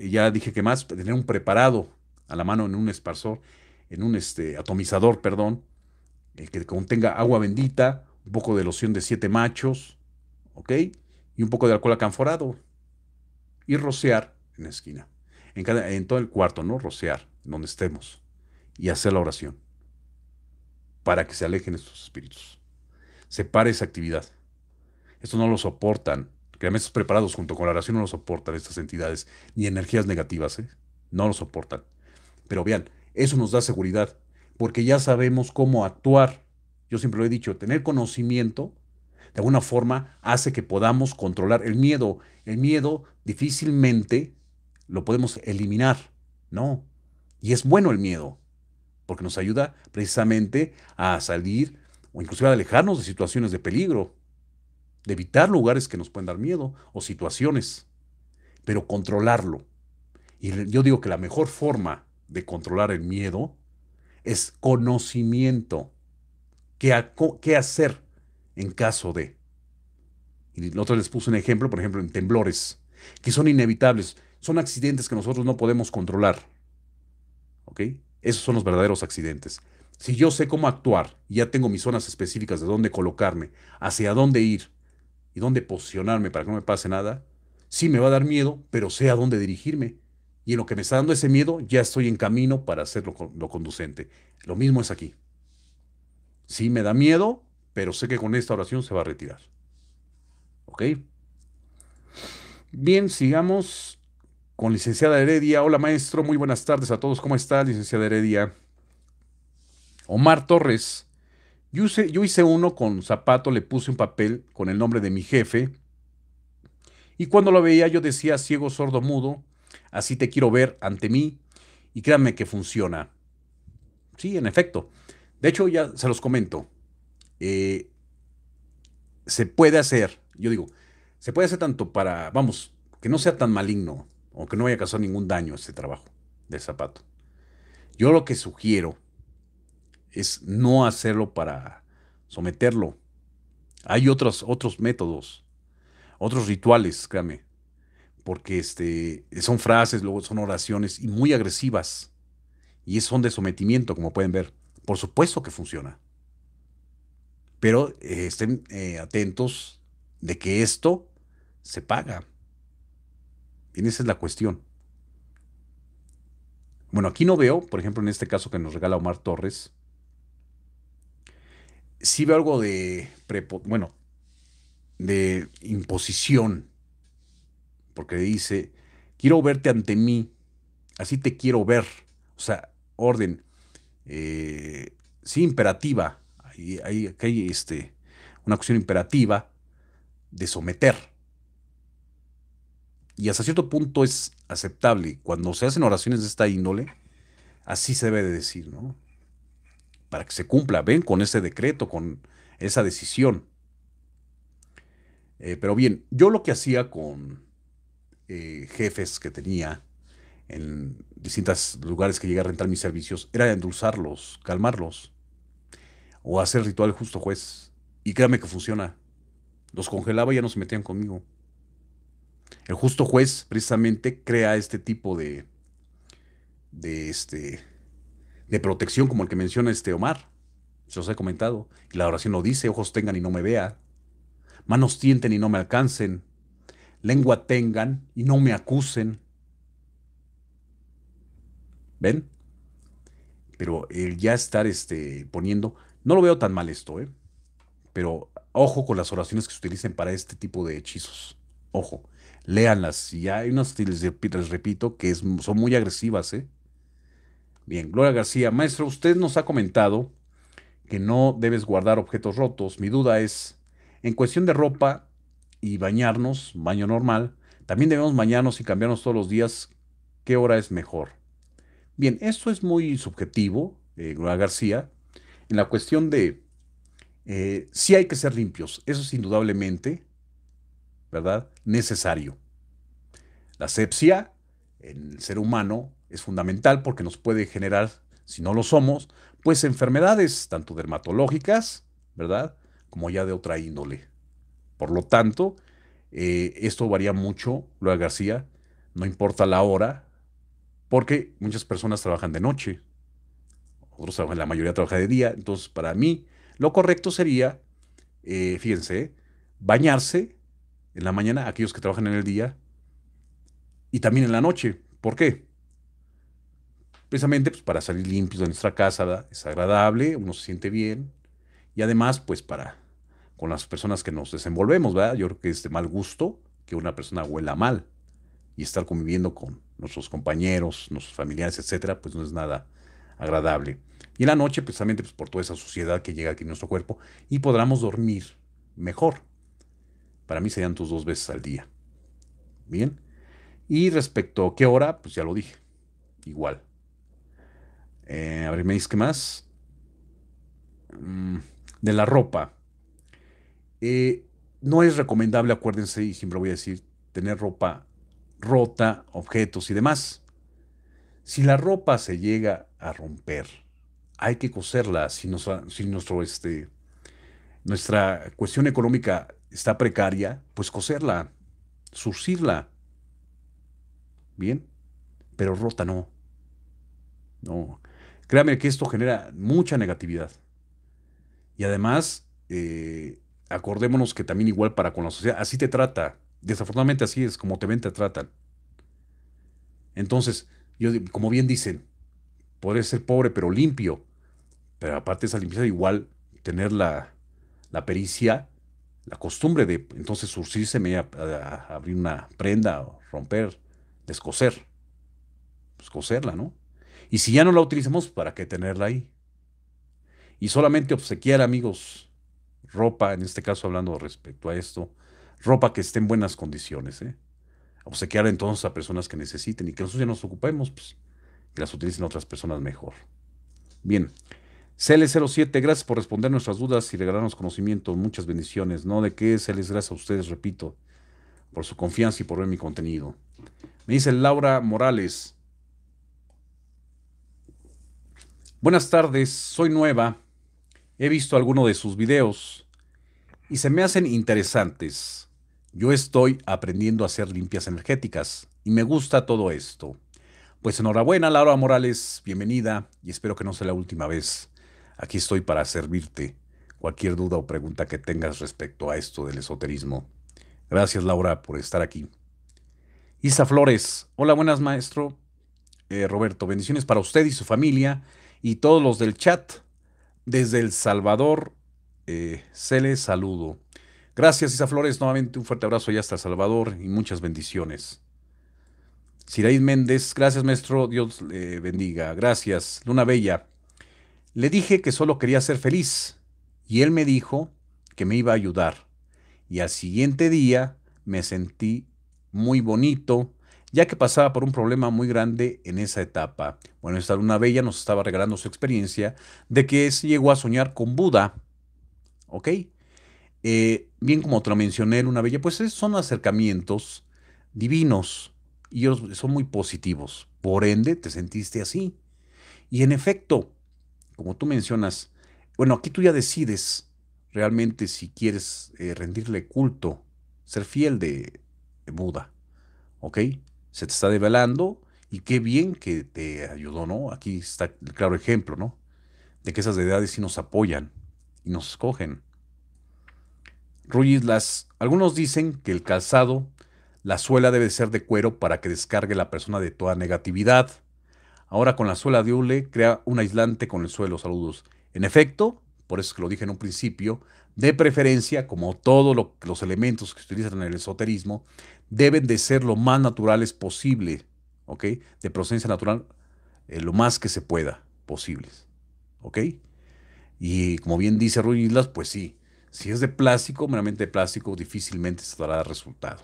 ya dije que más, tener un preparado a la mano en un esparzor, en un este, atomizador, perdón, el que contenga agua bendita, un poco de loción de siete machos, ¿ok? Y un poco de alcohol acanforado. Y rociar en la esquina, en, cada, en todo el cuarto, ¿no? Rociar, donde estemos. Y hacer la oración. Para que se alejen estos espíritus. Separe esa actividad. Esto no lo soportan además preparados junto con la oración no lo soportan estas entidades, ni energías negativas, ¿eh? no lo soportan. Pero vean, eso nos da seguridad, porque ya sabemos cómo actuar. Yo siempre lo he dicho, tener conocimiento de alguna forma hace que podamos controlar el miedo. El miedo difícilmente lo podemos eliminar, ¿no? Y es bueno el miedo, porque nos ayuda precisamente a salir o inclusive a alejarnos de situaciones de peligro de evitar lugares que nos pueden dar miedo o situaciones, pero controlarlo. Y yo digo que la mejor forma de controlar el miedo es conocimiento. ¿Qué, hacer en caso de? Y el otro les puse un ejemplo, por ejemplo, en temblores, que son inevitables. Son accidentes que nosotros no podemos controlar. ¿Ok? Esos son los verdaderos accidentes. Si yo sé cómo actuar, ya tengo mis zonas específicas de dónde colocarme, hacia dónde ir, y dónde posicionarme para que no me pase nada, sí me va a dar miedo, pero sé a dónde dirigirme. Y en lo que me está dando ese miedo, ya estoy en camino para hacerlo lo conducente. Lo mismo es aquí. Sí me da miedo, pero sé que con esta oración se va a retirar. ¿Ok? Bien, sigamos con licenciada Heredia. Hola maestro, muy buenas tardes a todos. ¿Cómo está licenciada Heredia? Omar Torres. Yo hice, uno con zapato, le puse un papel con el nombre de mi jefe. Y cuando lo veía yo decía, ciego, sordo, mudo, así te quiero ver ante mí. Y créanme que funciona. Sí, en efecto. De hecho, ya se los comento. Eh, se puede hacer, yo digo, se puede hacer tanto para, vamos, que no sea tan maligno o que no vaya a causar ningún daño ese trabajo de zapato. Yo lo que sugiero es no hacerlo para someterlo. Hay otros, otros métodos, otros rituales, créame, porque este, son frases, luego son oraciones y muy agresivas. Y son de sometimiento, como pueden ver. Por supuesto que funciona. Pero eh, estén eh, atentos de que esto se paga. Y esa es la cuestión. Bueno, aquí no veo, por ejemplo, en este caso que nos regala Omar Torres, sí veo algo de, bueno, de imposición, porque dice, quiero verte ante mí, así te quiero ver, o sea, orden, eh, sí, imperativa, hay, hay, este, una cuestión imperativa de someter. Y hasta cierto punto es aceptable. Cuando se hacen oraciones de esta índole, así se debe de decir, ¿no? para que se cumpla, ven, con ese decreto, con esa decisión. Eh, pero bien, yo lo que hacía con eh, jefes que tenía en distintos lugares que llegué a rentar mis servicios era endulzarlos, calmarlos o hacer ritual justo juez. Y créame que funciona. Los congelaba y ya no se metían conmigo. El justo juez precisamente crea este tipo de, de este, de protección como el que menciona este Omar. Se os he comentado. Y la oración lo dice, ojos tengan y no me vean, manos tienten y no me alcancen, lengua tengan y no me acusen. ¿Ven? Pero el ya estar este, poniendo, no lo veo tan mal esto, ¿eh? Pero ojo con las oraciones que se utilicen para este tipo de hechizos. Ojo, léanlas. Y hay unas les repito, que son muy agresivas, ¿eh? Bien, Gloria García, maestro, usted nos ha comentado que no debes guardar objetos rotos. Mi duda es, en cuestión de ropa y bañarnos, baño normal, también debemos bañarnos y cambiarnos todos los días. ¿Qué hora es mejor? Bien, esto es muy subjetivo, eh, Gloria García, en la cuestión de eh, si hay que ser limpios, eso es indudablemente, ¿verdad? Necesario. La sepsia en el ser humano es fundamental porque nos puede generar, si no lo somos, pues enfermedades tanto dermatológicas, ¿verdad? Como ya de otra índole. Por lo tanto, eh, esto varía mucho, Luis García, no importa la hora, porque muchas personas trabajan de noche, otros la mayoría trabaja de día, entonces para mí lo correcto sería, eh, fíjense, bañarse en la mañana, aquellos que trabajan en el día, y también en la noche. ¿Por qué? precisamente pues, para salir limpios de nuestra casa, es agradable, uno se siente bien y además pues para con las personas que nos desenvolvemos, ¿verdad? Yo creo que es de mal gusto que una persona huela mal y estar conviviendo con nuestros compañeros, nuestros familiares, etcétera, pues no es nada agradable. Y en la noche, precisamente pues, por toda esa suciedad que llega aquí en nuestro cuerpo y podamos dormir mejor. Para mí serían tus dos veces al día. Bien. Y respecto a qué hora, pues ya lo dije. Igual, eh, a ver, ¿me qué más? Mm, de la ropa. Eh, no es recomendable, acuérdense, y siempre voy a decir, tener ropa rota, objetos y demás. Si la ropa se llega a romper, hay que coserla. Si, si nuestro, este, nuestra cuestión económica está precaria, pues coserla, surcirla. Bien, pero rota no. No. Créame que esto genera mucha negatividad. Y además, eh, acordémonos que también igual para con la sociedad, así te trata. Desafortunadamente así es, como te ven, te tratan. Entonces, yo, como bien dicen, puedes ser pobre pero limpio. Pero aparte de esa limpieza, igual tener la, pericia, la costumbre de entonces surcirse, me abrir una prenda, romper, descoser. Pues coserla, ¿no? Y si ya no la utilizamos, ¿para qué tenerla ahí? Y solamente obsequiar, amigos, ropa, en este caso hablando respecto a esto, ropa que esté en buenas condiciones. ¿eh? Obsequiar entonces a personas que necesiten y que nosotros ya nos ocupemos, pues, que las utilicen otras personas mejor. Bien, CL07, gracias por responder nuestras dudas y regalarnos conocimiento. Muchas bendiciones. No de qué, se gracias a ustedes, repito, por su confianza y por ver mi contenido. Me dice Laura Morales. Buenas tardes, soy nueva. He visto alguno de sus videos y se me hacen interesantes. Yo estoy aprendiendo a hacer limpias energéticas y me gusta todo esto. Pues enhorabuena, Laura Morales, bienvenida y espero que no sea la última vez. Aquí estoy para servirte cualquier duda o pregunta que tengas respecto a esto del esoterismo. Gracias, Laura, por estar aquí. Isa Flores, hola, buenas, maestro. Eh, Roberto, bendiciones para usted y su familia y todos los del chat. Desde El Salvador se eh, les saludo. Gracias, Isa Flores. Nuevamente un fuerte abrazo y hasta El Salvador y muchas bendiciones. Siraid Méndez, gracias, maestro. Dios le bendiga. Gracias. Luna Bella. Le dije que solo quería ser feliz y él me dijo que me iba a ayudar. Y al siguiente día me sentí muy bonito ya que pasaba por un problema muy grande en esa etapa. Bueno, esta luna bella nos estaba regalando su experiencia de que se llegó a soñar con Buda, ¿ok? Eh, bien como te lo mencioné, una bella, pues son acercamientos divinos y son muy positivos. Por ende, te sentiste así. Y en efecto, como tú mencionas, bueno, aquí tú ya decides realmente si quieres eh, rendirle culto, ser fiel de Buda. ¿ok? se te está develando y qué bien que te ayudó, ¿no? Aquí está el claro ejemplo, ¿no? De que esas deidades sí nos apoyan y nos escogen. Ruiz, las, algunos dicen que el calzado, la suela debe ser de cuero para que descargue la persona de toda negatividad. Ahora con la suela de hule crea un aislante con el suelo, saludos. En efecto, por eso es que lo dije en un principio, de preferencia, como todos lo, los elementos que se utilizan en el esoterismo, deben de ser lo más naturales posible, ¿ok? De procedencia natural, eh, lo más que se pueda posibles, ¿ok? Y como bien dice Ruy Islas, pues sí, si es de plástico, meramente de plástico, difícilmente se dará resultado.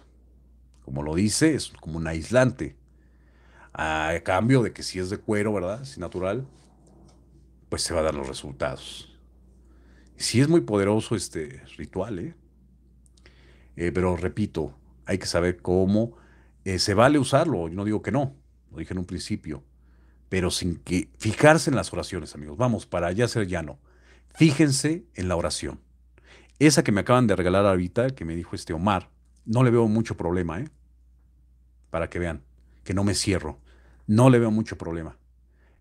Como lo dice, es como un aislante. A cambio de que si es de cuero, ¿verdad? Si natural, pues se va a dar los resultados. Sí es muy poderoso este ritual, Eh, eh pero repito, hay que saber cómo eh, se vale usarlo. Yo no digo que no, lo dije en un principio, pero sin que fijarse en las oraciones, amigos. Vamos, para ya ser llano. Fíjense en la oración. Esa que me acaban de regalar ahorita, que me dijo este Omar, no le veo mucho problema, ¿eh? Para que vean, que no me cierro. No le veo mucho problema.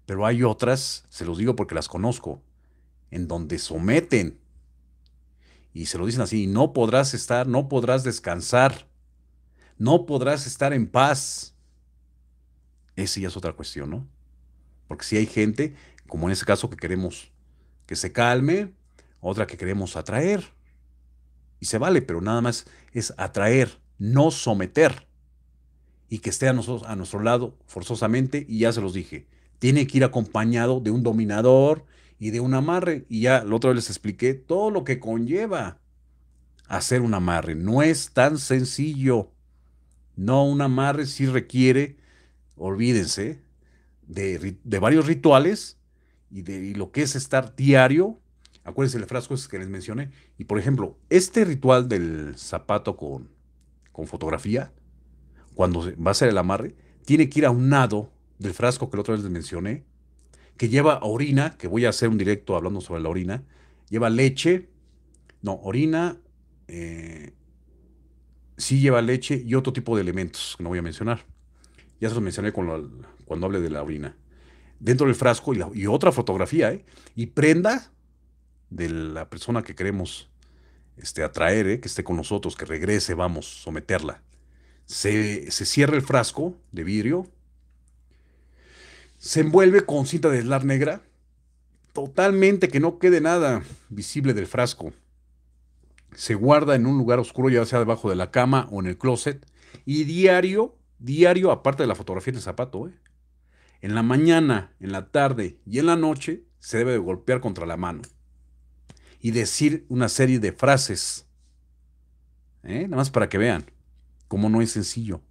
Pero hay otras, se los digo porque las conozco, en donde someten. Y se lo dicen así, no podrás estar, no podrás descansar no podrás estar en paz. Esa ya es otra cuestión, ¿no? Porque si hay gente, como en ese caso, que queremos que se calme, otra que queremos atraer. Y se vale, pero nada más es atraer, no someter. Y que esté a, nosotros, a nuestro lado forzosamente, y ya se los dije, tiene que ir acompañado de un dominador y de un amarre. Y ya lo otro les expliqué todo lo que conlleva hacer un amarre. No es tan sencillo. No, un amarre sí requiere, olvídense, de, varios rituales y de lo que es estar diario. Acuérdense el frasco que les mencioné. Y por ejemplo, este ritual del zapato con, con fotografía, cuando va a ser el amarre, tiene que ir a un lado del frasco que la otra vez les mencioné, que lleva orina, que voy a hacer un directo hablando sobre la orina, lleva leche, no, orina, eh, sí lleva leche y otro tipo de elementos que no voy a mencionar. Ya se los mencioné cuando, hablé de la orina. Dentro del frasco y, otra fotografía, ¿eh? Y prenda de la persona que queremos este, atraer, ¿eh? que esté con nosotros, que regrese, vamos, someterla. Se, se cierra el frasco de vidrio, se envuelve con cinta de eslar negra, totalmente que no quede nada visible del frasco se guarda en un lugar oscuro, ya sea debajo de la cama o en el closet, y diario, diario, aparte de la fotografía en el zapato, ¿eh? en la mañana, en la tarde y en la noche, se debe de golpear contra la mano y decir una serie de frases. ¿eh? Nada más para que vean cómo no es sencillo.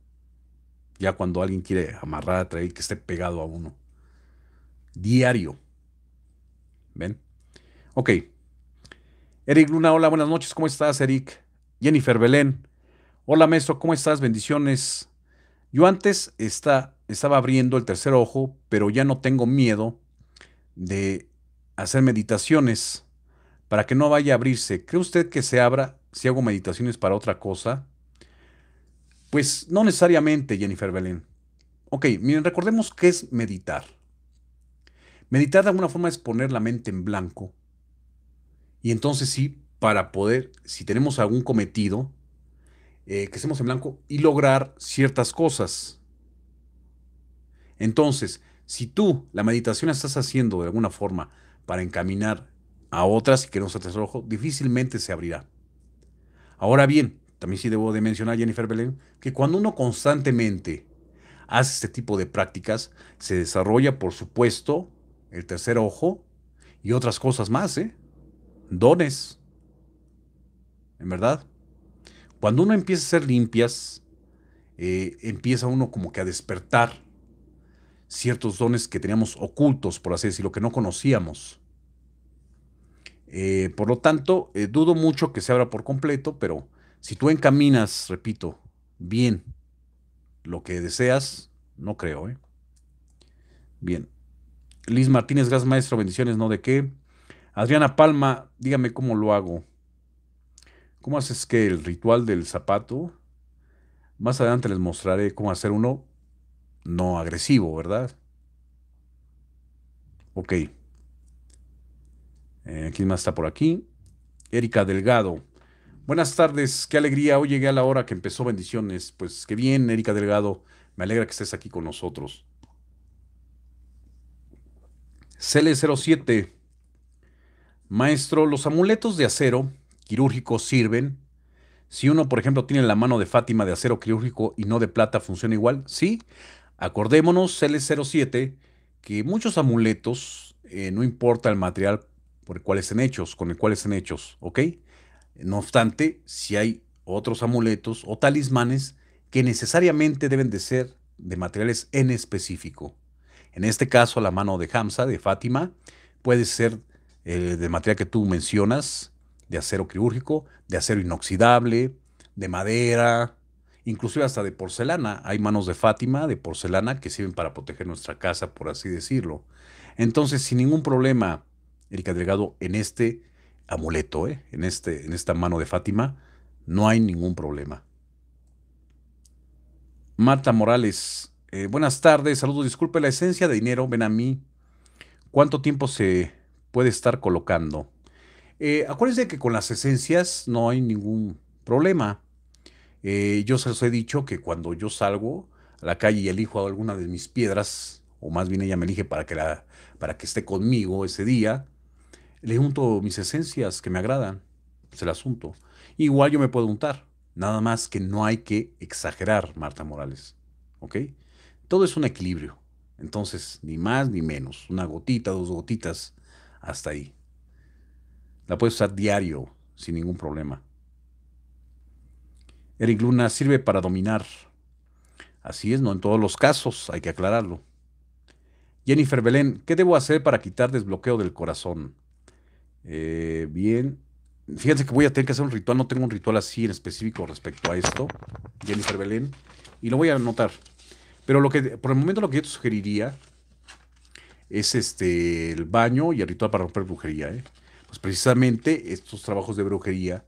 Ya cuando alguien quiere amarrar a traer que esté pegado a uno. Diario. ¿Ven? Ok. Eric Luna, hola, buenas noches, ¿cómo estás, Eric? Jennifer Belén, hola, maestro, ¿cómo estás? Bendiciones. Yo antes está, estaba abriendo el tercer ojo, pero ya no tengo miedo de hacer meditaciones para que no vaya a abrirse. ¿Cree usted que se abra si hago meditaciones para otra cosa? Pues no necesariamente, Jennifer Belén. Ok, miren, recordemos qué es meditar. Meditar de alguna forma es poner la mente en blanco y entonces sí, para poder, si tenemos algún cometido, eh, que estemos en blanco y lograr ciertas cosas. Entonces, si tú la meditación estás haciendo de alguna forma para encaminar a otras y que no se ojo, difícilmente se abrirá. Ahora bien, también sí debo de mencionar, Jennifer Belén, que cuando uno constantemente hace este tipo de prácticas, se desarrolla, por supuesto, el tercer ojo y otras cosas más, ¿eh? dones. ¿En verdad? Cuando uno empieza a ser limpias, eh, empieza uno como que a despertar ciertos dones que teníamos ocultos, por así decirlo, que no conocíamos. Eh, por lo tanto, eh, dudo mucho que se abra por completo, pero si tú encaminas, repito, bien lo que deseas, no creo. Bien. Liz Martínez, gracias maestro, bendiciones, no de qué. Adriana Palma, dígame cómo lo hago. ¿Cómo haces que el ritual del zapato? Más adelante les mostraré cómo hacer uno no agresivo, ¿verdad? Ok. Eh, ¿Quién más está por aquí? Erika Delgado. Buenas tardes, qué alegría. Hoy llegué a la hora que empezó. Bendiciones. Pues qué bien, Erika Delgado. Me alegra que estés aquí con nosotros. cl 07 Maestro, los amuletos de acero quirúrgico sirven. Si uno, por ejemplo, tiene la mano de Fátima de acero quirúrgico y no de plata, ¿funciona igual? Sí. Acordémonos, L07, que muchos amuletos, eh, no importa el material por el cual estén hechos, con el cual estén hechos, ¿ok? No obstante, si hay otros amuletos o talismanes que necesariamente deben de ser de materiales en específico. En este caso, la mano de Hamza, de Fátima, puede ser eh, de materia que tú mencionas, de acero quirúrgico, de acero inoxidable, de madera, inclusive hasta de porcelana. Hay manos de Fátima, de porcelana, que sirven para proteger nuestra casa, por así decirlo. Entonces, sin ningún problema, Erika agregado en este amuleto, eh, en, este, en esta mano de Fátima, no hay ningún problema. Marta Morales, eh, buenas tardes, saludos, disculpe la esencia de dinero, ven a mí. ¿Cuánto tiempo se puede estar colocando. Eh, acuérdense que con las esencias no hay ningún problema. Eh, yo se los he dicho que cuando yo salgo a la calle y elijo alguna de mis piedras, o más bien ella me elige para que, para que esté conmigo ese día, le junto mis esencias que me agradan. Es el asunto. Igual yo me puedo untar. Nada más que no hay que exagerar, Marta Morales. ¿Ok? Todo es un equilibrio. Entonces, ni más ni menos. Una gotita, dos gotitas hasta ahí. La puedes usar diario sin ningún problema. Eric Luna sirve para dominar. Así es, no en todos los casos, hay que aclararlo. Jennifer Belén, ¿qué debo hacer para quitar desbloqueo del corazón? Eh, bien, fíjense que voy a tener que hacer un ritual, no tengo un ritual así en específico respecto a esto, Jennifer Belén, y lo voy a anotar. Pero lo que, por el momento lo que yo te sugeriría es este, el baño y el ritual para romper brujería. ¿eh? Pues precisamente estos trabajos de brujería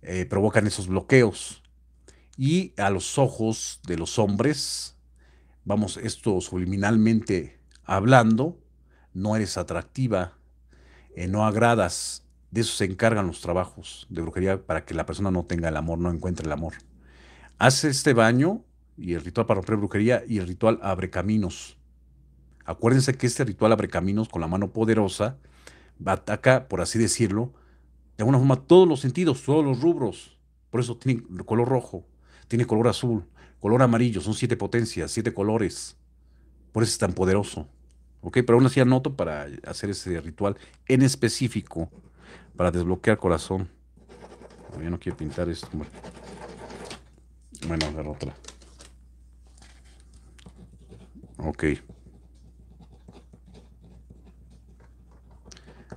eh, provocan esos bloqueos. Y a los ojos de los hombres, vamos, esto subliminalmente hablando, no eres atractiva, eh, no agradas. De eso se encargan los trabajos de brujería para que la persona no tenga el amor, no encuentre el amor. Hace este baño y el ritual para romper brujería y el ritual abre caminos. Acuérdense que este ritual abre caminos con la mano poderosa, ataca, por así decirlo, de alguna forma todos los sentidos, todos los rubros. Por eso tiene color rojo, tiene color azul, color amarillo, son siete potencias, siete colores. Por eso es tan poderoso. ¿Ok? Pero aún así anoto para hacer ese ritual en específico, para desbloquear corazón. Yo no quiero pintar esto. Bueno, agarro otra. Ok.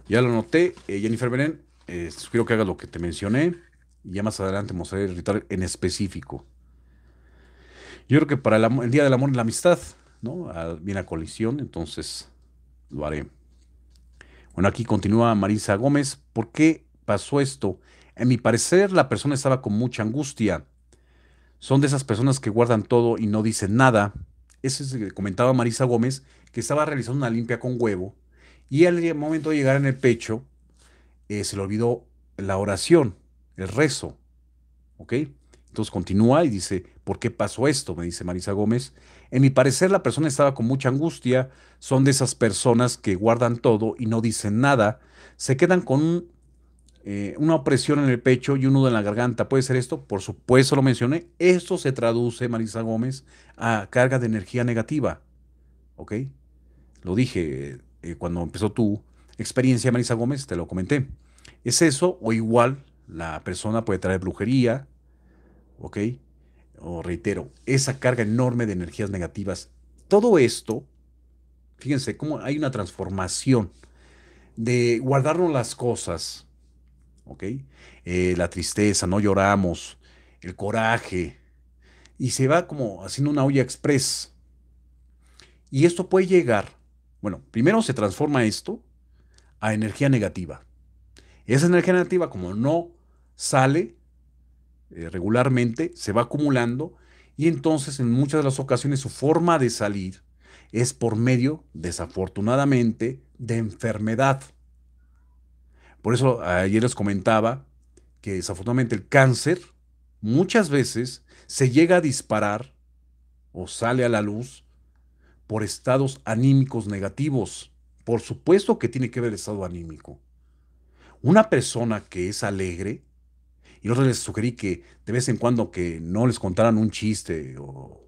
Ya lo noté, eh, Jennifer Beren, eh, sugiero que hagas lo que te mencioné y ya más adelante mostraré el ritual en específico. Yo creo que para el, Día del Amor y la Amistad, ¿no? Ah, viene a colisión, entonces lo haré. Bueno, aquí continúa Marisa Gómez. ¿Por qué pasó esto? En mi parecer, la persona estaba con mucha angustia. Son de esas personas que guardan todo y no dicen nada. ese es lo que comentaba Marisa Gómez, que estaba realizando una limpia con huevo y al momento de llegar en el pecho, eh, se le olvidó la oración, el rezo. ¿Ok? Entonces continúa y dice, ¿por qué pasó esto? Me dice Marisa Gómez. En mi parecer, la persona estaba con mucha angustia. Son de esas personas que guardan todo y no dicen nada. Se quedan con eh, una opresión en el pecho y un nudo en la garganta. ¿Puede ser esto? Por supuesto lo mencioné. Esto se traduce, Marisa Gómez, a carga de energía negativa. ¿Ok? Lo dije, eh, cuando empezó tu experiencia, Marisa Gómez, te lo comenté. ¿Es eso o igual la persona puede traer brujería? ¿Ok? O reitero, esa carga enorme de energías negativas. Todo esto, fíjense cómo hay una transformación de guardarnos las cosas, ¿ok? Eh, la tristeza, no lloramos, el coraje, y se va como haciendo una olla express. Y esto puede llegar bueno, primero se transforma esto a energía negativa. Esa energía negativa, como no sale eh, regularmente, se va acumulando y entonces en muchas de las ocasiones su forma de salir es por medio, desafortunadamente, de enfermedad. Por eso ayer les comentaba que desafortunadamente el cáncer muchas veces se llega a disparar o sale a la luz por estados anímicos negativos. Por supuesto que tiene que ver el estado anímico. Una persona que es alegre, y nosotros les sugerí que de vez en cuando que no les contaran un chiste o,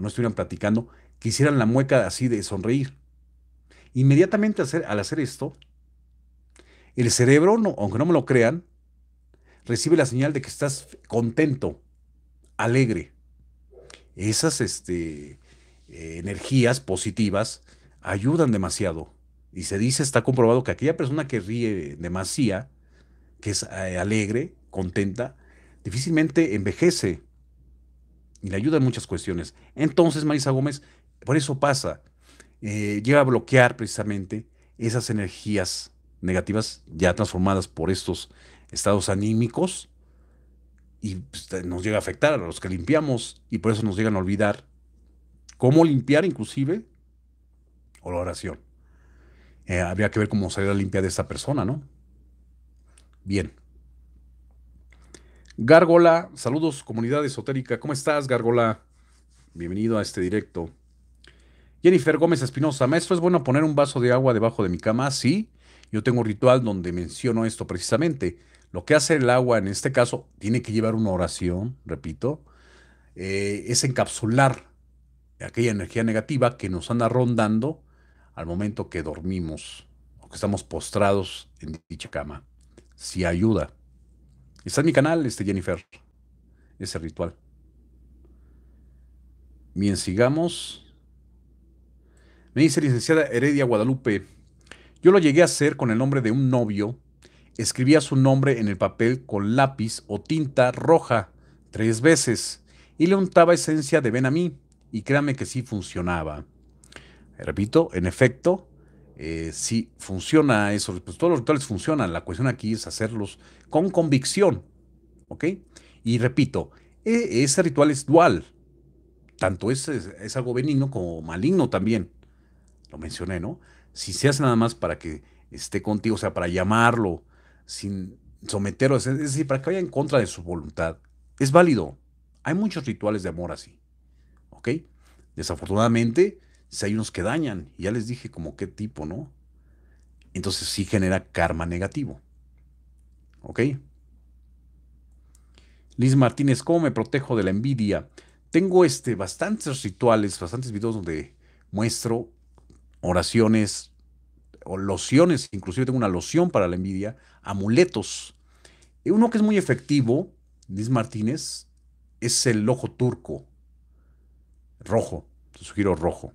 no estuvieran platicando, que hicieran la mueca así de sonreír. Inmediatamente al hacer esto, el cerebro, aunque no me lo crean, recibe la señal de que estás contento, alegre. Esas, este, eh, energías positivas ayudan demasiado. Y se dice, está comprobado que aquella persona que ríe demasiado, que es eh, alegre, contenta, difícilmente envejece y le ayuda en muchas cuestiones. Entonces, Marisa Gómez, por eso pasa, eh, llega a bloquear precisamente esas energías negativas ya transformadas por estos estados anímicos y pues, nos llega a afectar a los que limpiamos y por eso nos llegan a olvidar cómo limpiar inclusive, o la oración. Eh, habría que ver cómo salir a limpiar de esta persona, ¿no? Bien. Gárgola, saludos comunidad esotérica. ¿Cómo estás, Gárgola? Bienvenido a este directo. Jennifer Gómez Espinosa, maestro, ¿es bueno poner un vaso de agua debajo de mi cama? Sí, yo tengo un ritual donde menciono esto precisamente. Lo que hace el agua en este caso tiene que llevar una oración, repito, eh, es encapsular aquella energía negativa que nos anda rondando al momento que dormimos o que estamos postrados en dicha cama. Si ayuda. Está en mi canal, este Jennifer, ese ritual. Bien, sigamos. Me dice licenciada Heredia Guadalupe, yo lo llegué a hacer con el nombre de un novio. Escribía su nombre en el papel con lápiz o tinta roja tres veces y le untaba esencia de ven y créanme que sí funcionaba. Repito, en efecto, eh, sí funciona eso. Pues, todos los rituales funcionan. La cuestión aquí es hacerlos con convicción. ¿Ok? Y repito, e, ese ritual es dual. Tanto es, es, es algo benigno como maligno también. Lo mencioné, ¿no? Si se hace nada más para que esté contigo, o sea, para llamarlo, sin someterlo, es decir, para que vaya en contra de su voluntad, es válido. Hay muchos rituales de amor así. ¿ok? Desafortunadamente, si hay unos que dañan, ya les dije como qué tipo, ¿no? Entonces sí genera karma negativo, ¿ok? Liz Martínez, ¿cómo me protejo de la envidia? Tengo este, bastantes rituales, bastantes videos donde muestro oraciones o lociones, inclusive tengo una loción para la envidia, amuletos. Uno que es muy efectivo, Liz Martínez, es el ojo turco rojo, te giro rojo,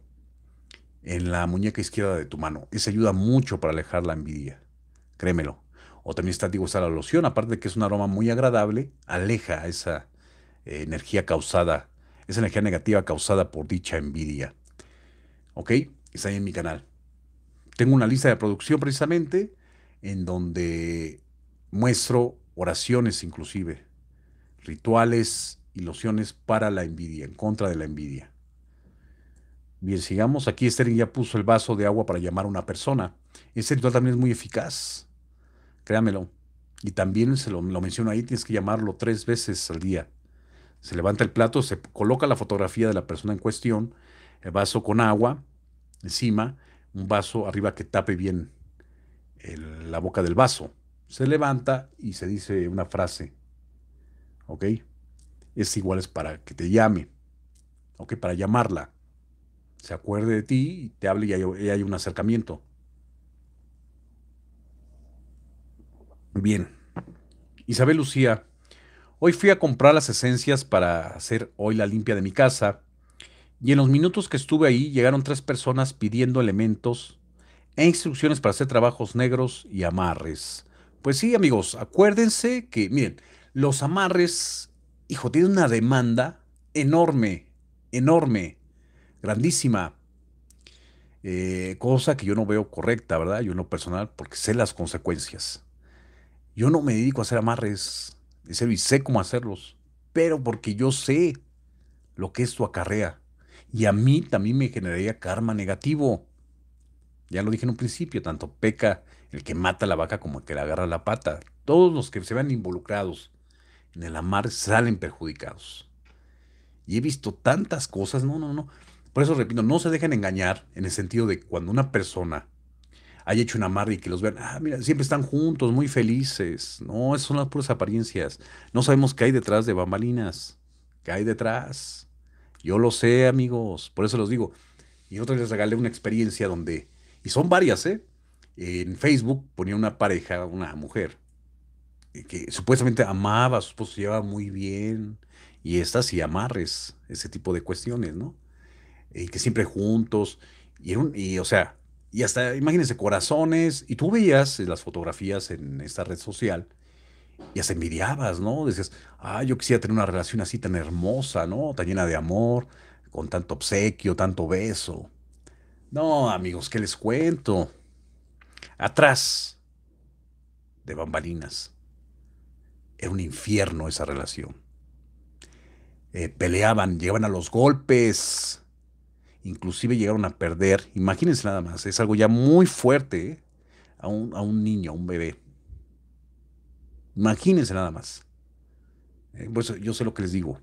en la muñeca izquierda de tu mano. Eso ayuda mucho para alejar la envidia, créemelo. O también está, digo, está la loción, aparte de que es un aroma muy agradable, aleja esa eh, energía causada, esa energía negativa causada por dicha envidia. ¿Ok? Está ahí en mi canal. Tengo una lista de producción precisamente en donde muestro oraciones inclusive, rituales y lociones para la envidia, en contra de la envidia. Bien, sigamos. Aquí Sterling ya puso el vaso de agua para llamar a una persona. Este ritual también es muy eficaz. Créamelo. Y también se lo, menciono ahí, tienes que llamarlo tres veces al día. Se levanta el plato, se coloca la fotografía de la persona en cuestión, el vaso con agua encima, un vaso arriba que tape bien la boca del vaso. Se levanta y se dice una frase. ¿Ok? Es igual, es para que te llame. ¿Ok? Para llamarla se acuerde de ti y te hable y hay, hay un acercamiento. Bien. Isabel Lucía, hoy fui a comprar las esencias para hacer hoy la limpia de mi casa y en los minutos que estuve ahí llegaron tres personas pidiendo elementos e instrucciones para hacer trabajos negros y amarres. Pues sí, amigos, acuérdense que, miren, los amarres, hijo, tienen una demanda enorme, enorme grandísima. Eh, cosa que yo no veo correcta, ¿verdad? Yo en lo personal, porque sé las consecuencias. Yo no me dedico a hacer amarres, y sé cómo hacerlos, pero porque yo sé lo que esto acarrea. Y a mí también me generaría karma negativo. Ya lo dije en un principio, tanto peca el que mata la vaca como el que le agarra la pata. Todos los que se ven involucrados en el amar salen perjudicados. Y he visto tantas cosas, no, no, no. Por eso repito, no se dejen engañar en el sentido de cuando una persona haya hecho una amarre y que los vean, ah, mira, siempre están juntos, muy felices. No, esas son las puras apariencias. No sabemos qué hay detrás de bambalinas. ¿Qué hay detrás? Yo lo sé, amigos. Por eso los digo. Y otra vez les regalé una experiencia donde, y son varias, ¿eh? En Facebook ponía una pareja, una mujer, eh, que supuestamente amaba supuestamente su llevaba muy bien, y estas y amarres, ese tipo de cuestiones, ¿no? y que siempre juntos, y, o sea, y hasta, imagínense, corazones, y tú veías las fotografías en esta red social, y hasta envidiabas, ¿no? Decías, ah, yo quisiera tener una relación así tan hermosa, ¿no? Tan llena de amor, con tanto obsequio, tanto beso. No, amigos, ¿qué les cuento? Atrás de bambalinas. Era un infierno esa relación. Eh, peleaban, llegaban a los golpes, inclusive llegaron a perder, imagínense nada más, es algo ya muy fuerte ¿eh? a, un, niño, a un bebé. Imagínense nada más. Eh, pues, yo sé lo que les digo.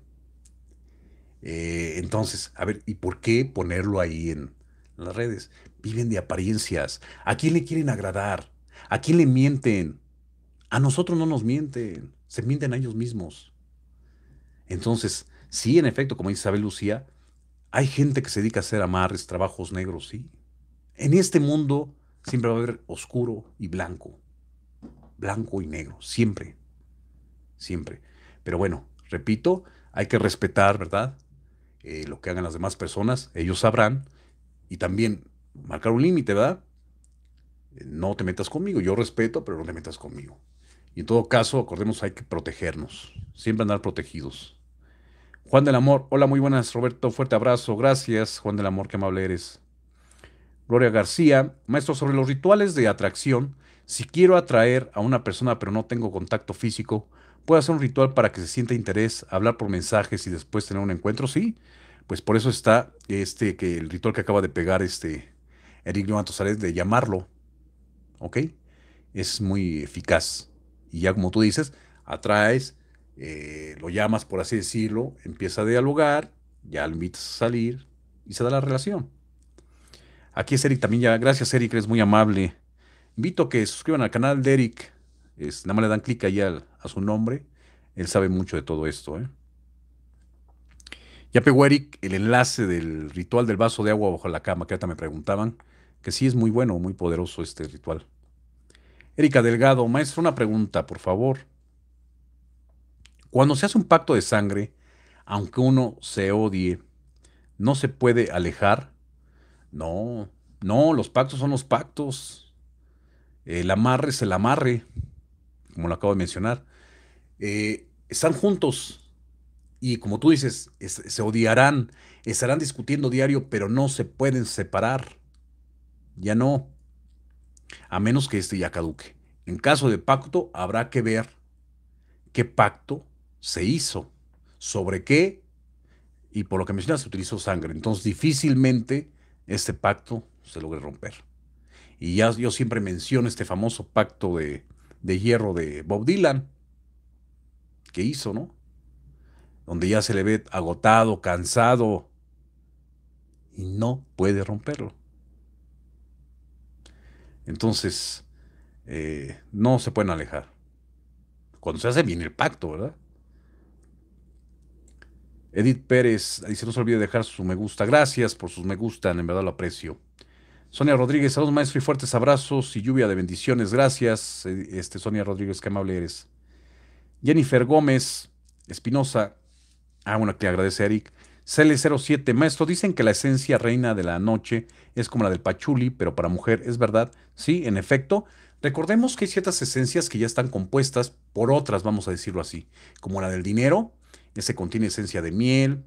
Eh, entonces, a ver, ¿y por qué ponerlo ahí en las redes? Viven de apariencias. ¿A quién le quieren agradar? ¿A quién le mienten? A nosotros no nos mienten, se mienten a ellos mismos. Entonces, sí, en efecto, como dice Isabel Lucía, hay gente que se dedica a hacer amarres, trabajos negros, sí. En este mundo siempre va a haber oscuro y blanco. Blanco y negro, siempre. Siempre. Pero bueno, repito, hay que respetar, ¿verdad? Eh, lo que hagan las demás personas, ellos sabrán. Y también marcar un límite, ¿verdad? Eh, no te metas conmigo, yo respeto, pero no te metas conmigo. Y en todo caso, acordemos, hay que protegernos, siempre andar protegidos. Juan del Amor, hola, muy buenas, Roberto, fuerte abrazo, gracias, Juan del Amor, qué amable eres. Gloria García, maestro, sobre los rituales de atracción, si quiero atraer a una persona pero no tengo contacto físico, ¿puedo hacer un ritual para que se sienta interés, hablar por mensajes y después tener un encuentro? Sí, pues por eso está este, que el ritual que acaba de pegar este Eric León de llamarlo, ¿ok? Es muy eficaz. Y ya como tú dices, atraes eh, lo llamas, por así decirlo, empieza a dialogar, ya lo invitas a salir y se da la relación. Aquí es Eric también, ya, gracias Eric, eres muy amable. Invito a que suscriban al canal de Eric, es, nada más le dan clic ahí a su nombre, él sabe mucho de todo esto. ¿eh? Ya pegó Eric el enlace del ritual del vaso de agua bajo la cama, que ahorita me preguntaban, que sí es muy bueno, muy poderoso este ritual. Erika Delgado, maestro, una pregunta, por favor. Cuando se hace un pacto de sangre, aunque uno se odie, no se puede alejar. No, no, los pactos son los pactos. El amarre se el amarre, como lo acabo de mencionar. Eh, están juntos y como tú dices, se odiarán, estarán discutiendo diario, pero no se pueden separar. Ya no. A menos que este ya caduque. En caso de pacto, habrá que ver qué pacto se hizo, sobre qué, y por lo que mencionas, se utilizó sangre. Entonces, difícilmente este pacto se logre romper. Y ya yo siempre menciono este famoso pacto de, hierro de Bob Dylan, que hizo, ¿no? Donde ya se le ve agotado, cansado, y no puede romperlo. Entonces, eh, no se pueden alejar. Cuando se hace bien el pacto, ¿verdad? Edith Pérez dice: No se olvide dejar su me gusta. Gracias por sus me gustan, en verdad lo aprecio. Sonia Rodríguez, saludos maestro y fuertes abrazos y lluvia de bendiciones. Gracias, eh, este, Sonia Rodríguez, qué amable eres. Jennifer Gómez Espinosa, ah, bueno, que le agradece a Eric. CL07, maestro, dicen que la esencia reina de la noche es como la del pachuli, pero para mujer, ¿es verdad? Sí, en efecto. Recordemos que hay ciertas esencias que ya están compuestas por otras, vamos a decirlo así, como la del dinero, ese contiene esencia de miel,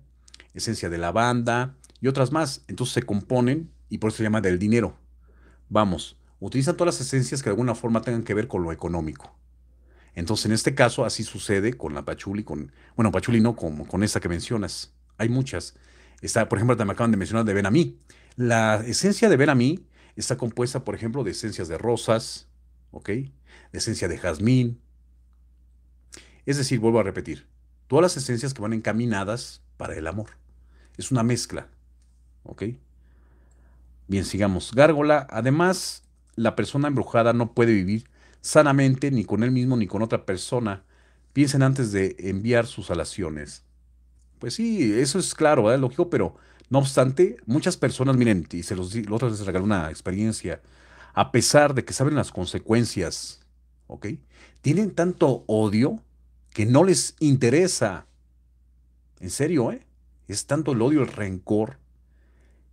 esencia de lavanda y otras más. Entonces se componen y por eso se llama del dinero. Vamos, utilizan todas las esencias que de alguna forma tengan que ver con lo económico. Entonces, en este caso, así sucede con la pachuli, con, bueno, pachuli no, con, con esta que mencionas. Hay muchas. Está, por ejemplo, me acaban de mencionar de Benamí. La esencia de Benamí está compuesta, por ejemplo, de esencias de rosas, ¿ok? De esencia de jazmín. Es decir, vuelvo a repetir, todas las esencias que van encaminadas para el amor. Es una mezcla. ¿Ok? Bien, sigamos. Gárgola, además, la persona embrujada no puede vivir sanamente ni con él mismo ni con otra persona. Piensen antes de enviar sus alaciones. Pues sí, eso es claro, es lógico, pero no obstante, muchas personas, miren, y se los otra les regaló una experiencia, a pesar de que saben las consecuencias, ¿ok? Tienen tanto odio que no les interesa. En serio, ¿eh? Es tanto el odio, el rencor,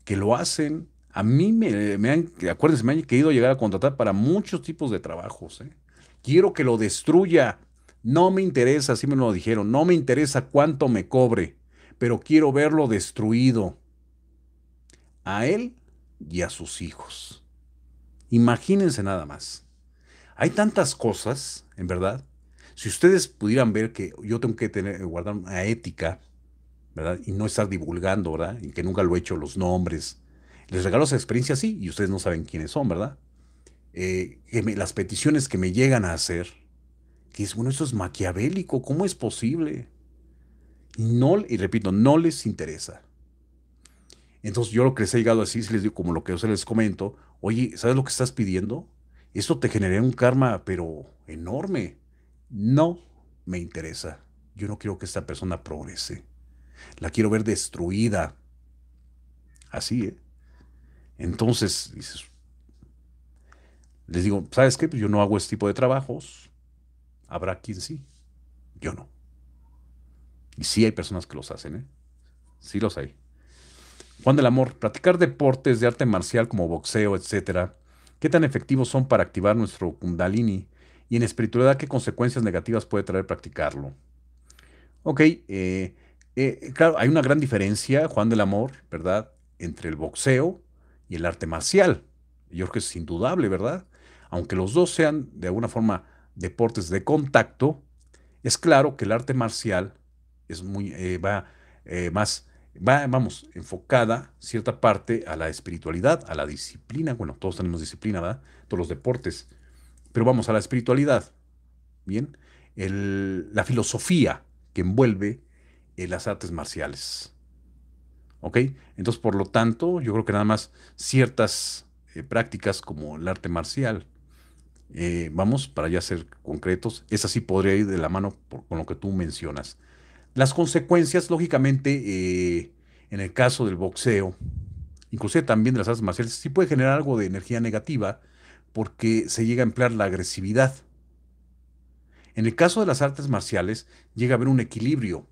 que lo hacen. A mí me, han, acuérdense, me han querido llegar a contratar para muchos tipos de trabajos. ¿eh? Quiero que lo destruya. No me interesa, así me lo dijeron, no me interesa cuánto me cobre, pero quiero verlo destruido. A él y a sus hijos. Imagínense nada más. Hay tantas cosas, en verdad, si ustedes pudieran ver que yo tengo que tener, guardar una ética, ¿verdad? Y no estar divulgando, ¿verdad? Y que nunca lo he hecho, los nombres. Les regalo esa experiencia, sí, y ustedes no saben quiénes son, ¿verdad? Eh, las peticiones que me llegan a hacer, que es, bueno, eso es maquiavélico, ¿cómo es posible? Y, no, y repito, no les interesa. Entonces yo lo que les he llegado así, si les digo como lo que yo se les comento, oye, ¿sabes lo que estás pidiendo? Esto te genera un karma, pero enorme no me interesa. Yo no quiero que esta persona progrese. La quiero ver destruida. Así, ¿eh? Entonces, les digo, ¿sabes qué? Pues yo no hago este tipo de trabajos. Habrá quien sí, yo no. Y sí hay personas que los hacen, ¿eh? Sí los hay. Juan del Amor, practicar deportes de arte marcial como boxeo, etcétera, ¿qué tan efectivos son para activar nuestro Kundalini? y en espiritualidad qué consecuencias negativas puede traer practicarlo. Ok, eh, eh, claro, hay una gran diferencia, Juan del Amor, ¿verdad?, entre el boxeo y el arte marcial. Yo creo que es indudable, ¿verdad? Aunque los dos sean de alguna forma deportes de contacto, es claro que el arte marcial es muy, eh, va más va, vamos, enfocada cierta parte a la espiritualidad, a la disciplina. Bueno, todos tenemos disciplina, ¿verdad? Todos los deportes. Pero vamos a la espiritualidad. Bien, la filosofía que envuelve eh, las artes marciales. ¿Ok? Entonces, por lo tanto, yo creo que nada más ciertas eh, prácticas como el arte marcial, eh, vamos, para ya ser concretos, esa sí podría ir de la mano con lo que tú mencionas. Las consecuencias, lógicamente, en el caso del boxeo, inclusive también de las artes marciales, sí puede generar algo de energía negativa porque se llega a emplear la agresividad. En el caso de las artes marciales, llega a haber un equilibrio.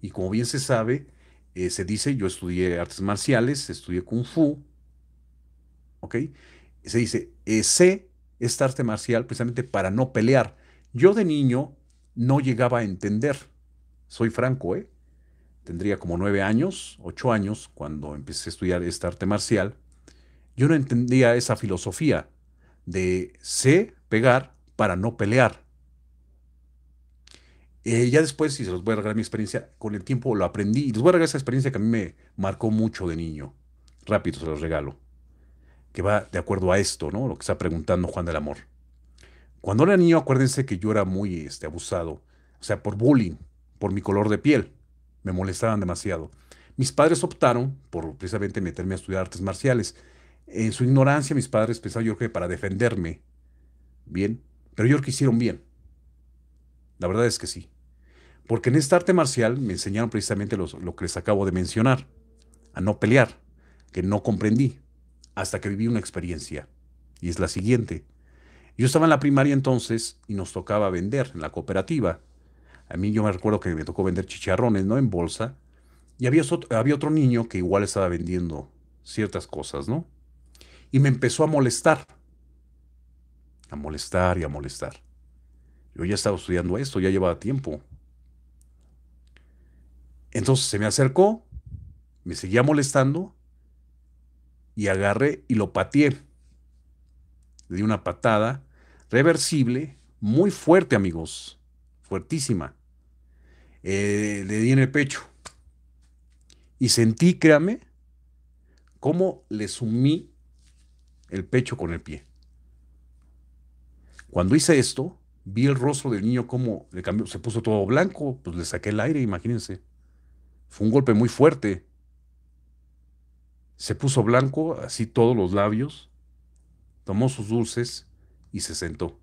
Y como bien se sabe, eh, se dice, yo estudié artes marciales, estudié kung fu, ¿ok? Se dice, eh, sé esta arte marcial precisamente para no pelear. Yo de niño no llegaba a entender, soy franco, ¿eh? Tendría como nueve años, ocho años, cuando empecé a estudiar esta arte marcial. Yo no entendía esa filosofía de sé pegar para no pelear. Eh, ya después, si se los voy a regalar mi experiencia, con el tiempo lo aprendí y les voy a regalar esa experiencia que a mí me marcó mucho de niño. Rápido se los regalo. Que va de acuerdo a esto, ¿no? Lo que está preguntando Juan del Amor. Cuando era niño, acuérdense que yo era muy este, abusado, o sea, por bullying, por mi color de piel. Me molestaban demasiado. Mis padres optaron por precisamente meterme a estudiar artes marciales. En su ignorancia, mis padres pensaron, yo que para defenderme, bien, pero yo creo que hicieron bien. La verdad es que sí. Porque en este arte marcial me enseñaron precisamente los, lo que les acabo de mencionar, a no pelear, que no comprendí, hasta que viví una experiencia. Y es la siguiente. Yo estaba en la primaria entonces y nos tocaba vender en la cooperativa. A mí yo me recuerdo que me tocó vender chicharrones, ¿no? En bolsa. Y había, había otro niño que igual estaba vendiendo ciertas cosas, ¿no? y me empezó a molestar. A molestar y a molestar. Yo ya estaba estudiando esto, ya llevaba tiempo. Entonces se me acercó, me seguía molestando y agarré y lo pateé. Le di una patada reversible, muy fuerte amigos, fuertísima. Eh, le di en el pecho. Y sentí, créame, cómo le sumí el pecho con el pie. Cuando hice esto, vi el rostro del niño como le cambió, se puso todo blanco, pues le saqué el aire, imagínense. Fue un golpe muy fuerte. Se puso blanco, así todos los labios, tomó sus dulces y se sentó.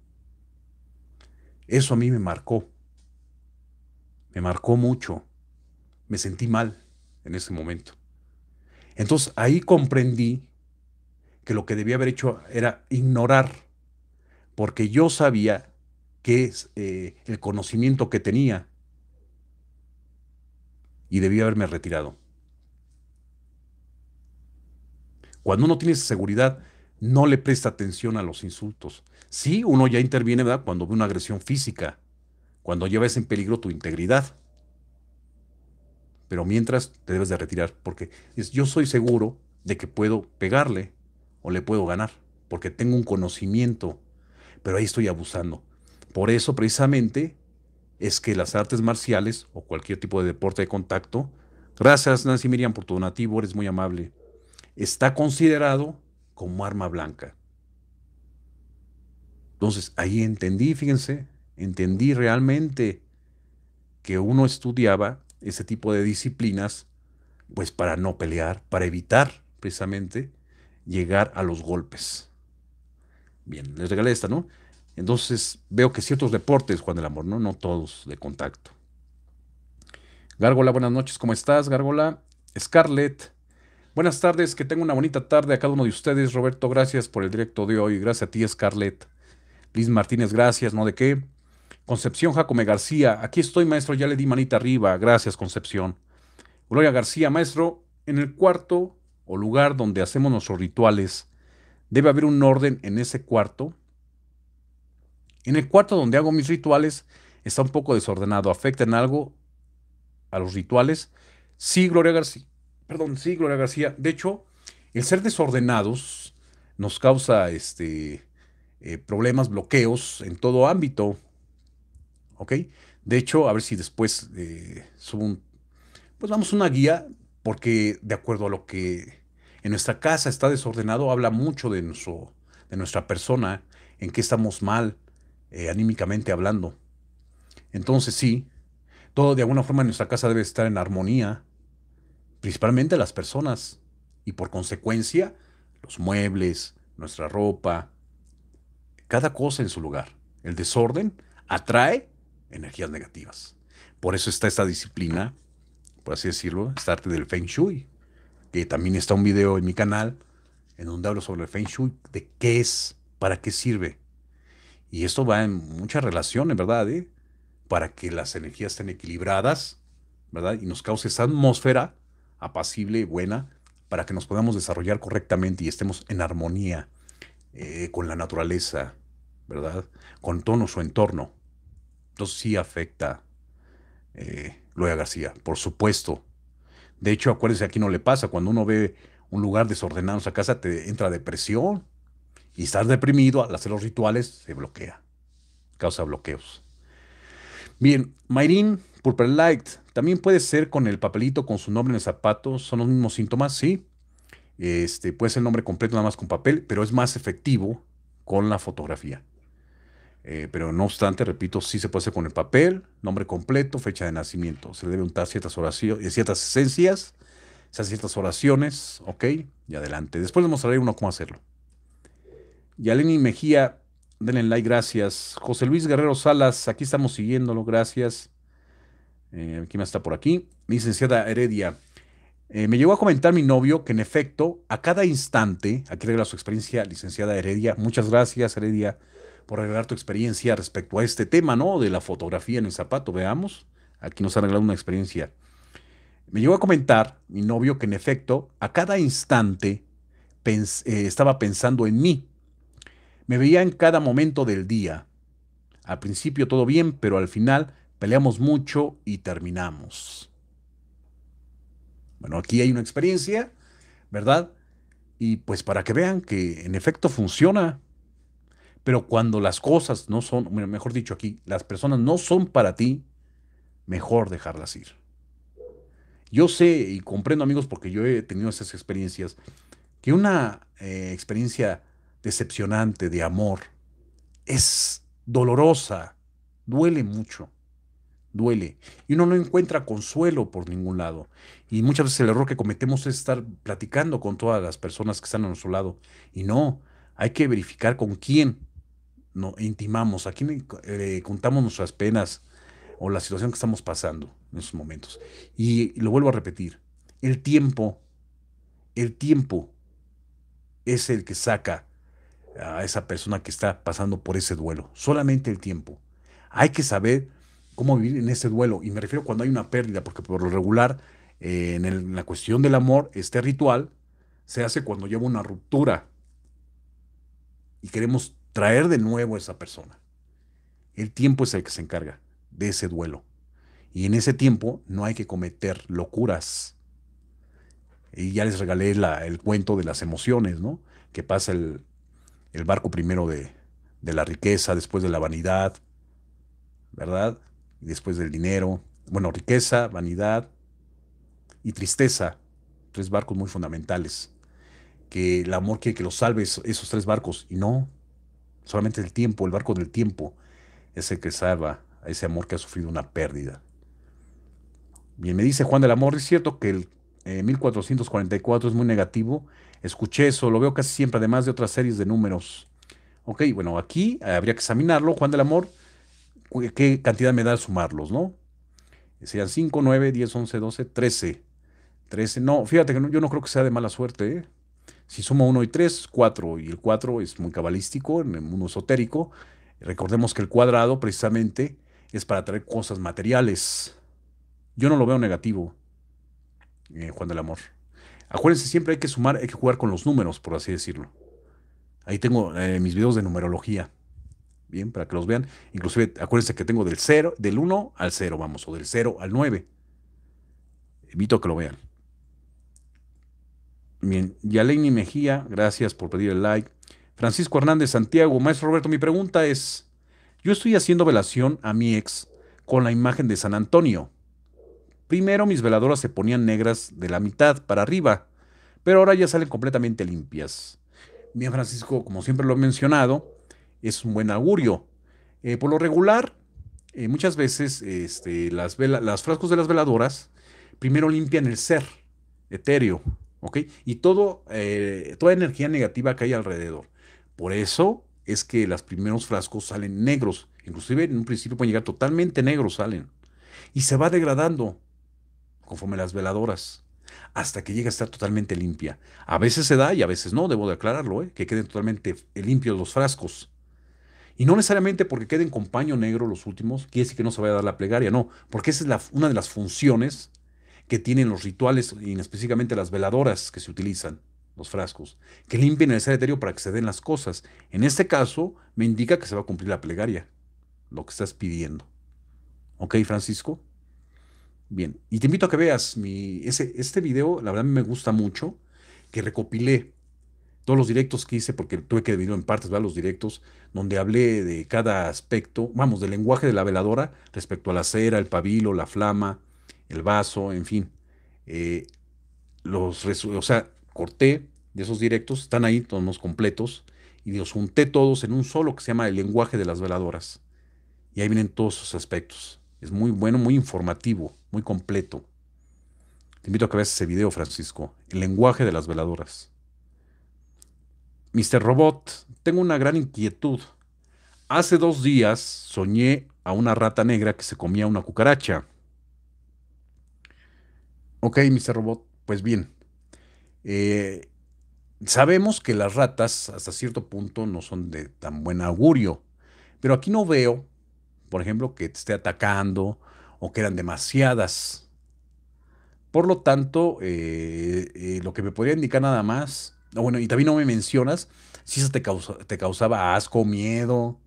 Eso a mí me marcó. Me marcó mucho. Me sentí mal en ese momento. Entonces ahí comprendí que lo que debía haber hecho era ignorar, porque yo sabía que es eh, el conocimiento que tenía y debía haberme retirado. Cuando uno tiene seguridad, no le presta atención a los insultos. Sí, uno ya interviene cuando ve una agresión física, cuando llevas en peligro tu integridad. Pero mientras te debes de retirar, porque yo soy seguro de que puedo pegarle, o le puedo ganar, porque tengo un conocimiento, pero ahí estoy abusando. Por eso precisamente es que las artes marciales o cualquier tipo de deporte de contacto, gracias Nancy Miriam por tu donativo, eres muy amable, está considerado como arma blanca. Entonces ahí entendí, fíjense, entendí realmente que uno estudiaba ese tipo de disciplinas, pues para no pelear, para evitar precisamente llegar a los golpes. Bien, les regalé esta, ¿no? Entonces veo que ciertos deportes, Juan del Amor, ¿no? No todos de contacto. Gárgola, buenas noches, ¿cómo estás, Gárgola? Scarlett, buenas tardes, que tenga una bonita tarde a cada uno de ustedes. Roberto, gracias por el directo de hoy. Gracias a ti, Scarlett. Liz Martínez, gracias, ¿no? ¿De qué? Concepción Jacome García, aquí estoy, maestro, ya le di manita arriba. Gracias, Concepción. Gloria García, maestro, en el cuarto o lugar donde hacemos nuestros rituales, debe haber un orden en ese cuarto. En el cuarto donde hago mis rituales está un poco desordenado. ¿Afecta en algo a los rituales? Sí, Gloria García. Perdón, sí, Gloria García. De hecho, el ser desordenados nos causa este, eh, problemas, bloqueos en todo ámbito. ¿Ok? De hecho, a ver si después eh, subo un... Pues vamos a una guía, porque de acuerdo a lo que en nuestra casa está desordenado, habla mucho de, nuestro, de nuestra persona, en qué estamos mal, eh, anímicamente hablando. Entonces sí, todo de alguna forma en nuestra casa debe estar en armonía, principalmente las personas, y por consecuencia, los muebles, nuestra ropa, cada cosa en su lugar. El desorden atrae energías negativas. Por eso está esta disciplina, por así decirlo, esta arte del Feng Shui que también está un video en mi canal, en donde hablo sobre el Feng Shui, de qué es, para qué sirve. Y esto va en mucha relación, verdad, eh? para que las energías estén equilibradas, ¿verdad? Y nos cause esa atmósfera apacible, buena, para que nos podamos desarrollar correctamente y estemos en armonía eh, con la naturaleza, ¿verdad? Con todo su entorno. Entonces sí afecta eh, García, por supuesto. De hecho, acuérdense, aquí no le pasa. Cuando uno ve un lugar desordenado en su casa, te entra depresión. Y estás deprimido al hacer los rituales se bloquea. Causa bloqueos. Bien, Mayrin Purple Light. También puede ser con el papelito con su nombre en el zapato. Son los mismos síntomas, sí. Este, puede ser el nombre completo nada más con papel, pero es más efectivo con la fotografía. Eh, pero no obstante, repito, sí se puede hacer con el papel, nombre completo, fecha de nacimiento. Se le debe untar ciertas oraciones, eh, ciertas esencias, ciertas oraciones, ok, y adelante. Después les mostraré uno cómo hacerlo. Yaleni Mejía, denle like, gracias. José Luis Guerrero Salas, aquí estamos siguiéndolo, gracias. Eh, ¿Quién más está por aquí? Licenciada Heredia. Eh, me llegó a comentar mi novio que en efecto, a cada instante, aquí regla su experiencia, licenciada Heredia, muchas gracias Heredia, por arreglar tu experiencia respecto a este tema, ¿no? De la fotografía en el zapato. Veamos, aquí nos ha arreglado una experiencia. Me llegó a comentar mi novio que en efecto, a cada instante eh, estaba pensando en mí. Me veía en cada momento del día. Al principio todo bien, pero al final peleamos mucho y terminamos. Bueno, aquí hay una experiencia, ¿verdad? Y pues para que vean que en efecto funciona. Pero cuando las cosas no son, mejor dicho aquí, las personas no son para ti, mejor dejarlas ir. Yo sé y comprendo amigos, porque yo he tenido esas experiencias, que una eh, experiencia decepcionante de amor es dolorosa, duele mucho, duele. Y uno no encuentra consuelo por ningún lado. Y muchas veces el error que cometemos es estar platicando con todas las personas que están a nuestro lado. Y no, hay que verificar con quién intimamos, aquí eh, contamos nuestras penas o la situación que estamos pasando en esos momentos. Y, lo vuelvo a repetir, el tiempo, el tiempo es el que saca a esa persona que está pasando por ese duelo, solamente el tiempo. Hay que saber cómo vivir en ese duelo, y me refiero cuando hay una pérdida, porque por lo regular, eh, en, en la cuestión del amor, este ritual se hace cuando lleva una ruptura y queremos traer de nuevo a esa persona. El tiempo es el que se encarga de ese duelo. Y en ese tiempo no hay que cometer locuras. Y ya les regalé el cuento de las emociones, ¿no? Que pasa el, barco primero de, la riqueza, después de la vanidad, ¿verdad? Y después del dinero. Bueno, riqueza, vanidad y tristeza. Tres barcos muy fundamentales. Que el amor quiere que los salve esos tres barcos. Y no, Solamente el tiempo, el barco del tiempo, es el que salva a ese amor que ha sufrido una pérdida. Bien, me dice Juan del Amor, es cierto que el 1444 eh, es muy negativo. Escuché eso, lo veo casi siempre, además de otras series de números. Ok, bueno, aquí habría que examinarlo, Juan del Amor, qué cantidad me da sumarlos, ¿no? Serían 5, 9, 10, 11, 12, 13. 13. No, fíjate que yo no creo que sea de mala suerte, ¿eh? Si sumo 1 y 3, 4, y el 4 es muy cabalístico en el mundo esotérico. Recordemos que el cuadrado precisamente es para traer cosas materiales. Yo no lo veo negativo, eh, Juan del Amor. Acuérdense, siempre hay que sumar, hay que jugar con los números, por así decirlo. Ahí tengo eh, mis videos de numerología. Bien, para que los vean. Inclusive, acuérdense que tengo del 0, del 1 al 0, vamos, o del 0 al 9. Evito que lo vean. Bien, Yaleni Mejía, gracias por pedir el like. Francisco Hernández Santiago, maestro Roberto, mi pregunta es, yo estoy haciendo velación a mi ex con la imagen de San Antonio. Primero mis veladoras se ponían negras de la mitad para arriba, pero ahora ya salen completamente limpias. Bien, Francisco, como siempre lo he mencionado, es un buen augurio. Eh, por lo regular, eh, muchas veces este, las, las frascos de las veladoras primero limpian el ser etéreo y todo, eh, toda energía negativa que hay alrededor. Por eso es que los primeros frascos salen negros, inclusive en un principio pueden llegar totalmente negros, salen. Y se va degradando conforme las veladoras, hasta que llega a estar totalmente limpia. A veces se da y a veces no, debo de aclararlo, ¿eh? que queden totalmente eh, limpios los frascos. Y no necesariamente porque queden con paño negro los últimos, quiere decir que no se vaya a dar la plegaria, no, porque esa es una de las funciones que tienen los rituales y específicamente las veladoras que se utilizan, los frascos, que limpien el etéreo para que se den las cosas. En este caso, me indica que se va a cumplir la plegaria, lo que estás pidiendo. ¿Ok, Francisco? Bien, y te invito a que veas mi, ese, este video, la verdad me gusta mucho, que recopilé todos los directos que hice, porque tuve que dividirlo en partes, ¿verdad? Los directos, donde hablé de cada aspecto, vamos, del lenguaje de la veladora respecto a la cera, el pabilo, la flama, el vaso, en fin. Eh, los, o sea, corté de esos directos, están ahí todos los completos, y los junté todos en un solo que se llama El lenguaje de las veladoras. Y ahí vienen todos sus aspectos. Es muy bueno, muy informativo, muy completo. Te invito a que veas ese video, Francisco. El lenguaje de las veladoras. Mr. Robot, tengo una gran inquietud. Hace dos días soñé a una rata negra que se comía una cucaracha. Ok, Mr. Robot, pues bien. Eh, sabemos que las ratas hasta cierto punto no son de tan buen augurio, pero aquí no veo, por ejemplo, que te esté atacando o que eran demasiadas. Por lo tanto, eh, eh, lo que me podría indicar nada más, bueno, y también no me mencionas si eso te causaba asco, miedo,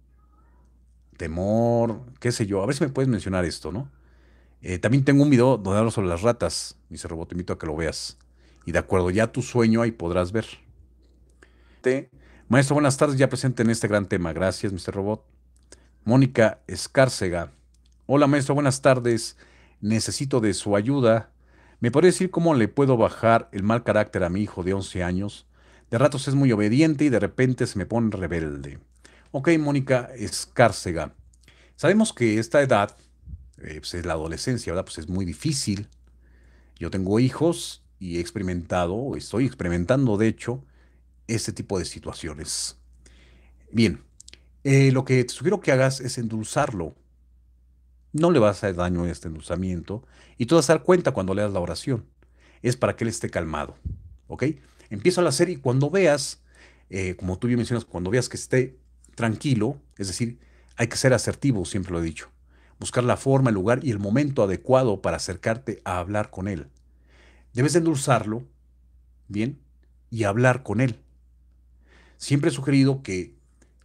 temor, qué sé yo. A ver si me puedes mencionar esto, ¿no? Eh, también tengo un video donde hablo sobre las ratas, dice robot, te invito a que lo veas. Y de acuerdo ya tu sueño, ahí podrás ver. Te, maestro, buenas tardes, ya presente en este gran tema. Gracias, Mr. Robot. Mónica Escárcega. Hola, maestro, buenas tardes. Necesito de su ayuda. ¿Me podría decir cómo le puedo bajar el mal carácter a mi hijo de 11 años? De ratos es muy obediente y de repente se me pone rebelde. Ok, Mónica Escárcega. Sabemos que esta edad eh, pues, es la adolescencia, ¿verdad? Pues es muy difícil. Yo tengo hijos y he experimentado, estoy experimentando de hecho, este tipo de situaciones. Bien, eh, lo que te sugiero que hagas es endulzarlo. No le vas a hacer daño a este endulzamiento y tú vas a dar cuenta cuando leas la oración. Es para que él esté calmado. ¿Ok? Empieza a hacer y cuando veas, eh, como tú bien mencionas, cuando veas que esté tranquilo, es decir, hay que ser asertivo, siempre lo he dicho buscar la forma, el lugar y el momento adecuado para acercarte a hablar con Él. Debes endulzarlo, bien, y hablar con Él. Siempre he sugerido que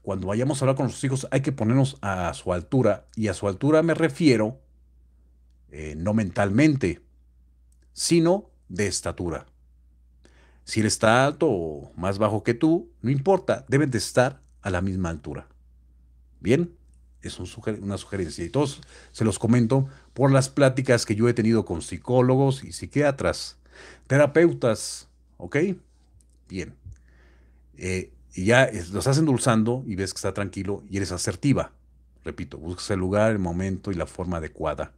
cuando vayamos a hablar con nuestros hijos hay que ponernos a su altura, y a su altura me refiero eh, no mentalmente, sino de estatura. Si él está alto o más bajo que tú, no importa, deben de estar a la misma altura. Bien, es una sugerencia. Y todos se los comento por las pláticas que yo he tenido con psicólogos y psiquiatras, terapeutas, ¿ok? Bien. Eh, y ya los lo estás endulzando y ves que está tranquilo y eres asertiva. Repito, buscas el lugar, el momento y la forma adecuada.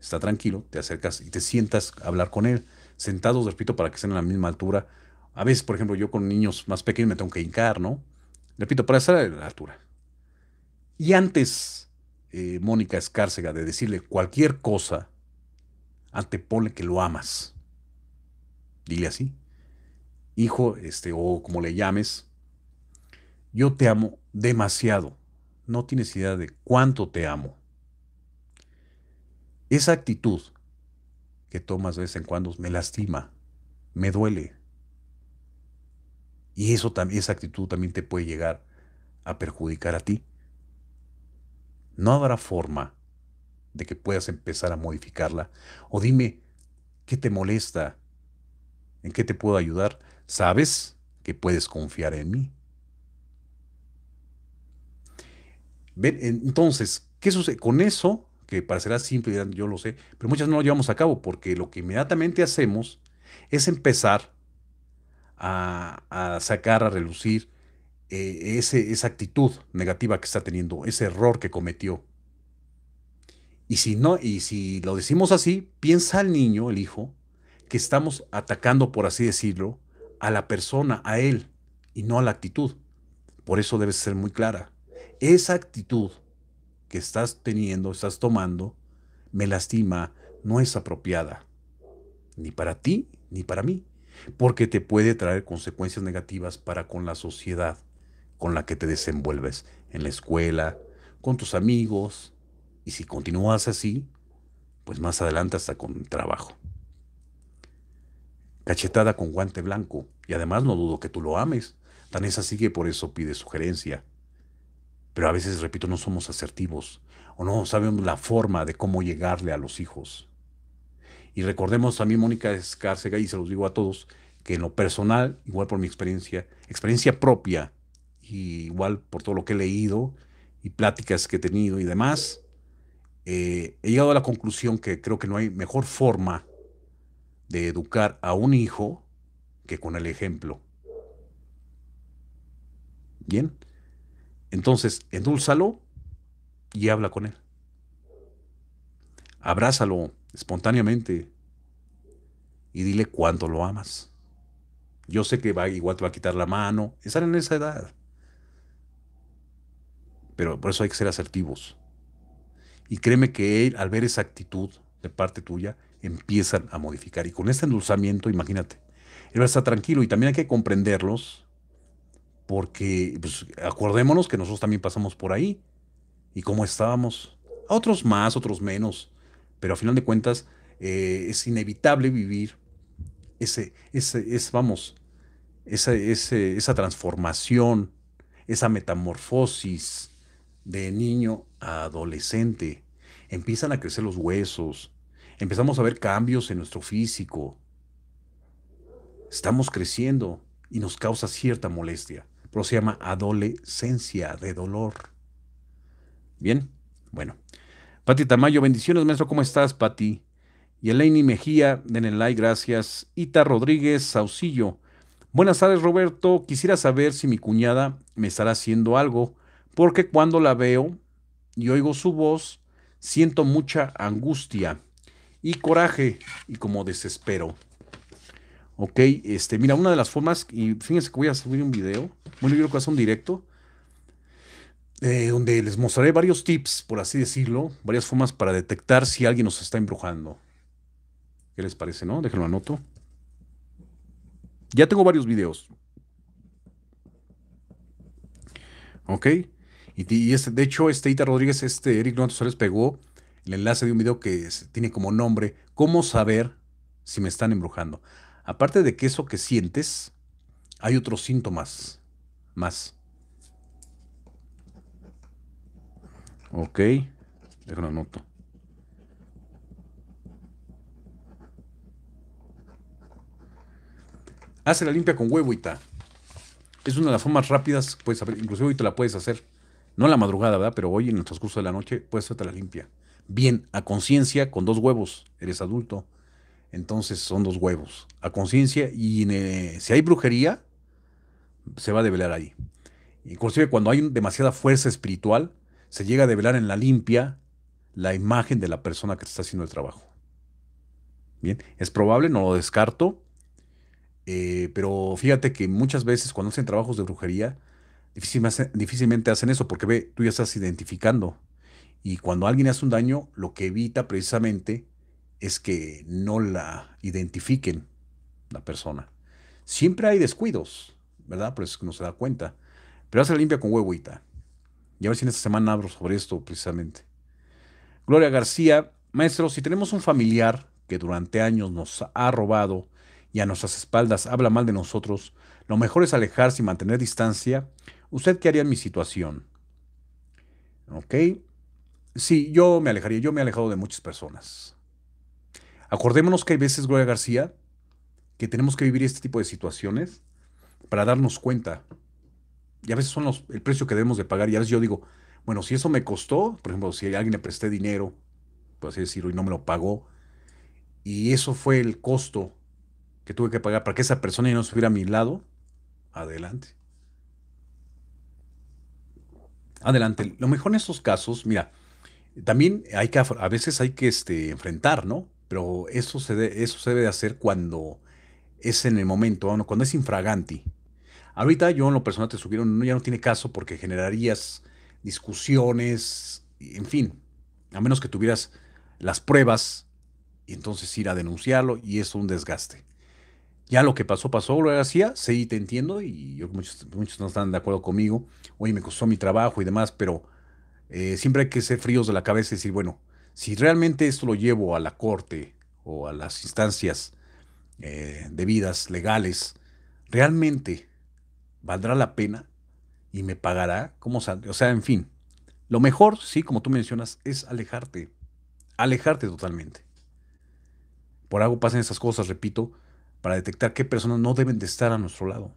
Está tranquilo, te acercas y te sientas a hablar con él, sentados, repito, para que estén a la misma altura. A veces, por ejemplo, yo con niños más pequeños me tengo que hincar, ¿no? Repito, para estar a la altura. Y antes, eh, Mónica Escárcega, de decirle cualquier cosa, antepone que lo amas. Dile así. Hijo, este, o como le llames, yo te amo demasiado. No tienes idea de cuánto te amo. Esa actitud que tomas de vez en cuando me lastima, me duele. Y eso, esa actitud también te puede llegar a perjudicar a ti. No habrá forma de que puedas empezar a modificarla. O dime, ¿qué te molesta? ¿En qué te puedo ayudar? ¿Sabes que puedes confiar en mí? Entonces, ¿qué sucede? Con eso, que parecerá simple, pues, yo lo sé, pero muchas no lo llevamos a cabo porque lo que inmediatamente hacemos es empezar a, a sacar, a relucir eh, ese, esa actitud negativa que está teniendo, ese error que cometió. Y si no, y si lo decimos así, piensa el niño, el hijo, que estamos atacando, por así decirlo, a la persona, a él, y no a la actitud. Por eso debes ser muy clara. Esa actitud que estás teniendo, estás tomando, me lastima, no es apropiada, ni para ti, ni para mí, porque te puede traer consecuencias negativas para con la sociedad con la que te desenvuelves en la escuela, con tus amigos, y si continúas así, pues más adelante hasta con trabajo. Cachetada con guante blanco, y además no dudo que tú lo ames, tan es así que por eso pide sugerencia. Pero a veces, repito, no somos asertivos, o no sabemos la forma de cómo llegarle a los hijos. Y recordemos a mí, Mónica Escárcega, y se los digo a todos, que en lo personal, igual por mi experiencia, experiencia propia, igual por todo lo que he leído y pláticas que he tenido y demás, eh, he llegado a la conclusión que creo que no hay mejor forma de educar a un hijo que con el ejemplo. Bien, entonces endulzalo y habla con él. Abrázalo espontáneamente y dile cuánto lo amas. Yo sé que va, igual te va a quitar la mano, estar en esa edad pero por eso hay que ser asertivos. Y créeme que él, al ver esa actitud de parte tuya, empiezan a modificar. Y con este endulzamiento, imagínate, él va a estar tranquilo y también hay que comprenderlos, porque pues, acordémonos que nosotros también pasamos por ahí y cómo estábamos. otros más, otros menos, pero a final de cuentas eh, es inevitable vivir ese, ese, es, vamos, esa, esa transformación, esa metamorfosis, de niño a adolescente, empiezan a crecer los huesos, empezamos a ver cambios en nuestro físico, estamos creciendo y nos causa cierta molestia, pero se llama adolescencia de dolor. Bien, bueno. Pati Tamayo, bendiciones, maestro, ¿cómo estás, Pati? Y Elaine Mejía, denle like, gracias. Ita Rodríguez Saucillo. Buenas tardes, Roberto. Quisiera saber si mi cuñada me estará haciendo algo porque cuando la veo y oigo su voz, siento mucha angustia y coraje y como desespero. Ok, este, mira, una de las formas, y fíjense que voy a subir un video, bueno, yo creo que ser un directo, eh, donde les mostraré varios tips, por así decirlo, varias formas para detectar si alguien nos está embrujando. ¿Qué les parece, no? Déjenlo anoto. Ya tengo varios videos. ¿Ok? Y, de hecho, este Ita Rodríguez, este Eric Noto les pegó el enlace de un video que tiene como nombre ¿Cómo saber si me están embrujando? Aparte de que eso que sientes, hay otros síntomas más. Ok, una anoto. Hace la limpia con huevo Ita Es una de las formas rápidas pues Inclusive hoy te la puedes hacer no la madrugada, ¿verdad? Pero hoy en el transcurso de la noche, hasta pues, la limpia. Bien, a conciencia, con dos huevos, eres adulto. Entonces son dos huevos, a conciencia. Y eh, si hay brujería, se va a develar ahí. Inclusive cuando hay demasiada fuerza espiritual, se llega a develar en la limpia la imagen de la persona que está haciendo el trabajo. Bien, es probable, no lo descarto, eh, pero fíjate que muchas veces cuando hacen trabajos de brujería, difícilmente hacen eso porque ve, tú ya estás identificando. Y cuando alguien hace un daño, lo que evita precisamente es que no la identifiquen la persona. Siempre hay descuidos, ¿verdad? Por es que no se da cuenta. Pero hace la limpia con huevita. Y a ver si en esta semana hablo sobre esto precisamente. Gloria García, maestro, si tenemos un familiar que durante años nos ha robado y a nuestras espaldas habla mal de nosotros, lo mejor es alejarse y mantener distancia ¿Usted qué haría en mi situación? ¿Ok? Sí, yo me alejaría, yo me he alejado de muchas personas. Acordémonos que hay veces, Gloria García, que tenemos que vivir este tipo de situaciones para darnos cuenta. Y a veces son los, el precio que debemos de pagar. Y a veces yo digo, bueno, si eso me costó, por ejemplo, si alguien le presté dinero, por así decirlo, y no me lo pagó, y eso fue el costo que tuve que pagar para que esa persona ya no estuviera a mi lado, adelante. Adelante. Lo mejor en estos casos, mira, también hay que, a veces hay que este, enfrentar, ¿no? Pero eso se, eso se debe hacer cuando es en el momento, cuando es infraganti. Ahorita yo en lo personal te subieron, no, ya no tiene caso porque generarías discusiones, en fin, a menos que tuvieras las pruebas y entonces ir a denunciarlo y es un desgaste. Ya lo que pasó, pasó, lo hacía, sí, te entiendo, y yo, muchos, muchos no están de acuerdo conmigo, oye, me costó mi trabajo y demás, pero eh, siempre hay que ser fríos de la cabeza y decir, bueno, si realmente esto lo llevo a la corte o a las instancias eh, debidas, legales, ¿realmente valdrá la pena y me pagará? ¿Cómo o sea, en fin, lo mejor, sí, como tú mencionas, es alejarte, alejarte totalmente. Por algo pasan esas cosas, repito, para detectar qué personas no deben de estar a nuestro lado.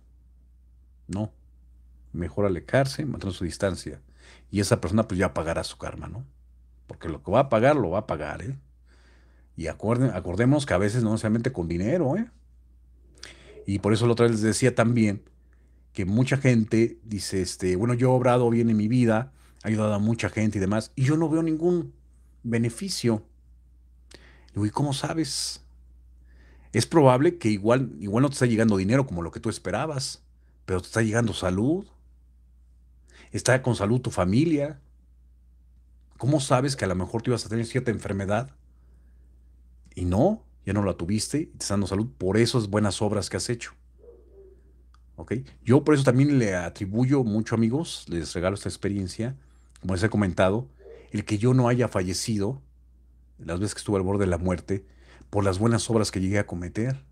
No. Mejor alejarse, mantener su distancia. Y esa persona pues ya pagará su karma, ¿no? Porque lo que va a pagar, lo va a pagar, ¿eh? Y acuerden, acordemos que a veces no necesariamente con dinero, ¿eh? Y por eso la otra vez les decía también que mucha gente dice, este, bueno, yo he obrado bien en mi vida, he ayudado a mucha gente y demás, y yo no veo ningún beneficio. Y digo, ¿y cómo sabes? es probable que igual, no te esté llegando dinero como lo que tú esperabas, pero te está llegando salud. Está con salud tu familia. ¿Cómo sabes que a lo mejor te ibas a tener cierta enfermedad y no, ya no la tuviste y te está dando salud por esas buenas obras que has hecho? ¿Ok? Yo por eso también le atribuyo mucho, amigos, les regalo esta experiencia, como les he comentado, el que yo no haya fallecido las veces que estuve al borde de la muerte por las buenas obras que llegué a cometer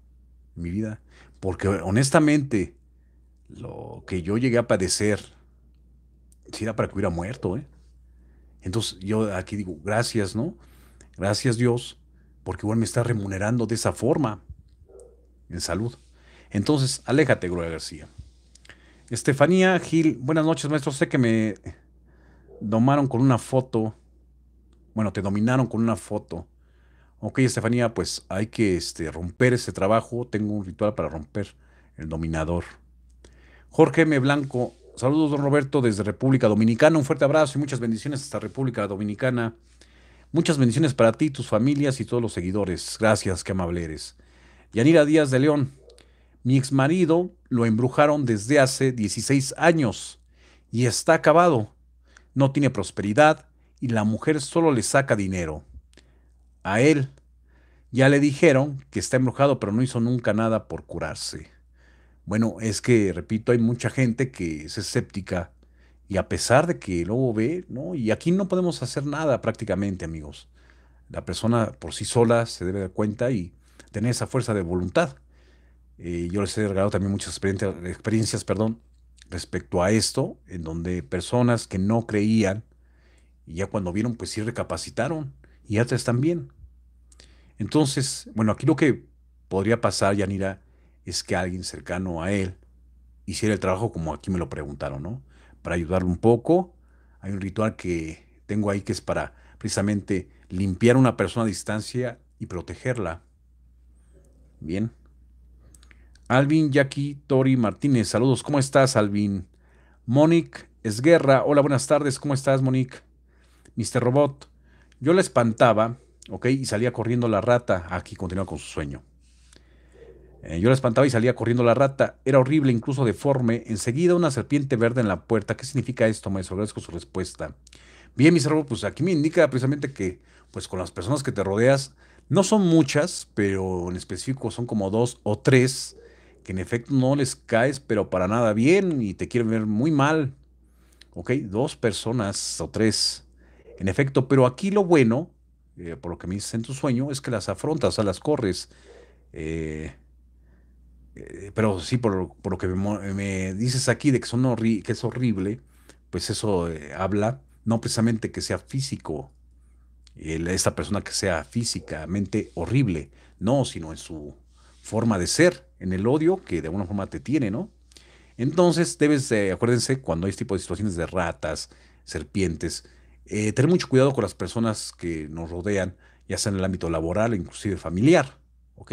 en mi vida. Porque honestamente, lo que yo llegué a padecer, si era para que hubiera muerto, ¿eh? Entonces yo aquí digo, gracias, ¿no? Gracias Dios, porque igual me está remunerando de esa forma, en salud. Entonces, aléjate, Gloria García. Estefanía Gil, buenas noches, maestro. Sé que me domaron con una foto. Bueno, te dominaron con una foto ok, Estefanía, pues hay que este, romper ese trabajo, tengo un ritual para romper el dominador. Jorge M. Blanco, saludos don Roberto desde República Dominicana, un fuerte abrazo y muchas bendiciones hasta República Dominicana. Muchas bendiciones para ti, tus familias y todos los seguidores. Gracias, qué amable eres. Yanira Díaz de León, mi exmarido lo embrujaron desde hace 16 años y está acabado. No tiene prosperidad y la mujer solo le saca dinero a él. Ya le dijeron que está embrujado, pero no hizo nunca nada por curarse. Bueno, es que, repito, hay mucha gente que es escéptica y a pesar de que luego ve, ¿no? Y aquí no podemos hacer nada prácticamente, amigos. La persona por sí sola se debe dar cuenta y tener esa fuerza de voluntad. Eh, yo les he regalado también muchas experiencias, perdón, respecto a esto, en donde personas que no creían, y ya cuando vieron, pues sí recapacitaron y otras también. Entonces, bueno, aquí lo que podría pasar, Yanira, es que alguien cercano a él hiciera el trabajo como aquí me lo preguntaron, ¿no? Para ayudarlo un poco. Hay un ritual que tengo ahí que es para precisamente limpiar a una persona a distancia y protegerla. Bien. Alvin Jackie Tori Martínez, saludos, ¿cómo estás, Alvin? Monique Esguerra, hola, buenas tardes, ¿cómo estás, Monique? Mr. Robot, yo la espantaba, ¿ok? Y salía corriendo la rata. Aquí continúa con su sueño. Eh, yo la espantaba y salía corriendo la rata. Era horrible, incluso deforme. Enseguida una serpiente verde en la puerta. ¿Qué significa esto, maestro? Agradezco su respuesta. Bien, mis hermanos, pues aquí me indica precisamente que, pues con las personas que te rodeas, no son muchas, pero en específico son como dos o tres, que en efecto no les caes, pero para nada bien y te quieren ver muy mal. ¿Ok? Dos personas o tres. En efecto, pero aquí lo bueno, eh, por lo que me dices en tu sueño, es que las afrontas, o sea, las corres. Eh, eh, pero sí, por, lo que me, dices aquí de que, son que es horrible, pues eso habla, no precisamente que sea físico, esta persona que sea físicamente horrible, no, sino en su forma de ser, en el odio que de alguna forma te tiene, ¿no? Entonces debes, acuérdense, cuando hay este tipo de situaciones de ratas, serpientes, eh, tener mucho cuidado con las personas que nos rodean, ya sea en el ámbito laboral, inclusive familiar, ¿ok?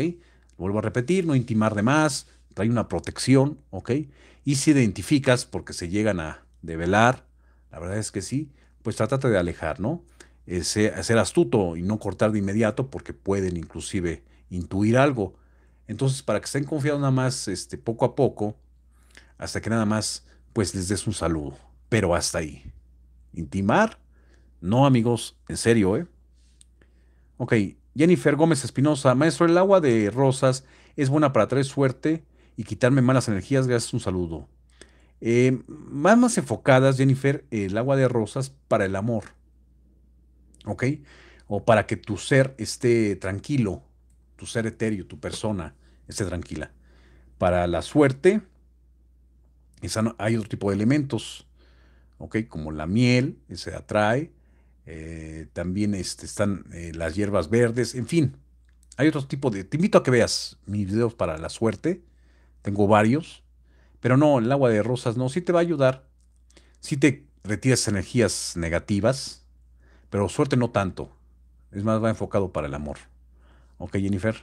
vuelvo a repetir, no intimar de más, trae una protección, ¿ok? Y si identificas porque se llegan a develar, la verdad es que sí, pues trátate de alejar, ¿no? Eh, ser, astuto y no cortar de inmediato porque pueden inclusive intuir algo. Entonces, para que estén confiados nada más este, poco a poco, hasta que nada más pues les des un saludo, pero hasta ahí. Intimar no, amigos, en serio, ¿eh? Ok, Jennifer Gómez Espinosa, maestro, el agua de rosas es buena para traer suerte y quitarme malas energías. Gracias, un saludo. Eh, más más enfocadas, Jennifer, el agua de rosas para el amor. ¿Ok? O para que tu ser esté tranquilo, tu ser etéreo, tu persona esté tranquila. Para la suerte, hay otro tipo de elementos, ¿ok? Como la miel, se atrae, eh, también este, están eh, las hierbas verdes, en fin, hay otro tipo de... Te invito a que veas mis videos para la suerte, tengo varios, pero no, el agua de rosas no, sí te va a ayudar, sí te retiras energías negativas, pero suerte no tanto, es más, va enfocado para el amor. Ok, Jennifer.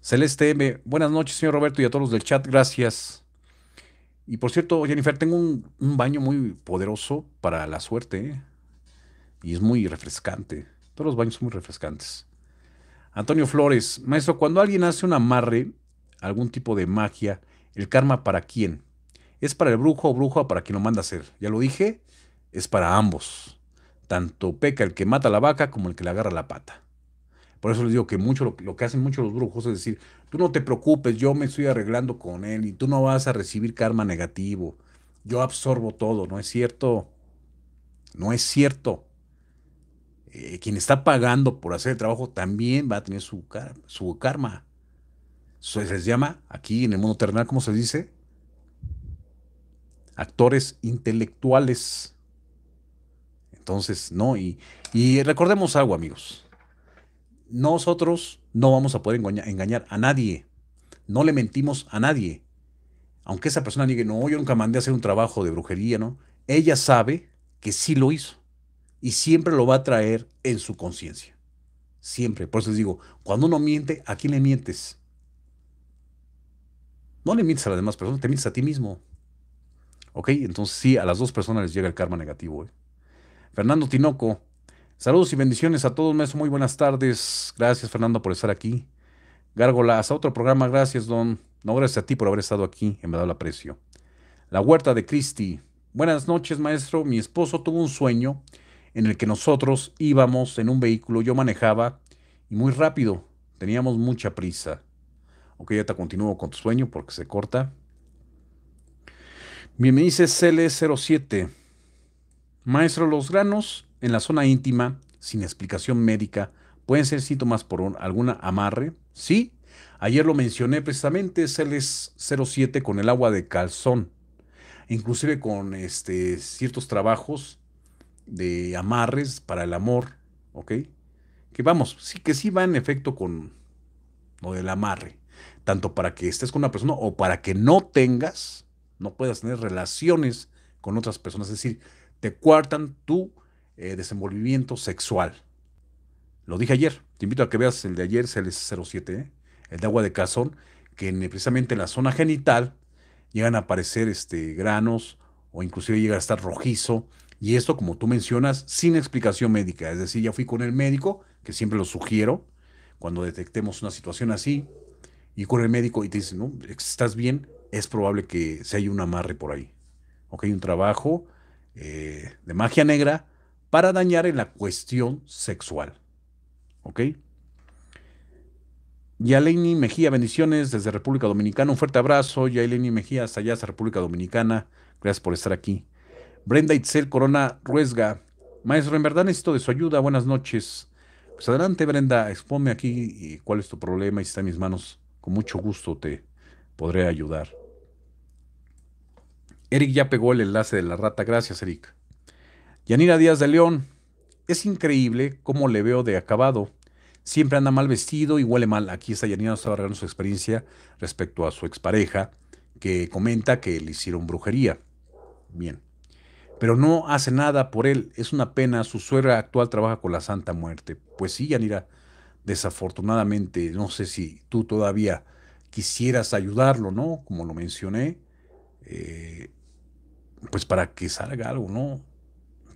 Celeste M, buenas noches, señor Roberto, y a todos los del chat, gracias. Y por cierto, Jennifer, tengo un, un baño muy poderoso para la suerte. ¿eh? y es muy refrescante. Todos los baños son muy refrescantes. Antonio Flores, maestro, cuando alguien hace un amarre, algún tipo de magia, ¿el karma para quién? ¿Es para el brujo o bruja para quien lo manda a hacer? Ya lo dije, es para ambos. Tanto peca el que mata la vaca como el que le agarra la pata. Por eso les digo que mucho lo, lo, que hacen muchos los brujos es decir, tú no te preocupes, yo me estoy arreglando con él y tú no vas a recibir karma negativo. Yo absorbo todo, ¿no es cierto? No es cierto. Eh, quien está pagando por hacer el trabajo también va a tener su, su karma. Se les llama aquí en el mundo terrenal, ¿cómo se dice? Actores intelectuales. Entonces, no, y, recordemos algo, amigos. Nosotros no vamos a poder engañar, engañar a nadie. No le mentimos a nadie. Aunque esa persona diga, no, yo nunca mandé a hacer un trabajo de brujería, ¿no? Ella sabe que sí lo hizo y siempre lo va a traer en su conciencia. Siempre. Por eso les digo, cuando uno miente, ¿a quién le mientes? No le mientes a las demás personas, te mientes a ti mismo. ¿Ok? Entonces sí, a las dos personas les llega el karma negativo. ¿eh? Fernando Tinoco, saludos y bendiciones a todos, maestro. Muy buenas tardes. Gracias, Fernando, por estar aquí. Gárgola, a otro programa. Gracias, don. No, gracias a ti por haber estado aquí. En verdad lo aprecio. La Huerta de Cristi. Buenas noches, maestro. Mi esposo tuvo un sueño en el que nosotros íbamos en un vehículo, yo manejaba y muy rápido, teníamos mucha prisa. Ok, ya te continúo con tu sueño porque se corta. Bien, me dice CL07. E Maestro, los granos en la zona íntima, sin explicación médica, pueden ser síntomas por algún alguna amarre. Sí, ayer lo mencioné precisamente, CL07 e con el agua de calzón. Inclusive con este, ciertos trabajos de amarres para el amor, ¿ok? Que vamos, sí que sí va en efecto con lo del amarre, tanto para que estés con una persona o para que no tengas, no puedas tener relaciones con otras personas, es decir, te cuartan tu eh, desenvolvimiento sexual. Lo dije ayer, te invito a que veas el de ayer, el 07, ¿eh? el de agua de cazón, que precisamente en la zona genital llegan a aparecer este, granos o inclusive llega a estar rojizo y esto, como tú mencionas, sin explicación médica. Es decir, ya fui con el médico, que siempre lo sugiero, cuando detectemos una situación así, y con el médico y te dicen, no, estás bien, es probable que se haya un amarre por ahí. Ok, un trabajo eh, de magia negra para dañar en la cuestión sexual. ¿Ok? Yaleni Mejía, bendiciones desde República Dominicana. Un fuerte abrazo, Yaleni Mejía, hasta allá, hasta República Dominicana. Gracias por estar aquí. Brenda Itzel Corona Ruesga. Maestro, en verdad necesito de su ayuda. Buenas noches. Pues adelante, Brenda, expónme aquí cuál es tu problema y está en mis manos. Con mucho gusto te podré ayudar. Eric ya pegó el enlace de la rata. Gracias, Eric. Yanira Díaz de León. Es increíble cómo le veo de acabado. Siempre anda mal vestido y huele mal. Aquí está Yanira nos estaba regalando su experiencia respecto a su expareja que comenta que le hicieron brujería. Bien pero no hace nada por él. Es una pena, su suegra actual trabaja con la Santa Muerte. Pues sí, Yanira, desafortunadamente, no sé si tú todavía quisieras ayudarlo, ¿no? Como lo mencioné, eh, pues para que salga algo, ¿no?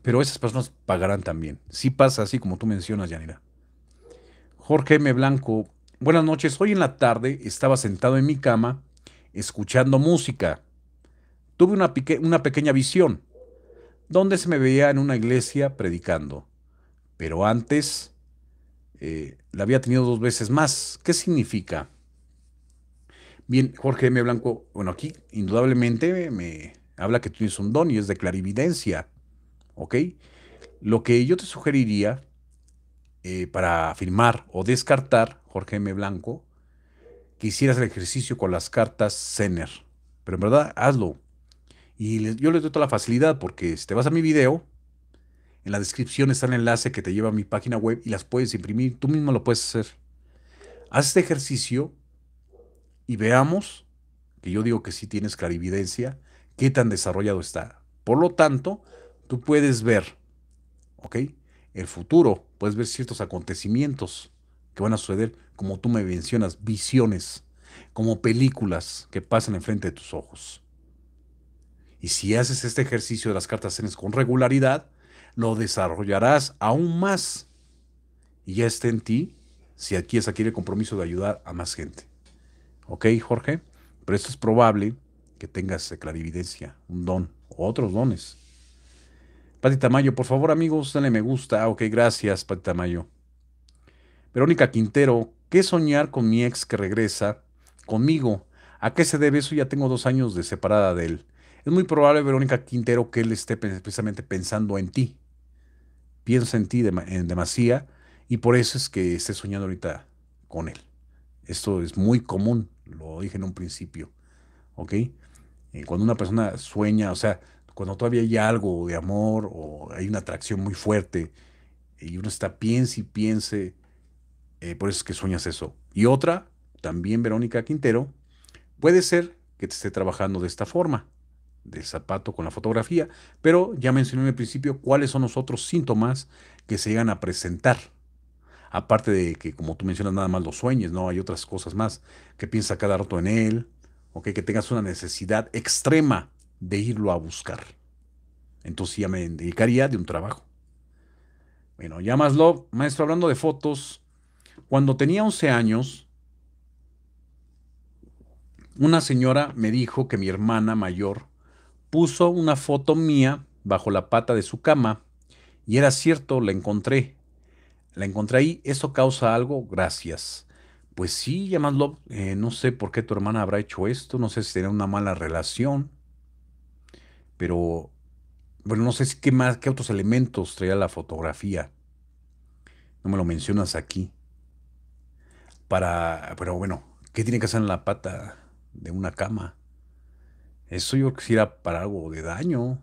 Pero esas personas pagarán también. Sí pasa así como tú mencionas, Yanira. Jorge M. Blanco, buenas noches. Hoy en la tarde estaba sentado en mi cama escuchando música. Tuve una, una pequeña visión ¿Dónde se me veía en una iglesia predicando. Pero antes eh, la había tenido dos veces más. ¿Qué significa? Bien, Jorge M. Blanco, bueno, aquí indudablemente me habla que tienes un don y es de clarividencia. ¿Ok? Lo que yo te sugeriría eh, para afirmar o descartar, Jorge M. Blanco, que hicieras el ejercicio con las cartas Zener. Pero en verdad, hazlo. Y yo les doy toda la facilidad porque si te vas a mi video, en la descripción está el enlace que te lleva a mi página web y las puedes imprimir. Tú mismo lo puedes hacer. Haz este ejercicio y veamos, que yo digo que sí tienes clarividencia, qué tan desarrollado está. Por lo tanto, tú puedes ver, ¿ok? El futuro, puedes ver ciertos acontecimientos que van a suceder, como tú me mencionas, visiones, como películas que pasan enfrente de tus ojos. Y si haces este ejercicio de las cartas cenes con regularidad, lo desarrollarás aún más. Y ya está en ti si es aquí el compromiso de ayudar a más gente. ¿Ok, Jorge? Pero esto es probable que tengas clarividencia, un don o otros dones. Pati Tamayo, por favor, amigos, denle me gusta. Ok, gracias, Pati Tamayo. Verónica Quintero, ¿qué soñar con mi ex que regresa conmigo? ¿A qué se debe eso? Ya tengo dos años de separada de él. Es muy probable, Verónica Quintero, que él esté precisamente pensando en ti. Piensa en ti de, en demasía y por eso es que esté soñando ahorita con él. Esto es muy común, lo dije en un principio. ¿Ok? Eh, cuando una persona sueña, o sea, cuando todavía hay algo de amor o hay una atracción muy fuerte y uno está piense y piense, eh, por eso es que sueñas eso. Y otra, también Verónica Quintero, puede ser que te esté trabajando de esta forma del zapato con la fotografía, pero ya mencioné en el principio cuáles son los otros síntomas que se llegan a presentar. Aparte de que, como tú mencionas, nada más los sueños, ¿no? Hay otras cosas más, que piensa cada rato en él, o que tengas una necesidad extrema de irlo a buscar. Entonces ya me dedicaría de un trabajo. Bueno, ya más lo, maestro, hablando de fotos, cuando tenía 11 años, una señora me dijo que mi hermana mayor puso una foto mía bajo la pata de su cama y era cierto, la encontré. La encontré ahí, eso causa algo, gracias. Pues sí, llamadlo, eh, no sé por qué tu hermana habrá hecho esto, no sé si tenía una mala relación, pero bueno, no sé qué más, qué otros elementos traía la fotografía. No me lo mencionas aquí. Para, pero bueno, ¿qué tiene que hacer en la pata de una cama? Eso yo quisiera para algo de daño.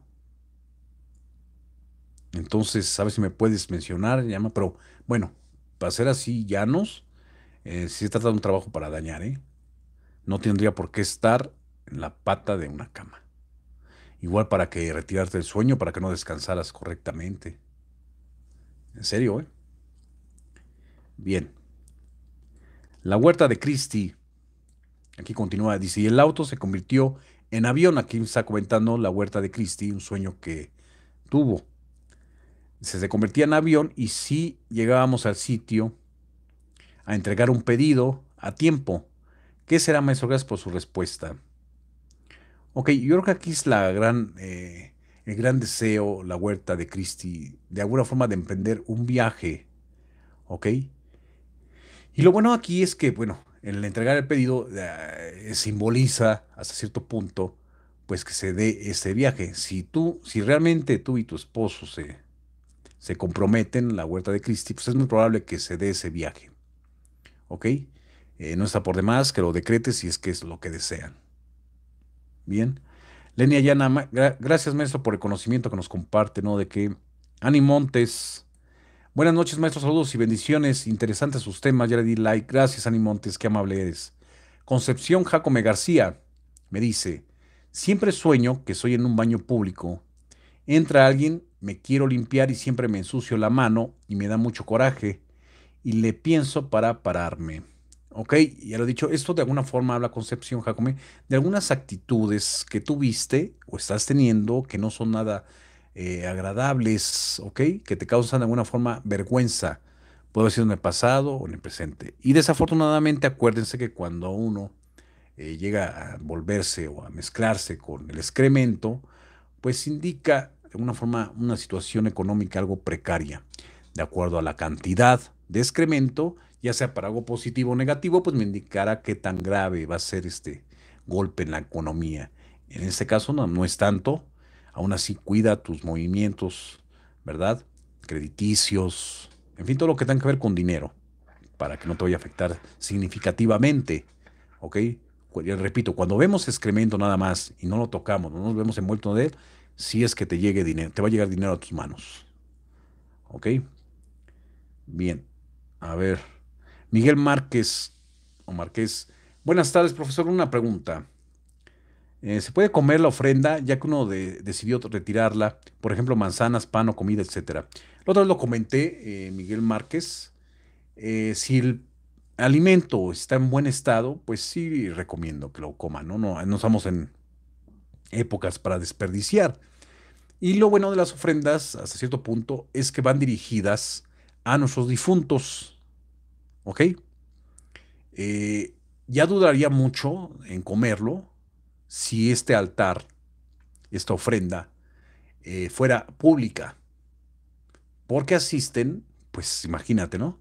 Entonces, ¿sabes si me puedes mencionar? Llama, pero bueno, para ser así llanos, si se trata de un trabajo para dañar, ¿eh? no tendría por qué estar en la pata de una cama. Igual para que retirarte del sueño, para que no descansaras correctamente. En serio, ¿eh? Bien. La huerta de Christie. Aquí continúa, dice, y el auto se convirtió en avión. Aquí está comentando la huerta de Cristi, un sueño que tuvo. Se, convertía en avión y si llegábamos al sitio a entregar un pedido a tiempo. ¿Qué será, maestro? Gracias por su respuesta. Ok, yo creo que aquí es la gran, eh, el gran deseo, la huerta de Cristi, de alguna forma de emprender un viaje. Ok. Y lo bueno aquí es que, bueno, el entregar el pedido eh, eh, simboliza hasta cierto punto pues que se dé ese viaje. Si tú, si realmente tú y tu esposo se, se comprometen la huerta de Cristi, pues es muy probable que se dé ese viaje. ¿Ok? Eh, no está por demás que lo decretes si es que es lo que desean. Bien. Lenia Yanama, gracias maestro por el conocimiento que nos comparte, ¿no? De que Ani Montes, Buenas noches, maestros. Saludos y bendiciones. Interesantes sus temas. Ya le di like. Gracias, Ani Montes. Qué amable eres. Concepción Jacome García me dice: Siempre sueño que soy en un baño público. Entra alguien, me quiero limpiar y siempre me ensucio la mano y me da mucho coraje. Y le pienso para pararme. Ok, ya lo he dicho, esto de alguna forma habla Concepción Jacome de algunas actitudes que tuviste o estás teniendo que no son nada eh, agradables, ¿ok? Que te causan de alguna forma vergüenza. Puede haber sido en el pasado o en el presente. Y desafortunadamente acuérdense que cuando uno eh, llega a volverse o a mezclarse con el excremento, pues indica de alguna forma una situación económica algo precaria. De acuerdo a la cantidad de excremento, ya sea para algo positivo o negativo, pues me indicará qué tan grave va a ser este golpe en la economía. En este caso no, no es tanto, Aún así, cuida tus movimientos, ¿verdad? Crediticios, en fin, todo lo que tenga que ver con dinero, para que no te vaya a afectar significativamente, ¿ok? repito, cuando vemos excremento nada más y no lo tocamos, no nos vemos envueltos de él, si es que te llegue dinero, te va a llegar dinero a tus manos, ¿ok? Bien, a ver. Miguel Márquez, o Márquez. Buenas tardes, profesor. Una pregunta. Eh, se puede comer la ofrenda ya que uno decidió retirarla, por ejemplo, manzanas, pan o comida, etc. La otra vez lo comenté, eh, Miguel Márquez, eh, si el alimento está en buen estado, pues sí recomiendo que lo coman, ¿no? No, no estamos en épocas para desperdiciar. Y lo bueno de las ofrendas, hasta cierto punto, es que van dirigidas a nuestros difuntos, ¿ok? ya dudaría mucho en comerlo si este altar, esta ofrenda, eh, fuera pública. Porque asisten, pues imagínate, ¿no?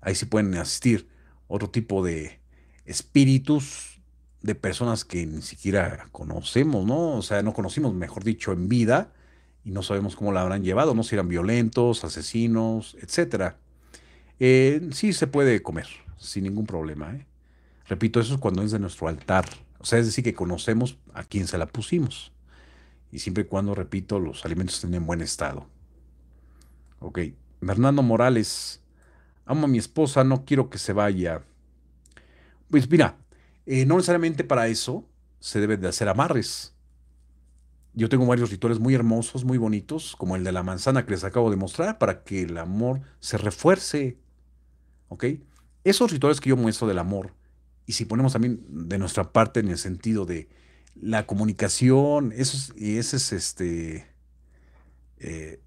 Ahí sí pueden asistir otro tipo de espíritus de personas que ni siquiera conocemos, ¿no? O sea, no conocimos, mejor dicho, en vida y no sabemos cómo la habrán llevado, no si eran violentos, asesinos, etc. Eh, sí se puede comer, sin ningún problema. ¿eh? Repito, eso es cuando es de nuestro altar. O sea, es decir, que conocemos a quién se la pusimos. Y siempre y cuando, repito, los alimentos estén en buen estado. Ok. Fernando Morales. Amo a mi esposa, no quiero que se vaya. Pues mira, eh, no necesariamente para eso se deben de hacer amarres. Yo tengo varios rituales muy hermosos, muy bonitos, como el de la manzana que les acabo de mostrar, para que el amor se refuerce. ¿Ok? Esos rituales que yo muestro del amor y si ponemos también de nuestra parte en el sentido de la comunicación, eso es, y ese es este eh,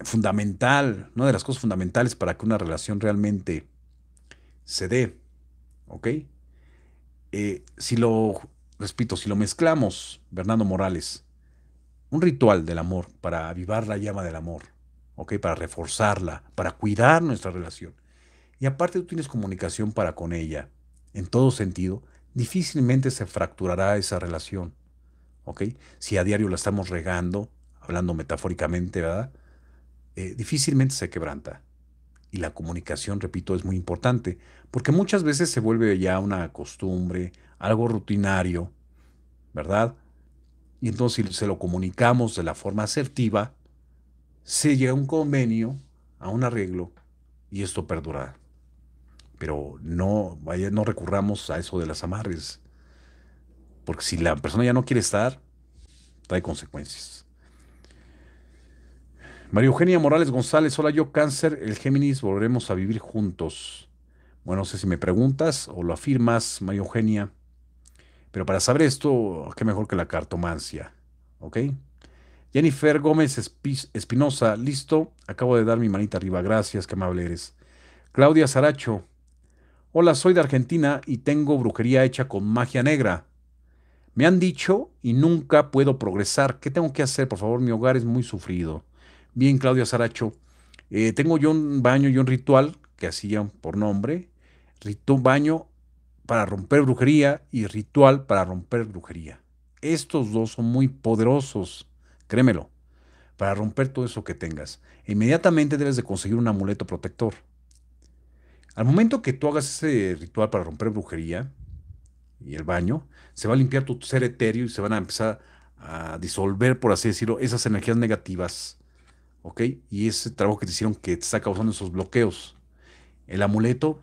fundamental, una de las cosas fundamentales para que una relación realmente se dé, ¿ok? Eh, si lo, repito, si lo mezclamos, Bernardo Morales, un ritual del amor para avivar la llama del amor, ¿ok? Para reforzarla, para cuidar nuestra relación. Y aparte tú tienes comunicación para con ella, en todo sentido, difícilmente se fracturará esa relación. Si a diario la estamos regando, hablando metafóricamente, ¿verdad? Eh, difícilmente se quebranta. Y la comunicación, repito, es muy importante, porque muchas veces se vuelve ya una costumbre, algo rutinario, ¿verdad? Y entonces si se lo comunicamos de la forma asertiva, se llega a un convenio, a un arreglo, y esto perdura. Pero no, vaya, no recurramos a eso de las amarres. Porque si la persona ya no quiere estar, trae consecuencias. María Eugenia Morales González, hola yo cáncer, el Géminis, volveremos a vivir juntos. Bueno, no sé si me preguntas o lo afirmas, María Eugenia, pero para saber esto, qué mejor que la cartomancia, ¿ok? Jennifer Gómez Espinosa, listo, acabo de dar mi manita arriba, gracias, qué amable eres. Claudia Saracho, Hola, soy de Argentina y tengo brujería hecha con magia negra. Me han dicho y nunca puedo progresar. ¿Qué tengo que hacer? Por favor, mi hogar es muy sufrido. Bien, Claudia Saracho. Eh, tengo yo un baño y un ritual que hacían por nombre. Un baño para romper brujería y ritual para romper brujería. Estos dos son muy poderosos, créemelo, para romper todo eso que tengas. Inmediatamente debes de conseguir un amuleto protector. Al momento que tú hagas ese ritual para romper brujería y el baño, se va a limpiar tu ser etéreo y se van a empezar a disolver, por así decirlo, esas energías negativas. ¿Ok? Y ese trabajo que te hicieron que te está causando esos bloqueos. El amuleto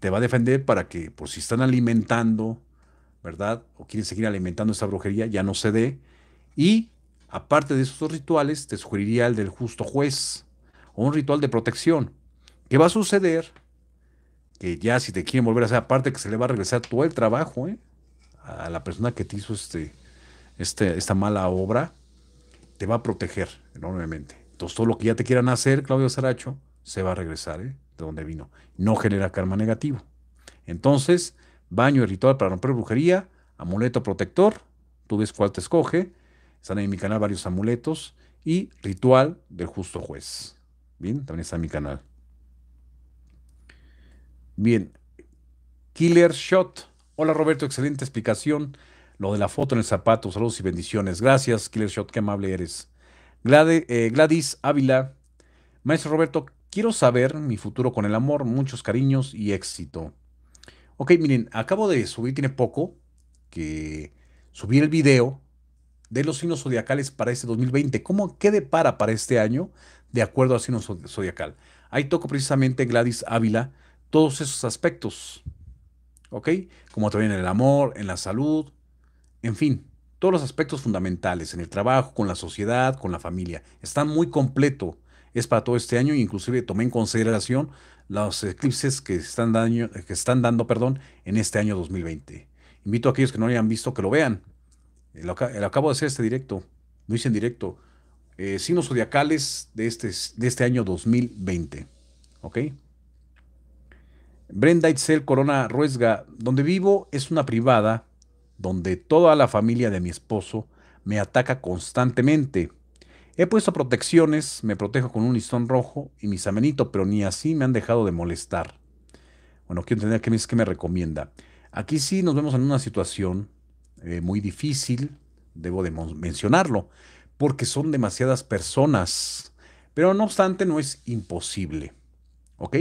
te va a defender para que, por si están alimentando, ¿verdad? O quieren seguir alimentando esa brujería, ya no se dé. Y aparte de esos rituales, te sugeriría el del justo juez, o un ritual de protección. ¿Qué va a suceder? que ya si te quieren volver a hacer, aparte que se le va a regresar todo el trabajo ¿eh? a la persona que te hizo este, este, esta mala obra, te va a proteger enormemente. Entonces todo lo que ya te quieran hacer, Claudio Saracho, se va a regresar ¿eh? de donde vino. No genera karma negativo. Entonces, baño y ritual para romper brujería, amuleto protector, tú ves cuál te escoge. Están en mi canal varios amuletos y ritual del justo juez. Bien, también está en mi canal. Bien. Killer Shot. Hola Roberto, excelente explicación. Lo de la foto en el zapato, saludos y bendiciones. Gracias, Killer Shot, qué amable eres. Eh, Gladys Ávila. Maestro Roberto, quiero saber mi futuro con el amor, muchos cariños y éxito. Ok, miren, acabo de subir, tiene poco, que subir el video de los signos zodiacales para este 2020. ¿Cómo, quede para este año de acuerdo a signo zodiacal? Ahí toco precisamente Gladys Ávila todos esos aspectos. ¿Ok? Como también en el amor, en la salud, en fin, todos los aspectos fundamentales, en el trabajo, con la sociedad, con la familia. Está muy completo. Es para todo este año inclusive tomé en consideración los eclipses que están, están dando perdón, en este año 2020. Invito a aquellos que no lo hayan visto que lo vean. Eh, lo, acabo de hacer este directo. Lo hice en directo. Eh, signos zodiacales de este, de este año 2020. ¿Ok? Brenda Itzel Corona Ruesga, donde vivo es una privada donde toda la familia de mi esposo me ataca constantemente. He puesto protecciones, me protejo con un listón rojo y mis amenitos, pero ni así me han dejado de molestar. Bueno, quiero entender qué es que me recomienda. Aquí sí nos vemos en una situación eh, muy difícil, debo de mencionarlo, porque son demasiadas personas. Pero no obstante, no es imposible. ¿Ok?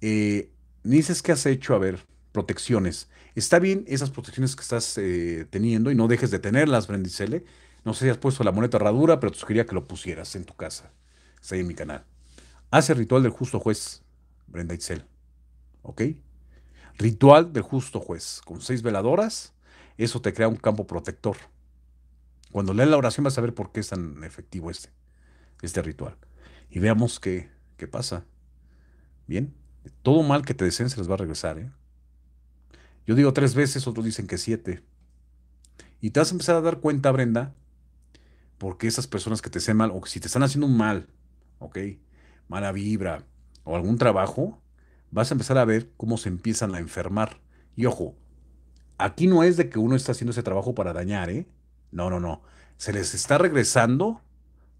Eh, dices que has hecho, a ver, protecciones. Está bien esas protecciones que estás eh, teniendo y no dejes de tenerlas, Brendicele. No sé si has puesto la moneta herradura, pero te sugería que lo pusieras en tu casa. Está ahí en mi canal. Hace ritual del justo juez, Brenda Itzel. ¿Ok? Ritual del justo juez. Con seis veladoras, eso te crea un campo protector. Cuando leas la oración vas a ver por qué es tan efectivo este, este ritual. Y veamos qué, qué pasa. Bien. Todo mal que te deseen se les va a regresar. ¿eh? Yo digo tres veces, otros dicen que siete. Y te vas a empezar a dar cuenta, Brenda, porque esas personas que te hacen mal, o que si te están haciendo un mal, ¿ok? Mala vibra, o algún trabajo, vas a empezar a ver cómo se empiezan a enfermar. Y ojo, aquí no es de que uno está haciendo ese trabajo para dañar, ¿eh? No, no, no. Se les está regresando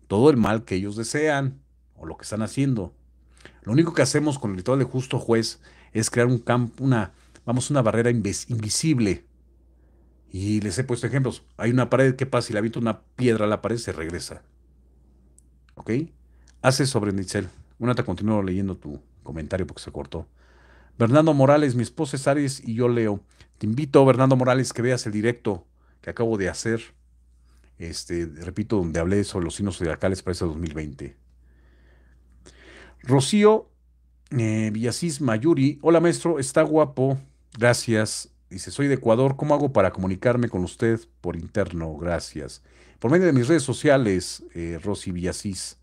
todo el mal que ellos desean, o lo que están haciendo. Lo único que hacemos con el ritual de justo juez es crear un campo, una, vamos, una barrera invisible. Y les he puesto ejemplos. Hay una pared que pasa y le avienta una piedra a la pared, se regresa. ¿Ok? Hace sobre Nichel. Una te continúo leyendo tu comentario porque se cortó. Bernardo Morales, mi esposa es Aries y yo leo. Te invito, Bernardo Morales, que veas el directo que acabo de hacer. Este, repito, donde hablé sobre los signos zodiacales para ese 2020. Rocío eh, Villasís Mayuri, hola maestro, está guapo, gracias. Dice, soy de Ecuador, ¿cómo hago para comunicarme con usted por interno? Gracias. Por medio de mis redes sociales, eh, Rosy Villasís.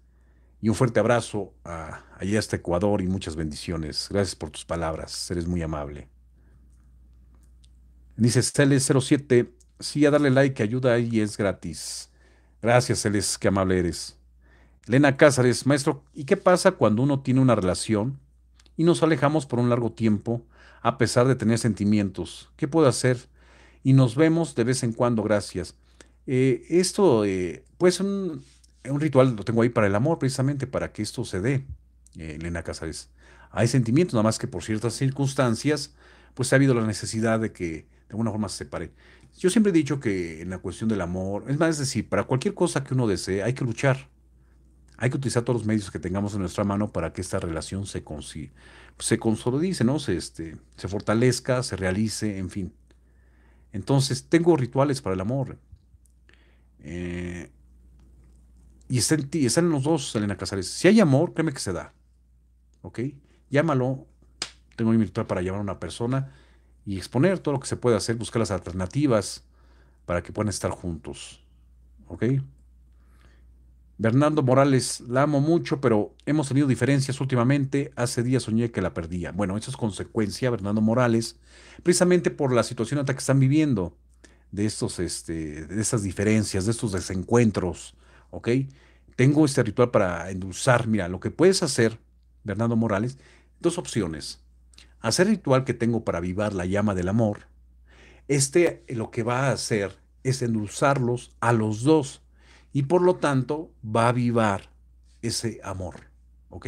Y un fuerte abrazo a, allá hasta Ecuador y muchas bendiciones. Gracias por tus palabras, eres muy amable. Dice Celes07, sí, a darle like que ayuda y es gratis. Gracias, Celes, qué amable eres. Lena Cázares, maestro, ¿y qué pasa cuando uno tiene una relación y nos alejamos por un largo tiempo a pesar de tener sentimientos? ¿Qué puedo hacer? Y nos vemos de vez en cuando, gracias. Eh, esto, eh, pues un, un, ritual lo tengo ahí para el amor, precisamente para que esto se dé, eh, Lena Hay sentimientos, nada más que por ciertas circunstancias, pues ha habido la necesidad de que de alguna forma se separe. Yo siempre he dicho que en la cuestión del amor, es más, es decir, para cualquier cosa que uno desee hay que luchar. Hay que utilizar todos los medios que tengamos en nuestra mano para que esta relación se, consigue se consolidice, ¿no? Se, este, se fortalezca, se realice, en fin. Entonces, tengo rituales para el amor. Eh, y están en los dos, Elena Casares. Si hay amor, créeme que se da. ¿Ok? Llámalo. Tengo mi ritual para llamar a una persona y exponer todo lo que se puede hacer, buscar las alternativas para que puedan estar juntos. ¿Ok? Bernardo Morales, la amo mucho, pero hemos tenido diferencias últimamente. Hace días soñé que la perdía. Bueno, esa es consecuencia, Bernardo Morales, precisamente por la situación hasta que están viviendo, de, estos, este, de estas diferencias, de estos desencuentros. ¿Ok? Tengo este ritual para endulzar. Mira, lo que puedes hacer, Bernardo Morales, dos opciones. Hacer el ritual que tengo para avivar la llama del amor. Este lo que va a hacer es endulzarlos a los dos y por lo tanto va a avivar ese amor. ¿Ok?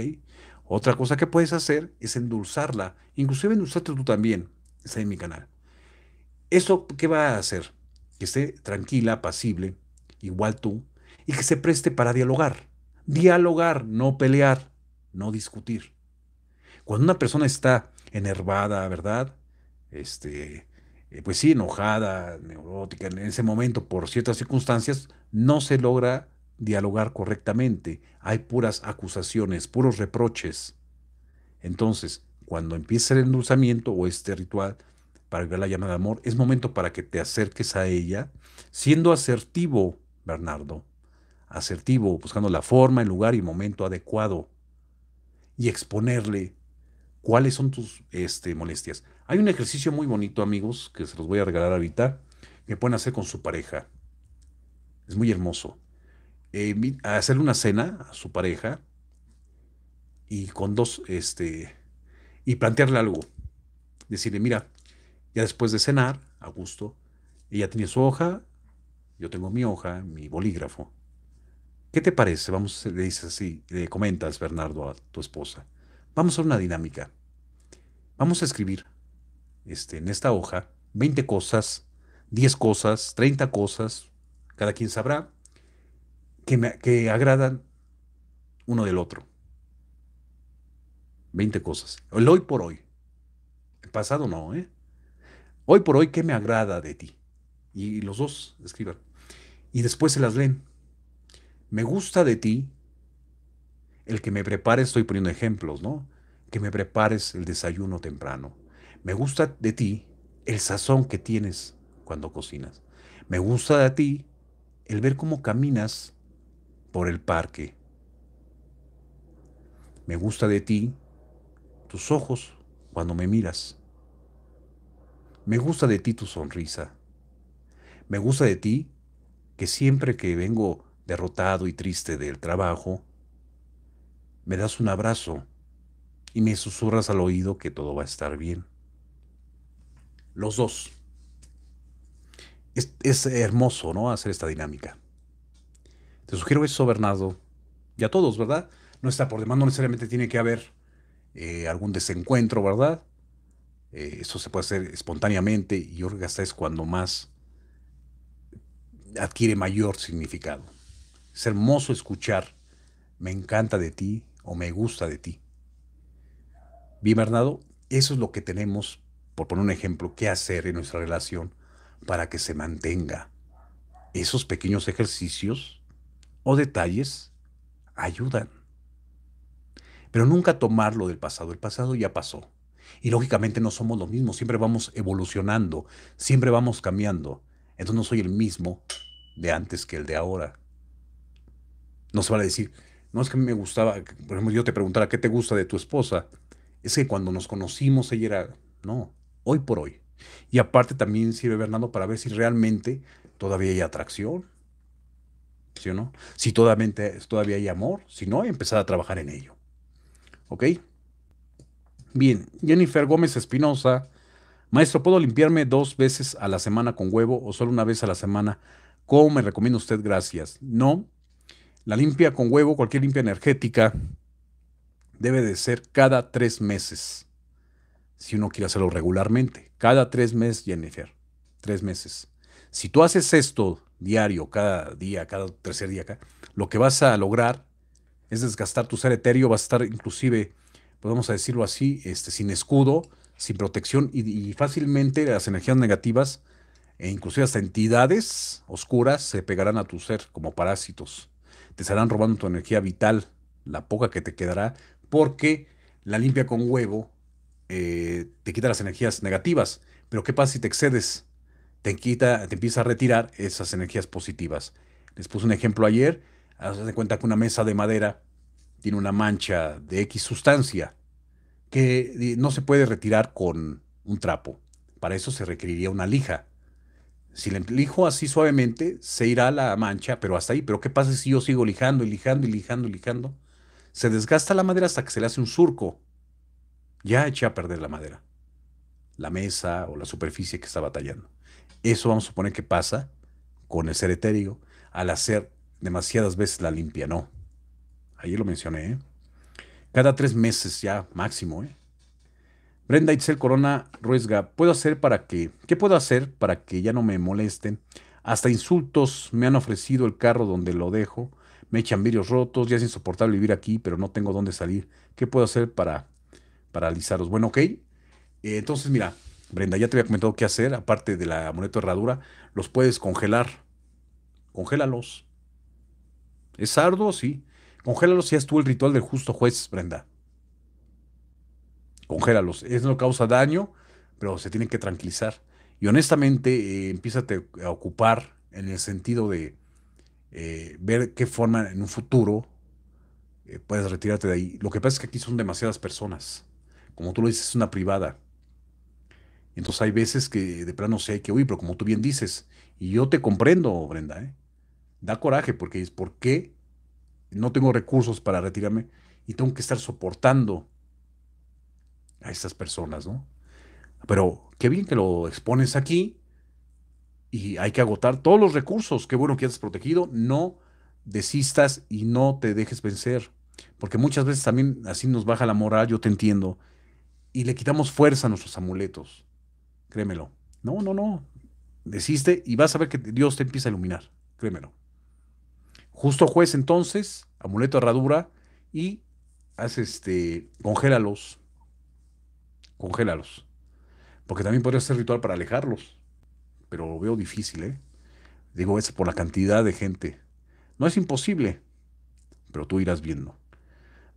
Otra cosa que puedes hacer es endulzarla, inclusive endulzarte tú también, está en mi canal. ¿Eso qué va a hacer? Que esté tranquila, pasible, igual tú, y que se preste para dialogar. Dialogar, no pelear, no discutir. Cuando una persona está enervada, ¿verdad? Este, eh, pues sí, enojada, neurótica, en ese momento, por ciertas circunstancias, no se logra dialogar correctamente. Hay puras acusaciones, puros reproches. Entonces, cuando empieza el endulzamiento o este ritual para ver la llama de amor, es momento para que te acerques a ella, siendo asertivo, Bernardo, asertivo, buscando la forma, el lugar y momento adecuado, y exponerle cuáles son tus este, molestias. Hay un ejercicio muy bonito, amigos, que se los voy a regalar ahorita, que pueden hacer con su pareja. Es muy hermoso. Eh, hacerle una cena a su pareja y con dos, este, y plantearle algo. Decirle, mira, ya después de cenar, a gusto, ella tiene su hoja, yo tengo mi hoja, mi bolígrafo. ¿Qué te parece? Vamos, le dices así, le comentas, Bernardo, a tu esposa. Vamos a una dinámica. Vamos a escribir este, en esta hoja 20 cosas, 10 cosas, 30 cosas, cada quien sabrá, que, me, que agradan uno del otro. 20 cosas. El hoy por hoy. El pasado no, ¿eh? Hoy por hoy, ¿qué me agrada de ti? Y los dos escriban. Y después se las leen. Me gusta de ti el que me prepares, estoy poniendo ejemplos, ¿no? Que me prepares el desayuno temprano. Me gusta de ti el sazón que tienes cuando cocinas. Me gusta de ti el ver cómo caminas por el parque. Me gusta de ti tus ojos cuando me miras. Me gusta de ti tu sonrisa. Me gusta de ti que siempre que vengo derrotado y triste del trabajo, me das un abrazo y me susurras al oído que todo va a estar bien. Los dos. Es, hermoso, ¿no? Hacer esta dinámica. Te sugiero eso, Bernardo. Y a todos, ¿verdad? No está por demás, no necesariamente tiene que haber eh, algún desencuentro, ¿verdad? Eh, eso se puede hacer espontáneamente y yo hasta es cuando más adquiere mayor significado. Es hermoso escuchar, me encanta de ti, o me gusta de ti. Bien, Bernardo, eso es lo que tenemos, por poner un ejemplo, que hacer en nuestra relación para que se mantenga. Esos pequeños ejercicios o detalles ayudan. Pero nunca tomar lo del pasado. El pasado ya pasó. Y lógicamente no somos los mismos. Siempre vamos evolucionando. Siempre vamos cambiando. Entonces no soy el mismo de antes que el de ahora. No se vale decir, no es que me gustaba, por ejemplo, yo te preguntara, ¿qué te gusta de tu esposa? Es que cuando nos conocimos ella era, no, hoy por hoy. Y aparte también sirve, Bernardo, para ver si realmente todavía hay atracción. ¿Sí o no? Si todavía, todavía hay amor, si no, empezar a trabajar en ello. ¿Ok? Bien, Jennifer Gómez Espinosa. Maestro, ¿puedo limpiarme dos veces a la semana con huevo o solo una vez a la semana? ¿Cómo me recomienda usted? Gracias. No, la limpia con huevo, cualquier limpia energética, debe de ser cada tres meses. Si uno quiere hacerlo regularmente, cada tres meses, Jennifer, tres meses. Si tú haces esto diario, cada día, cada tercer día, acá, lo que vas a lograr es desgastar tu ser etéreo, vas a estar inclusive, podemos decirlo así, este, sin escudo, sin protección y, fácilmente las energías negativas e inclusive hasta entidades oscuras se pegarán a tu ser como parásitos te estarán robando tu energía vital, la poca que te quedará, porque la limpia con huevo eh, te quita las energías negativas. Pero ¿qué pasa si te excedes? Te, quita, te empieza a retirar esas energías positivas. Les puse un ejemplo ayer. Haz de cuenta que una mesa de madera tiene una mancha de X sustancia que eh, no se puede retirar con un trapo. Para eso se requeriría una lija. Si le lijo así suavemente, se irá la mancha, pero hasta ahí. Pero ¿qué pasa si yo sigo lijando y lijando y lijando y lijando? Se desgasta la madera hasta que se le hace un surco. Ya eché a perder la madera, la mesa o la superficie que estaba tallando. Eso vamos a suponer que pasa con el ser etérico al hacer demasiadas veces la limpia. No. Ahí lo mencioné. ¿eh? Cada tres meses ya máximo. ¿eh? Brenda Itzel Corona Ruesga, ¿puedo hacer para que, qué puedo hacer para que ya no me molesten? Hasta insultos me han ofrecido el carro donde lo dejo. Me echan vidrios rotos, ya es insoportable vivir aquí, pero no tengo dónde salir. ¿Qué puedo hacer para paralizarlos? Bueno, ok. Eh, entonces, mira, Brenda, ya te había comentado qué hacer, aparte de la de herradura, los puedes congelar. Congélalos. ¿Es arduo? Sí. Congélalos si haz tú el ritual del justo juez, Brenda congélalos. Eso no causa daño, pero se tienen que tranquilizar. Y honestamente, eh, a ocupar en el sentido de eh, ver qué forma en un futuro eh, puedes retirarte de ahí. Lo que pasa es que aquí son demasiadas personas. Como tú lo dices, es una privada. Entonces hay veces que de plano hay que, uy, pero como tú bien dices, y yo te comprendo, Brenda, ¿eh? da coraje porque es ¿por no tengo recursos para retirarme y tengo que estar soportando a estas personas, ¿no? Pero qué bien que lo expones aquí y hay que agotar todos los recursos. Qué bueno que has protegido. No desistas y no te dejes vencer. Porque muchas veces también así nos baja la moral, yo te entiendo. Y le quitamos fuerza a nuestros amuletos. Créemelo. No, no, no. Desiste y vas a ver que Dios te empieza a iluminar. Créemelo. Justo juez entonces, amuleto herradura y haz este, congélalos congélalos. Porque también podría ser ritual para alejarlos. Pero lo veo difícil, ¿eh? Digo, es por la cantidad de gente. No es imposible, pero tú irás viendo.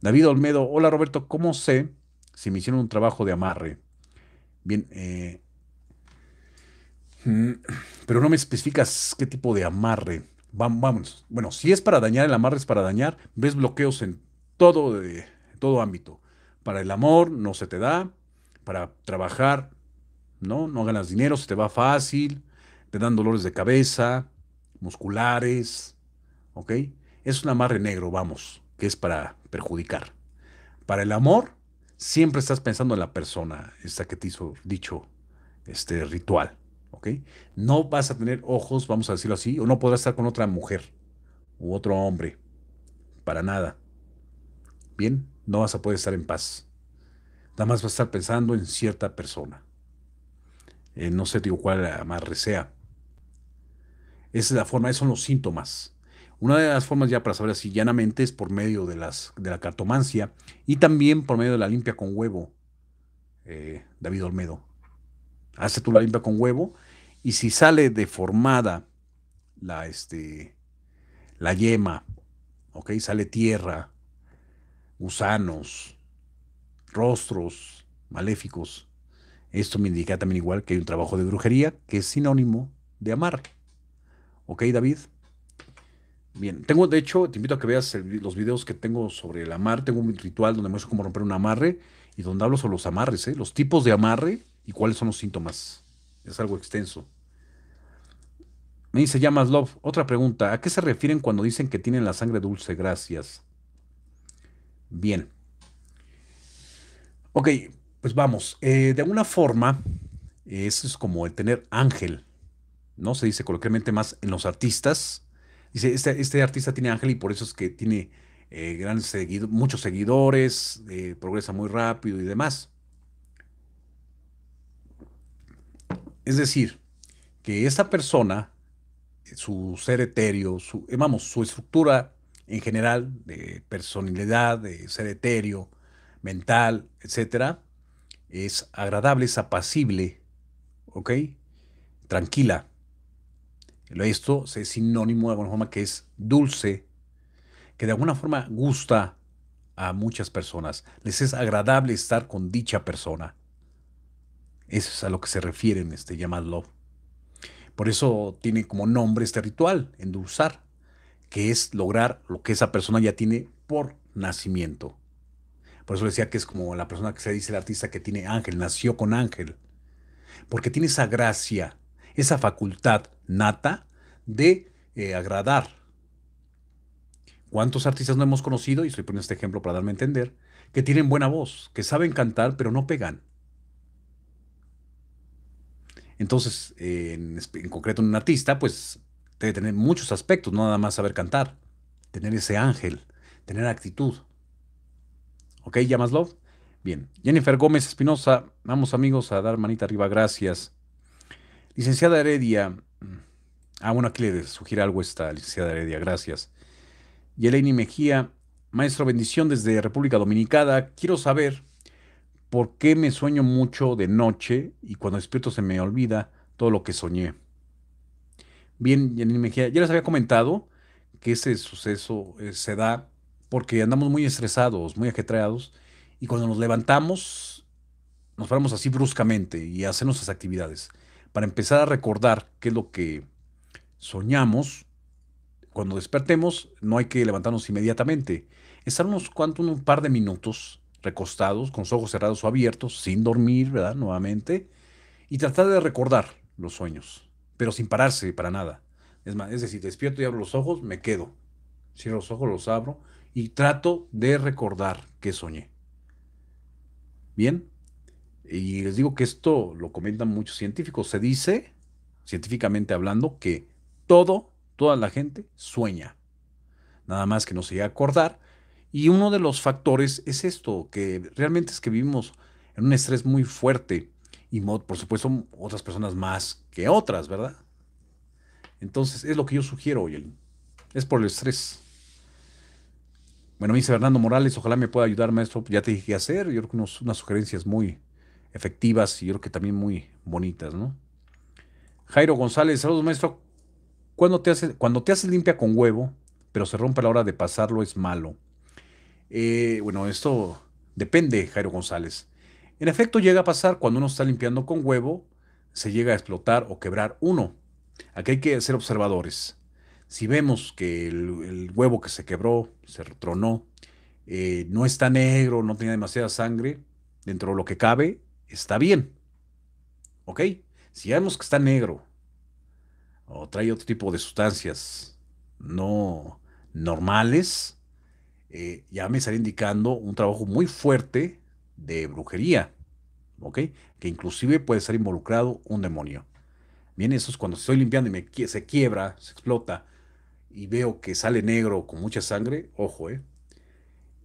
David Olmedo, hola Roberto, ¿cómo sé si me hicieron un trabajo de amarre? Bien, eh, mm, pero no me especificas qué tipo de amarre. Vamos, bueno, si es para dañar, el amarre es para dañar. Ves bloqueos en todo, todo ámbito. Para el amor no se te da, para trabajar, ¿no? No ganas dinero, se te va fácil, te dan dolores de cabeza, musculares, ¿ok? Es un amarre negro, vamos, que es para perjudicar. Para el amor, siempre estás pensando en la persona, esta que te hizo dicho este ritual, ¿ok? No vas a tener ojos, vamos a decirlo así, o no podrás estar con otra mujer u otro hombre, para nada. Bien, no vas a poder estar en paz nada más va a estar pensando en cierta persona. Eh, no sé, digo, cuál más resea. Esa es la forma, esos son los síntomas. Una de las formas ya para saber así llanamente es por medio de, las, de la cartomancia y también por medio de la limpia con huevo, eh, David Olmedo. Hace tú la limpia con huevo y si sale deformada la, este, la yema, Sale tierra, gusanos, rostros maléficos. Esto me indica también igual que hay un trabajo de brujería que es sinónimo de amar. ¿Ok, David? Bien, tengo, de hecho, te invito a que veas los videos que tengo sobre el amar. Tengo un ritual donde muestro cómo romper un amarre y donde hablo sobre los amarres, ¿eh? los tipos de amarre y cuáles son los síntomas. Es algo extenso. Me dice Llamas Love, otra pregunta. ¿A qué se refieren cuando dicen que tienen la sangre dulce? Gracias. Bien. Ok, pues vamos. Eh, de alguna forma, eso es como el tener ángel, ¿no? Se dice coloquialmente más en los artistas. Dice, este, este artista tiene ángel y por eso es que tiene eh, seguido, muchos seguidores, eh, progresa muy rápido y demás. Es decir, que esta persona, su ser etéreo, su, vamos, su estructura en general de personalidad, de ser etéreo, mental, etcétera, es agradable, es apacible, ¿ok? Tranquila. Esto es sinónimo de alguna forma que es dulce, que de alguna forma gusta a muchas personas. Les es agradable estar con dicha persona. Eso es a lo que se refiere en este llamado Por eso tiene como nombre este ritual, endulzar, que es lograr lo que esa persona ya tiene por nacimiento. Por eso decía que es como la persona que se dice el artista que tiene ángel, nació con ángel. Porque tiene esa gracia, esa facultad nata de eh, agradar. ¿Cuántos artistas no hemos conocido? Y estoy poniendo este ejemplo para darme a entender. Que tienen buena voz, que saben cantar, pero no pegan. Entonces, en, en concreto, un artista, pues debe tener muchos aspectos, no nada más saber cantar. Tener ese ángel, tener actitud. ¿Ok, love Bien. Jennifer Gómez Espinosa, vamos amigos a dar manita arriba, gracias. Licenciada Heredia, mm, ah, bueno, aquí le sugiere algo esta licenciada Heredia, gracias. Yeleni Mejía, maestro, bendición desde República Dominicana. Quiero saber por qué me sueño mucho de noche y cuando despierto se me olvida todo lo que soñé. Bien, Yeleni Mejía, ya les había comentado que ese suceso eh, se da porque andamos muy estresados, muy ajetreados, y cuando nos levantamos, nos paramos así bruscamente y hacemos nuestras actividades, para empezar a recordar qué es lo que soñamos. Cuando despertemos, no hay que levantarnos inmediatamente. Estar unos cuantos, un par de minutos recostados, con los ojos cerrados o abiertos, sin dormir, ¿verdad? Nuevamente, y tratar de recordar los sueños, pero sin pararse para nada. Es más, es decir, despierto y abro los ojos, me quedo. si los ojos, los abro, y trato de recordar que soñé. Bien, y les digo que esto lo comentan muchos científicos. Se dice, científicamente hablando, que todo, toda la gente sueña. Nada más que no se llega a acordar. Y uno de los factores es esto, que realmente es que vivimos en un estrés muy fuerte y por supuesto otras personas más que otras, ¿verdad? Entonces es lo que yo sugiero, hoy Es por el estrés. Bueno, me dice Fernando Morales, ojalá me pueda ayudar, maestro. Ya te dije qué hacer. Yo creo que unos, unas sugerencias muy efectivas y yo creo que también muy bonitas, ¿no? Jairo González, saludos, maestro. Cuando te haces, cuando te limpia con huevo, pero se rompe a la hora de pasarlo, es malo. Eh, bueno, esto depende, Jairo González. En efecto, llega a pasar cuando uno está limpiando con huevo, se llega a explotar o quebrar uno. Aquí hay que ser observadores. Si vemos que el, huevo que se quebró, se retronó, eh, no está negro, no tenía demasiada sangre, dentro de lo que cabe, está bien. ¿Ok? Si vemos que está negro o trae otro tipo de sustancias no normales, eh, ya me estaría indicando un trabajo muy fuerte de brujería, ¿ok? Que inclusive puede ser involucrado un demonio. Bien, eso es cuando estoy limpiando y me, se quiebra, se explota, y veo que sale negro con mucha sangre, ojo, ¿eh?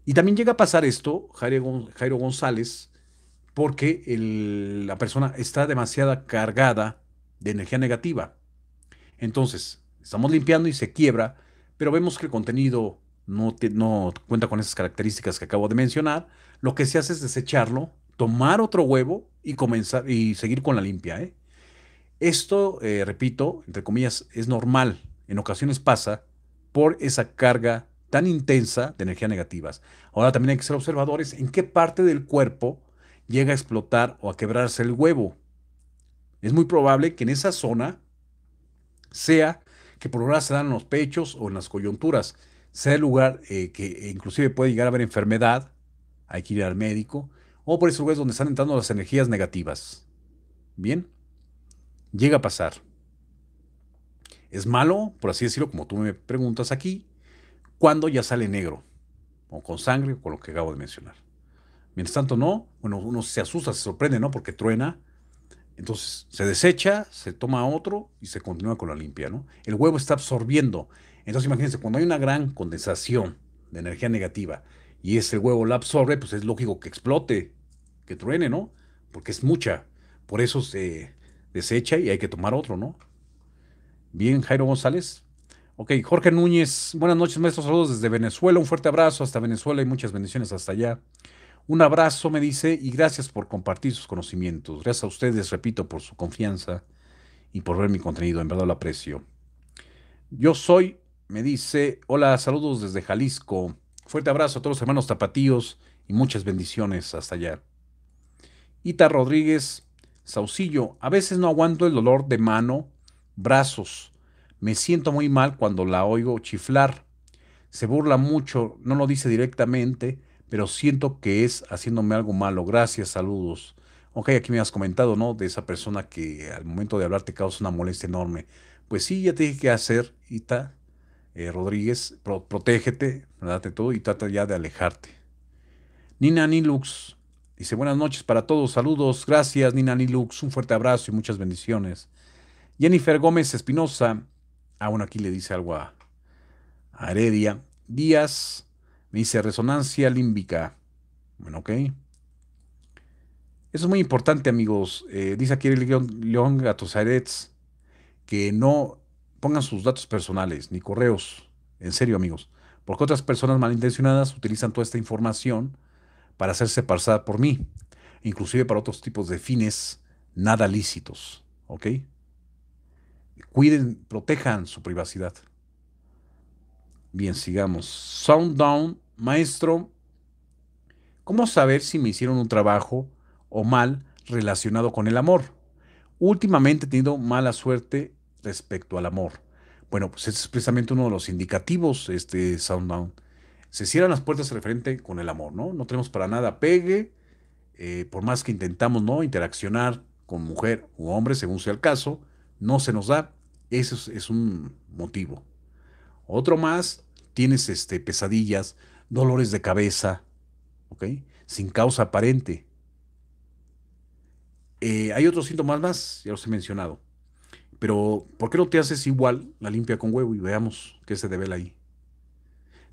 Y también llega a pasar esto, Jairo, González, porque la persona está demasiado cargada de energía negativa. Entonces, estamos limpiando y se quiebra, pero vemos que el contenido no, no cuenta con esas características que acabo de mencionar. Lo que se hace es desecharlo, tomar otro huevo y comenzar y seguir con la limpia. ¿eh? Esto, eh, repito, entre comillas, es normal en ocasiones pasa por esa carga tan intensa de energías negativas. Ahora también hay que ser observadores en qué parte del cuerpo llega a explotar o a quebrarse el huevo. Es muy probable que en esa zona sea que por ahora se dan en los pechos o en las coyunturas, sea el lugar eh, que inclusive puede llegar a haber enfermedad, hay que ir al médico, o por esos lugares donde están entrando las energías negativas. Bien, llega a pasar. Es malo, por así decirlo, como tú me preguntas aquí, cuando ya sale negro, o con sangre, o con lo que acabo de mencionar. Mientras tanto, no, bueno, uno se asusta, se sorprende, ¿no? Porque truena. Entonces se desecha, se toma otro y se continúa con la limpia, ¿no? El huevo está absorbiendo. Entonces imagínense, cuando hay una gran condensación de energía negativa y ese huevo la absorbe, pues es lógico que explote, que truene, ¿no? Porque es mucha. Por eso se desecha y hay que tomar otro, ¿no? Bien, Jairo González. Ok, Jorge Núñez, buenas noches, maestro. Saludos desde Venezuela. Un fuerte abrazo hasta Venezuela y muchas bendiciones hasta allá. Un abrazo, me dice, y gracias por compartir sus conocimientos. Gracias a ustedes, repito, por su confianza y por ver mi contenido. En verdad lo aprecio. Yo soy, me dice, hola, saludos desde Jalisco. Fuerte abrazo a todos los hermanos tapatíos y muchas bendiciones hasta allá. Ita Rodríguez, Saucillo, a veces no aguanto el dolor de mano brazos. Me siento muy mal cuando la oigo chiflar. Se burla mucho, no lo dice directamente, pero siento que es haciéndome algo malo. Gracias, saludos. Ok, aquí me has comentado, ¿no? De esa persona que al momento de hablar te causa una molestia enorme. Pues sí, ya te dije que hacer, Ita eh, Rodríguez. protégete, date todo y trata ya de alejarte. Nina Nilux dice: Buenas noches para todos, saludos, gracias, Nina Nilux. Un fuerte abrazo y muchas bendiciones. Jennifer Gómez Espinosa. Ah, bueno, aquí le dice algo a, Heredia. Díaz me dice resonancia límbica. Bueno, ok. Eso es muy importante, amigos. Eh, dice aquí León, León que no pongan sus datos personales ni correos. En serio, amigos. Porque otras personas malintencionadas utilizan toda esta información para hacerse pasar por mí. Inclusive para otros tipos de fines nada lícitos. ¿Ok? Cuiden, protejan su privacidad. Bien, sigamos. Sound Down, maestro, ¿cómo saber si me hicieron un trabajo o mal relacionado con el amor? Últimamente he tenido mala suerte respecto al amor. Bueno, pues es precisamente uno de los indicativos, este Sound Down. Se cierran las puertas referente con el amor, ¿no? No tenemos para nada pegue, eh, por más que intentamos, ¿no? Interaccionar con mujer u hombre, según sea el caso, no se nos da. Eso es, un motivo. Otro más, tienes este, pesadillas, dolores de cabeza, Sin causa aparente. Eh, hay otros síntomas más, ya los he mencionado. Pero, ¿por qué no te haces igual la limpia con huevo y veamos qué se debe ahí?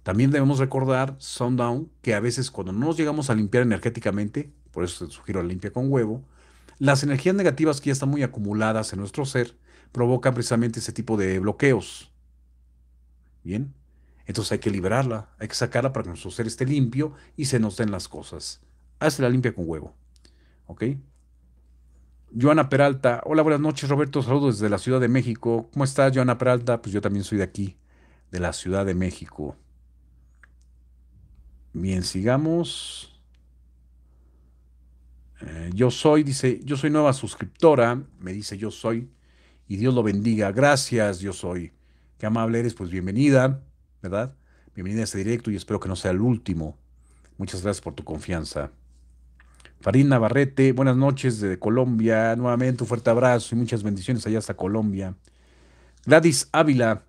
También debemos recordar, down, que a veces cuando no nos llegamos a limpiar energéticamente, por eso te sugiero la limpia con huevo, las energías negativas que ya están muy acumuladas en nuestro ser Provoca precisamente ese tipo de bloqueos. Bien, entonces hay que liberarla, hay que sacarla para que nuestro ser esté limpio y se nos den las cosas. Hazla limpia con huevo. ¿Ok? Joana Peralta. Hola, buenas noches, Roberto. Saludos desde la Ciudad de México. ¿Cómo estás, Joana Peralta? Pues yo también soy de aquí, de la Ciudad de México. Bien, sigamos. Eh, yo soy, dice, yo soy nueva suscriptora. Me dice, yo soy y Dios lo bendiga. Gracias, yo soy. Qué amable eres, pues bienvenida, ¿verdad? Bienvenida a este directo y espero que no sea el último. Muchas gracias por tu confianza. Farina Navarrete, buenas noches desde Colombia. Nuevamente un fuerte abrazo y muchas bendiciones allá hasta Colombia. Gladys Ávila,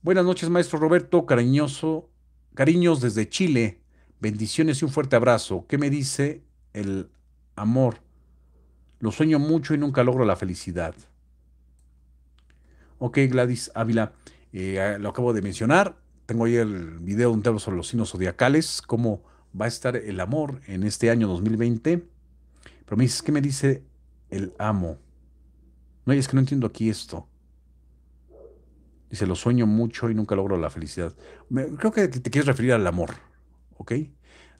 buenas noches, maestro Roberto, cariñoso, cariños desde Chile. Bendiciones y un fuerte abrazo. ¿Qué me dice el amor? Lo sueño mucho y nunca logro la felicidad. Ok, Gladys Ávila, eh, lo acabo de mencionar. Tengo ahí el video un hablo sobre los signos zodiacales, cómo va a estar el amor en este año 2020. Pero me dices, ¿qué me dice el amo? No, es que no entiendo aquí esto. Dice, lo sueño mucho y nunca logro la felicidad. creo que te quieres referir al amor, ¿ok?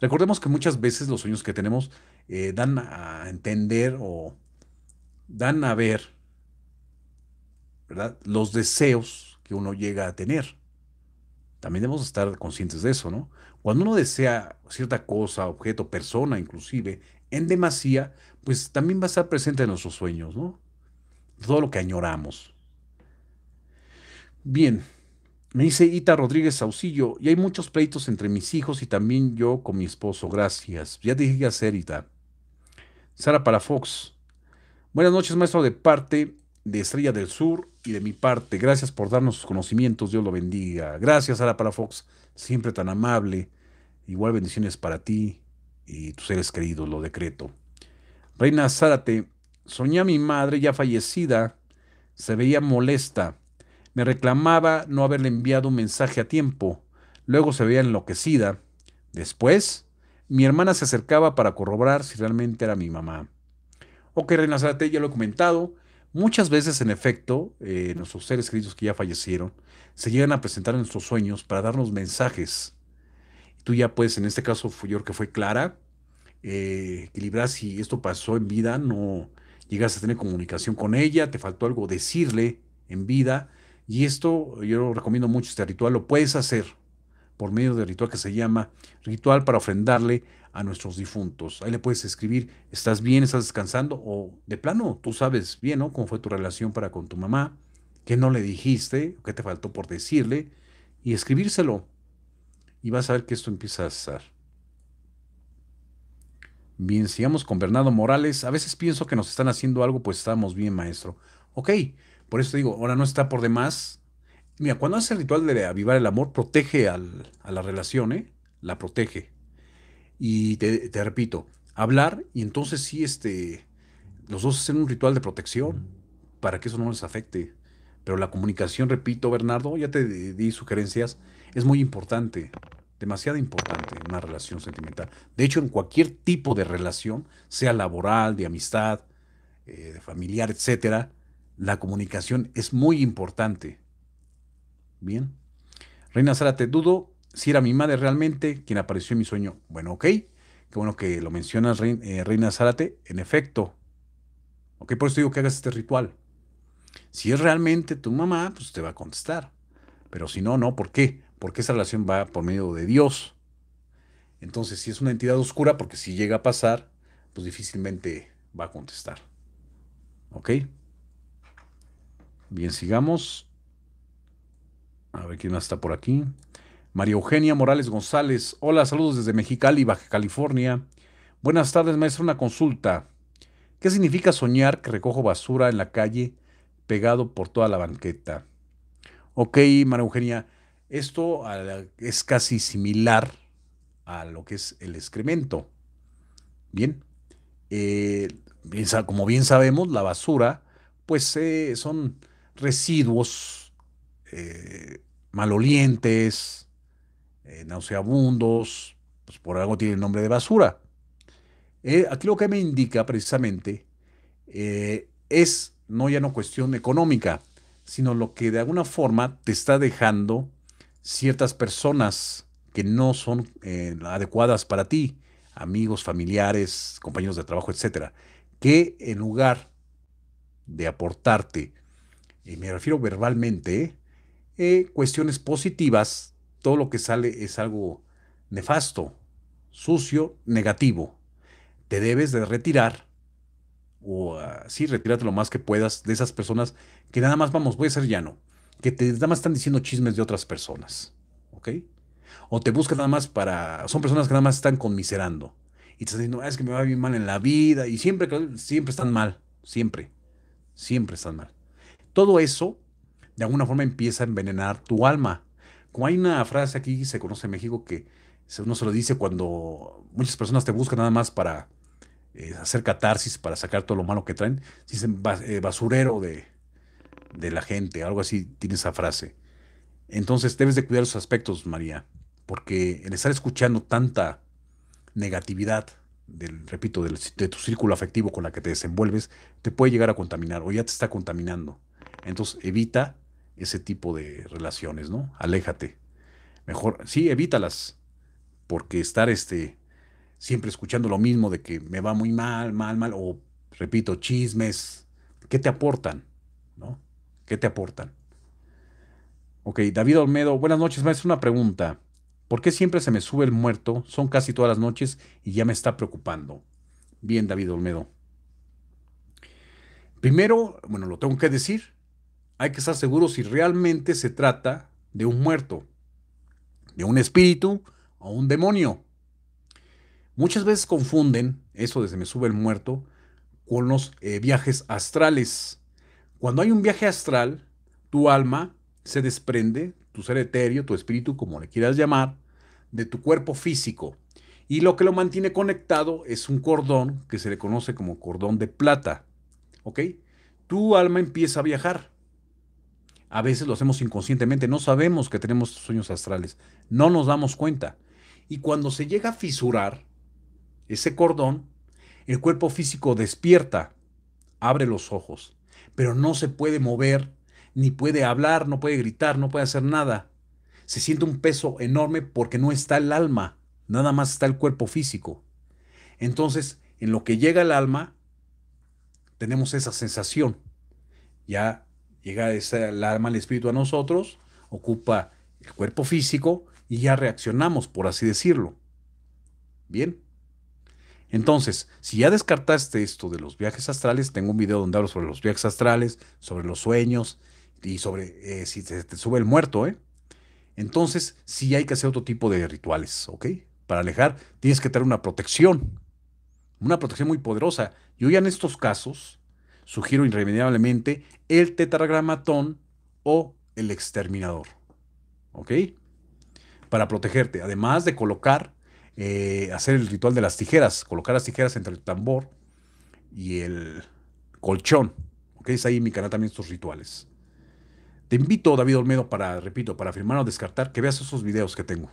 Recordemos que muchas veces los sueños que tenemos eh, dan a entender o dan a ver ¿verdad? Los deseos que uno llega a tener. También debemos estar conscientes de eso, ¿no? Cuando uno desea cierta cosa, objeto, persona inclusive, en demasía, pues también va a estar presente en nuestros sueños, ¿no? Todo lo que añoramos. Bien, me dice Ita Rodríguez Saucillo, y hay muchos pleitos entre mis hijos y también yo con mi esposo, gracias. Ya dije que hacer, Ita. Sara Fox. Buenas noches, maestro, de parte de Estrella del Sur y de mi parte. Gracias por darnos sus conocimientos, Dios lo bendiga. Gracias, Sara Palafox, siempre tan amable. Igual bendiciones para ti y tus seres queridos, lo decreto. Reina Zárate, soñé a mi madre ya fallecida, se veía molesta, me reclamaba no haberle enviado un mensaje a tiempo, luego se veía enloquecida. Después, mi hermana se acercaba para corroborar si realmente era mi mamá. Ok, Reina Zárate, ya lo he comentado. Muchas veces, en efecto, eh, nuestros seres queridos que ya fallecieron se llegan a presentar en nuestros sueños para darnos mensajes. Tú ya puedes, en este caso, yo que fue Clara, equilibrar eh, si esto pasó en vida, no llegas a tener comunicación con ella, te faltó algo decirle en vida. Y esto yo lo recomiendo mucho, este ritual lo puedes hacer por medio del ritual que se llama ritual para ofrendarle a nuestros difuntos. Ahí le puedes escribir, ¿estás bien? ¿Estás descansando? O de plano, tú sabes bien, ¿no? ¿Cómo fue tu relación para con tu mamá? ¿Qué no le dijiste? ¿Qué te faltó por decirle? Y escribírselo. Y vas a ver que esto empieza a cesar. Bien, sigamos con Bernardo Morales. A veces pienso que nos están haciendo algo, pues estamos bien, maestro. Ok, por eso digo, ahora no está por demás. Mira, cuando hace el ritual de avivar el amor, protege a la relación, ¿eh? La protege. Y te, repito, hablar y entonces sí, este, los dos hacen un ritual de protección para que eso no les afecte. Pero la comunicación, repito, Bernardo, ya te di sugerencias, es muy importante, demasiado importante en una relación sentimental. De hecho, en cualquier tipo de relación, sea laboral, de amistad, eh, familiar, etcétera, la comunicación es muy importante. Bien. Reina Sara, te dudo si era mi madre realmente quien apareció en mi sueño. Bueno, ok. Qué bueno que lo mencionas, eh, Reina, Zárate. En efecto. Ok, por eso digo que hagas este ritual. Si es realmente tu mamá, pues te va a contestar. Pero si no, no. ¿Por qué? Porque esa relación va por medio de Dios. Entonces, si es una entidad oscura, porque si llega a pasar, pues difícilmente va a contestar. ¿Ok? Bien, sigamos. A ver quién más está por aquí. María Eugenia Morales González. Hola, saludos desde Mexicali, Baja California. Buenas tardes, maestra. Una consulta. ¿Qué significa soñar que recojo basura en la calle pegado por toda la banqueta? Ok, María Eugenia, esto es casi similar a lo que es el excremento. Bien, eh, como bien sabemos, la basura, pues eh, son residuos eh, malolientes, eh, nauseabundos, pues por algo tiene el nombre de basura. Eh, aquí lo que me indica precisamente eh, es no ya no cuestión económica, sino lo que de alguna forma te está dejando ciertas personas que no son eh, adecuadas para ti, amigos, familiares, compañeros de trabajo, etcétera, que en lugar de aportarte, y me refiero verbalmente, cuestiones positivas todo lo que sale es algo nefasto, sucio, negativo. Te debes de retirar, o ah, sí, retírate lo más que puedas de esas personas que nada más, vamos, voy a ser llano, que te nada más están diciendo chismes de otras personas, ¿ok? O te buscan nada más para, son personas que nada más están conmiserando y te están diciendo, ah, es que me va bien mal en la vida y siempre, siempre están mal, siempre, siempre están mal. Todo eso, de alguna forma, empieza a envenenar tu alma como hay una frase aquí, se conoce en México, que uno se lo dice cuando muchas personas te buscan nada más para eh, hacer catarsis, para sacar todo lo malo que traen. Dicen eh, basurero de, la gente, algo así tiene esa frase. Entonces debes de cuidar esos aspectos, María, porque el estar escuchando tanta negatividad, del, repito, de tu círculo afectivo con la que te desenvuelves, te puede llegar a contaminar o ya te está contaminando. Entonces evita ese tipo de relaciones, ¿no? Aléjate. Mejor, sí, evítalas, porque estar este, siempre escuchando lo mismo de que me va muy mal, mal, mal, o repito, chismes, ¿qué te aportan? ¿No? ¿Qué te aportan? Ok, David Olmedo, buenas noches, maestro, una pregunta. ¿Por qué siempre se me sube el muerto? Son casi todas las noches y ya me está preocupando. Bien, David Olmedo. Primero, bueno, lo tengo que decir, hay que estar seguro si realmente se trata de un muerto, de un espíritu o un demonio. Muchas veces confunden eso de se me sube el muerto con los eh, viajes astrales. Cuando hay un viaje astral, tu alma se desprende, tu ser etéreo, tu espíritu, como le quieras llamar, de tu cuerpo físico. Y lo que lo mantiene conectado es un cordón que se le conoce como cordón de plata. ¿Ok? Tu alma empieza a viajar. A veces lo hacemos inconscientemente, no sabemos que tenemos sueños astrales, no nos damos cuenta. Y cuando se llega a fisurar ese cordón, el cuerpo físico despierta, abre los ojos, pero no se puede mover, ni puede hablar, no puede gritar, no puede hacer nada. Se siente un peso enorme porque no está el alma, nada más está el cuerpo físico. Entonces, en lo que llega el alma, tenemos esa sensación. Ya Llega el alma, el espíritu a nosotros, ocupa el cuerpo físico y ya reaccionamos, por así decirlo. Bien. Entonces, si ya descartaste esto de los viajes astrales, tengo un video donde hablo sobre los viajes astrales, sobre los sueños y sobre eh, si te, sube el muerto, ¿eh? Entonces, sí hay que hacer otro tipo de rituales, ¿ok? Para alejar, tienes que tener una protección, una protección muy poderosa. Yo ya en estos casos, sugiero irremediablemente el tetragramatón o el exterminador. ¿Ok? Para protegerte, además de colocar, eh, hacer el ritual de las tijeras, colocar las tijeras entre el tambor y el colchón. ¿Ok? Es ahí en mi canal también estos rituales. Te invito, David Olmedo, para, repito, para firmar o descartar, que veas esos videos que tengo.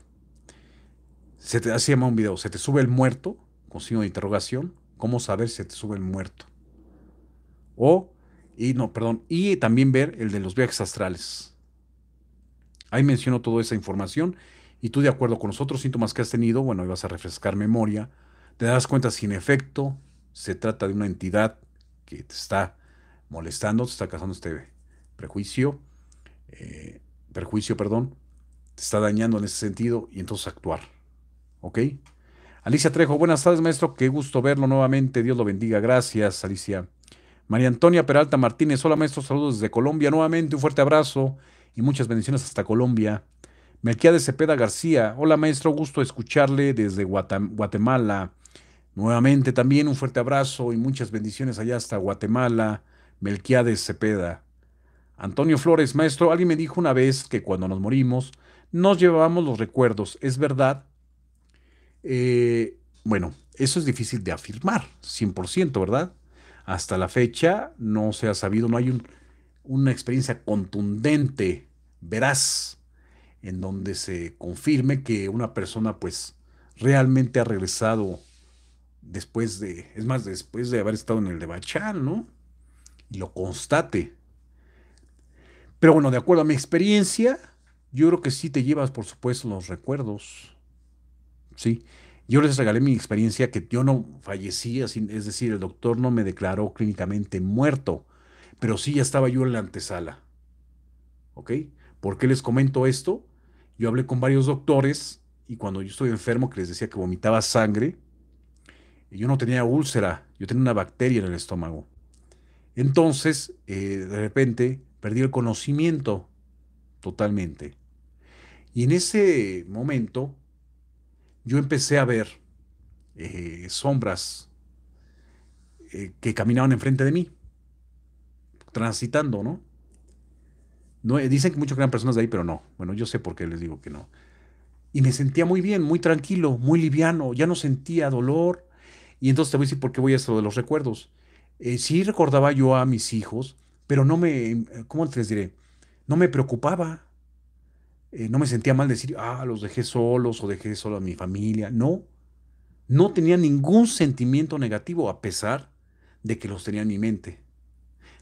Se te, hace llamar un video, se te sube el muerto, con signo de interrogación, ¿cómo saber si se te sube el muerto? y no, perdón, y también ver el de los viajes astrales. Ahí menciono toda esa información y tú de acuerdo con los otros síntomas que has tenido, bueno, ahí vas a refrescar memoria, te das cuenta si en efecto se trata de una entidad que te está molestando, te está causando este prejuicio, eh, perjuicio, perdón, te está dañando en ese sentido y entonces actuar. ¿Ok? Alicia Trejo, buenas tardes, maestro. Qué gusto verlo nuevamente. Dios lo bendiga. Gracias, Alicia. María Antonia Peralta Martínez, hola maestro, saludos desde Colombia. Nuevamente un fuerte abrazo y muchas bendiciones hasta Colombia. Melquiades Cepeda García, hola maestro, gusto escucharle desde Guatemala. Nuevamente también un fuerte abrazo y muchas bendiciones allá hasta Guatemala. Melquiades Cepeda. Antonio Flores, maestro, alguien me dijo una vez que cuando nos morimos nos llevábamos los recuerdos. ¿Es verdad? Eh, bueno, eso es difícil de afirmar, 100%, ¿verdad? hasta la fecha no se ha sabido, no hay una experiencia contundente, veraz, en donde se confirme que una persona pues realmente ha regresado después de, es más, después de haber estado en el de Bachán, ¿no? Y lo constate. Pero bueno, de acuerdo a mi experiencia, yo creo que sí te llevas, por supuesto, los recuerdos. Sí. Yo les regalé mi experiencia que yo no fallecí, es decir, el doctor no me declaró clínicamente muerto, pero sí ya estaba yo en la antesala. ¿Ok? ¿Por qué les comento esto? Yo hablé con varios doctores y cuando yo estoy enfermo, que les decía que vomitaba sangre, yo no tenía úlcera, yo tenía una bacteria en el estómago. Entonces, eh, de repente, perdí el conocimiento totalmente. Y en ese momento, yo empecé a ver eh, sombras eh, que caminaban enfrente de mí, transitando, ¿no? no eh, dicen que muchos eran personas de ahí, pero no. Bueno, yo sé por qué les digo que no. Y me sentía muy bien, muy tranquilo, muy liviano, ya no sentía dolor. Y entonces te voy a decir por qué voy a esto de los recuerdos. sí recordaba yo a mis hijos, pero no me, ¿cómo les diré? No me preocupaba. Eh, no me sentía mal decir, ah, los dejé solos o dejé solo a mi familia. No, no tenía ningún sentimiento negativo a pesar de que los tenía en mi mente.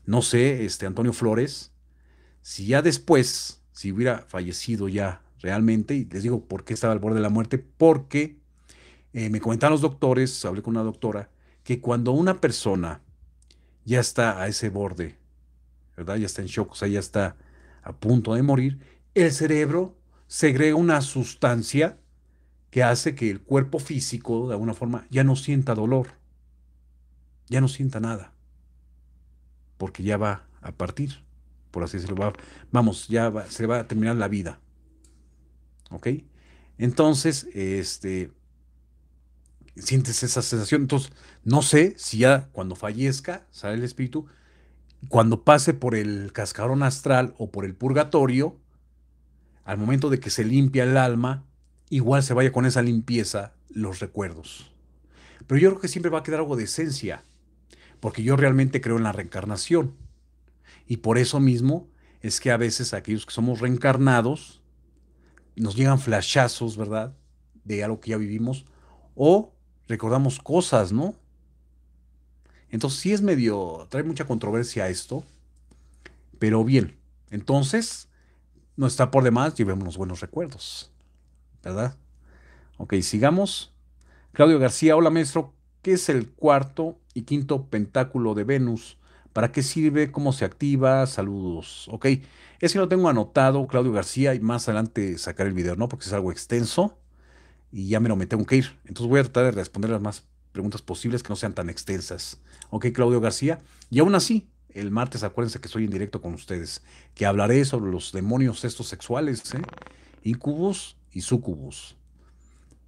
No sé, este Antonio Flores, si ya después, si hubiera fallecido ya realmente, y les digo por qué estaba al borde de la muerte, porque eh, me comentaban los doctores, hablé con una doctora, que cuando una persona ya está a ese borde, ¿verdad? Ya está en shock, o sea, ya está a punto de morir, el cerebro segrega una sustancia que hace que el cuerpo físico, de alguna forma, ya no sienta dolor, ya no sienta nada, porque ya va a partir, por así decirlo, va, vamos, ya se va a terminar la vida. ¿Ok? Entonces, este, sientes esa sensación. Entonces, no sé si ya cuando fallezca, sale el espíritu, cuando pase por el cascarón astral o por el purgatorio, al momento de que se limpia el alma, igual se vaya con esa limpieza los recuerdos. Pero yo creo que siempre va a quedar algo de esencia, porque yo realmente creo en la reencarnación. Y por eso mismo es que a veces aquellos que somos reencarnados, nos llegan flashazos, ¿verdad? De algo que ya vivimos, o recordamos cosas, ¿no? Entonces sí es medio, trae mucha controversia esto, pero bien, entonces no está por demás, llevemos buenos recuerdos, ¿verdad? Ok, sigamos. Claudio García, hola maestro, ¿qué es el cuarto y quinto pentáculo de Venus? ¿Para qué sirve? ¿Cómo se activa? Saludos. Ok, es que lo tengo anotado, Claudio García, y más adelante sacar el video, ¿no? Porque es algo extenso y ya me lo me tengo que ir. Entonces voy a tratar de responder las más preguntas posibles que no sean tan extensas. Ok, Claudio García. Y aún así, el martes, acuérdense que estoy en directo con ustedes, que hablaré sobre los demonios estos sexuales, ¿eh? incubos y sucubos.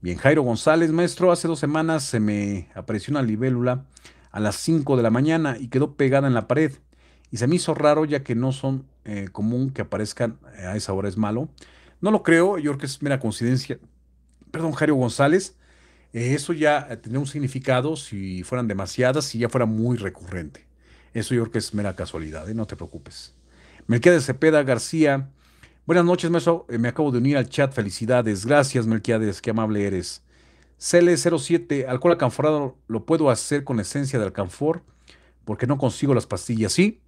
Bien, Jairo González, maestro, hace dos semanas se me apareció una libélula a las 5 de la mañana y quedó pegada en la pared. Y se me hizo raro ya que no son eh, común que aparezcan eh, a esa hora, es malo. No lo creo, yo creo que es mera coincidencia. Perdón, Jairo González, eso ya tendría un significado si fueran demasiadas, si ya fuera muy recurrente. Eso yo creo que es mera casualidad, ¿eh? no te preocupes. Melquiades Cepeda García. Buenas noches, eh, Me acabo de unir al chat. Felicidades. Gracias, Melquiades. Qué amable eres. CL07, alcohol alcanforado lo puedo hacer con esencia de alcanfor porque no consigo las pastillas. Sí,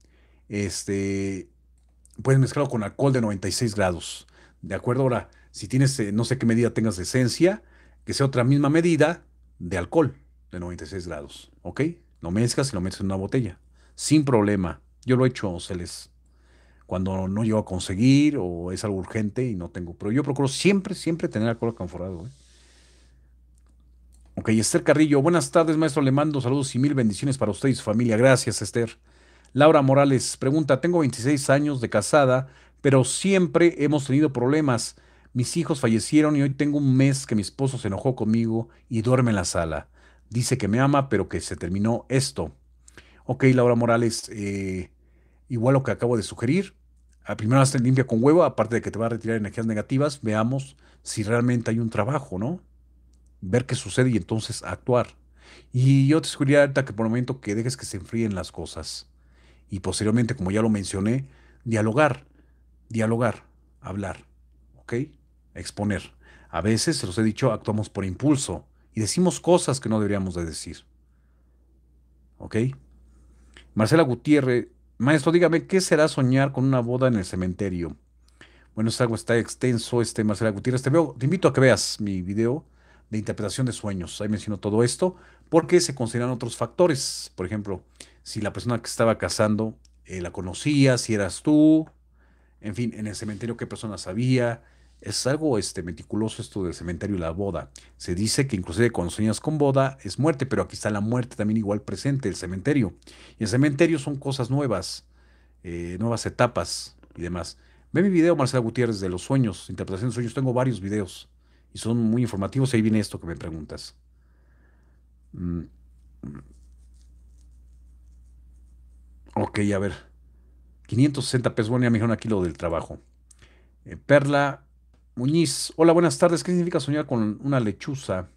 este, puedes mezclarlo con alcohol de 96 grados. ¿De acuerdo? Ahora, si tienes, eh, no sé qué medida tengas de esencia, que sea otra misma medida de alcohol de 96 grados. ¿Ok? Lo mezclas y lo metes en una botella sin problema. Yo lo he hecho, se les cuando no llego a conseguir o es algo urgente y no tengo. Pero yo procuro siempre, siempre tener alcohol acanforado. ¿eh? Ok, Esther Carrillo, buenas tardes, maestro. Le mando saludos y mil bendiciones para usted y su familia. Gracias, Esther. Laura Morales pregunta: Tengo 26 años de casada, pero siempre hemos tenido problemas. Mis hijos fallecieron y hoy tengo un mes que mi esposo se enojó conmigo y duerme en la sala. Dice que me ama, pero que se terminó esto. Ok, Laura Morales, eh, igual lo que acabo de sugerir. A primero hazte limpia con huevo, aparte de que te va a retirar energías negativas, veamos si realmente hay un trabajo, ¿no? Ver qué sucede y entonces actuar. Y yo te sugeriría ahorita que por el momento que dejes que se enfríen las cosas. Y posteriormente, como ya lo mencioné, dialogar, dialogar, hablar, ¿ok? Exponer. A veces, se los he dicho, actuamos por impulso y decimos cosas que no deberíamos de decir. ¿Ok? Marcela Gutiérrez, maestro, dígame, ¿qué será soñar con una boda en el cementerio? Bueno, es algo está extenso, este Marcela Gutiérrez. Te, invito a que veas mi video de interpretación de sueños. Ahí menciono todo esto, porque se consideran otros factores. Por ejemplo, si la persona que estaba casando eh, la conocía, si eras tú, en fin, en el cementerio qué persona sabía. Es algo este, meticuloso esto del cementerio y la boda. Se dice que inclusive cuando sueñas con boda es muerte, pero aquí está la muerte también igual presente, el cementerio. Y el cementerio son cosas nuevas, eh, nuevas etapas y demás. Ve mi video, Marcela Gutiérrez, de los sueños, interpretación de sueños. Tengo varios videos y son muy informativos. Ahí viene esto que me preguntas. Mm. Ok, a ver. 560 pesos. Bueno, ya me dijeron aquí lo del trabajo. Eh, Perla Muñiz, hola, buenas tardes. ¿Qué significa soñar con una lechuza?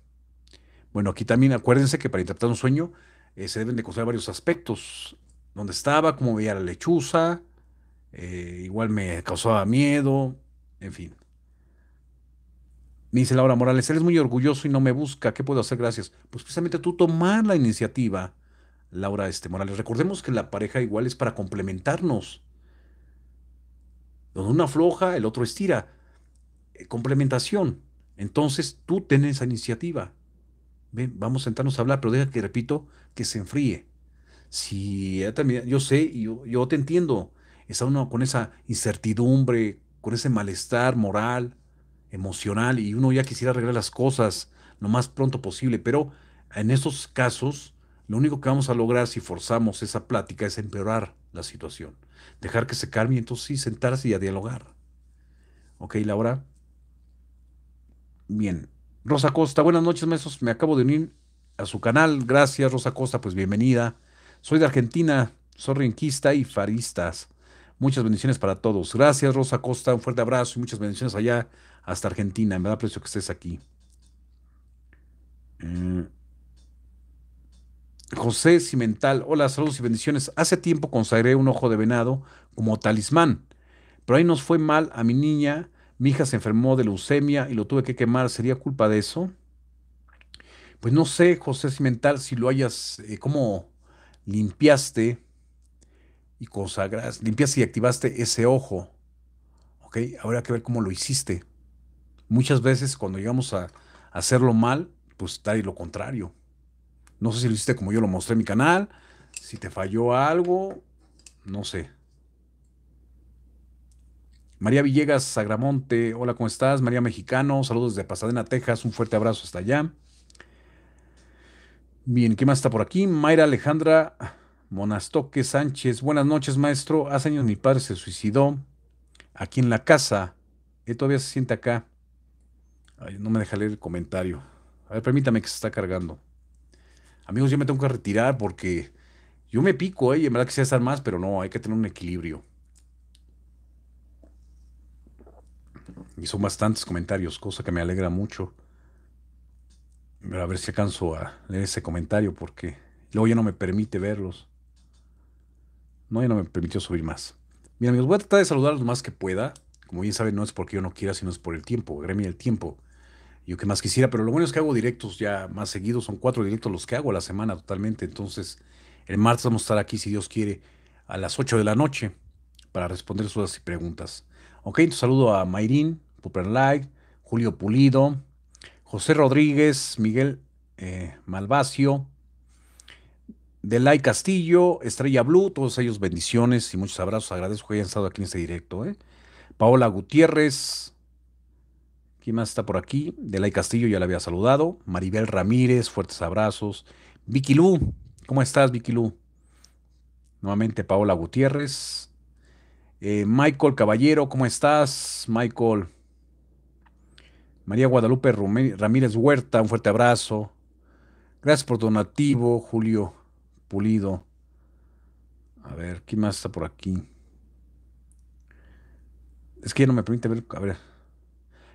Bueno, aquí también acuérdense que para interpretar un sueño eh, se deben de considerar varios aspectos. ¿Dónde estaba? ¿Cómo veía la lechuza? Eh, igual me causaba miedo, en fin. Me dice Laura Morales, eres muy orgulloso y no me busca, ¿qué puedo hacer? Gracias. Pues precisamente tú tomar la iniciativa, Laura este, Morales. Recordemos que la pareja igual es para complementarnos. Donde una afloja, el otro estira. Eh, complementación. Entonces tú tienes esa iniciativa. vamos a sentarnos a hablar, pero deja que, repito, que se enfríe. Si también yo sé, yo, yo te entiendo, está uno con esa incertidumbre, con ese malestar moral, emocional, y uno ya quisiera arreglar las cosas lo más pronto posible, pero en esos casos, lo único que vamos a lograr si forzamos esa plática es empeorar la situación. Dejar que se calme y entonces sí sentarse y a dialogar. Ok, Laura. Bien. Rosa Costa, buenas noches, mesos Me acabo de unir a su canal. Gracias, Rosa Costa, pues bienvenida. Soy de Argentina, soy rinquista y faristas. Muchas bendiciones para todos. Gracias, Rosa Costa. Un fuerte abrazo y muchas bendiciones allá hasta Argentina. Me da aprecio que estés aquí. Eh, José Cimental, hola, saludos y bendiciones. Hace tiempo consagré un ojo de venado como talismán, pero ahí nos fue mal a mi niña mi hija se enfermó de leucemia y lo tuve que quemar, ¿sería culpa de eso? Pues no sé, José Cimental, si lo hayas, eh, cómo limpiaste y consagras, limpiaste y activaste ese ojo. ¿Ok? Habrá que ver cómo lo hiciste. Muchas veces cuando llegamos a hacerlo mal, pues tal y lo contrario. No sé si lo hiciste como yo lo mostré en mi canal, si te falló algo, no sé. María Villegas Sagramonte, hola, ¿cómo estás? María Mexicano, saludos desde Pasadena, Texas, un fuerte abrazo hasta allá. Bien, ¿qué más está por aquí? Mayra Alejandra Monastoque Sánchez, buenas noches, maestro. Hace años mi padre se suicidó aquí en la casa. Él todavía se siente acá. no me deja leer el comentario. A ver, permítame que se está cargando. Amigos, yo me tengo que retirar porque yo me pico, ¿eh? en verdad quisiera estar más, pero no, hay que tener un equilibrio. Y son bastantes comentarios, cosa que me alegra mucho. a ver si alcanzo a leer ese comentario porque luego ya no me permite verlos. No, ya no me permitió subir más. Mira, amigos, voy a tratar de saludar lo más que pueda. Como bien saben, no es porque yo no quiera, sino es por el tiempo. Gremia el tiempo. Yo que más quisiera, pero lo bueno es que hago directos ya más seguidos. Son cuatro directos los que hago a la semana totalmente. Entonces, el martes vamos a estar aquí, si Dios quiere, a las 8 de la noche para responder sus preguntas. Ok, entonces saludo a Mayrin, Light, Julio Pulido, José Rodríguez, Miguel eh, Malvacio, Delay Castillo, Estrella Blue, todos ellos bendiciones y muchos abrazos. Agradezco que hayan estado aquí en este directo. ¿eh? Paola Gutiérrez, ¿quién más está por aquí? Delay Castillo, ya la había saludado. Maribel Ramírez, fuertes abrazos. Vicky Lu, ¿cómo estás, Vicky Lu? Nuevamente Paola Gutiérrez. Eh, Michael Caballero, ¿cómo estás? Michael. María Guadalupe Ramírez Huerta, un fuerte abrazo. Gracias por donativo, Julio Pulido. A ver, ¿quién más está por aquí? Es que no me permite ver. A ver.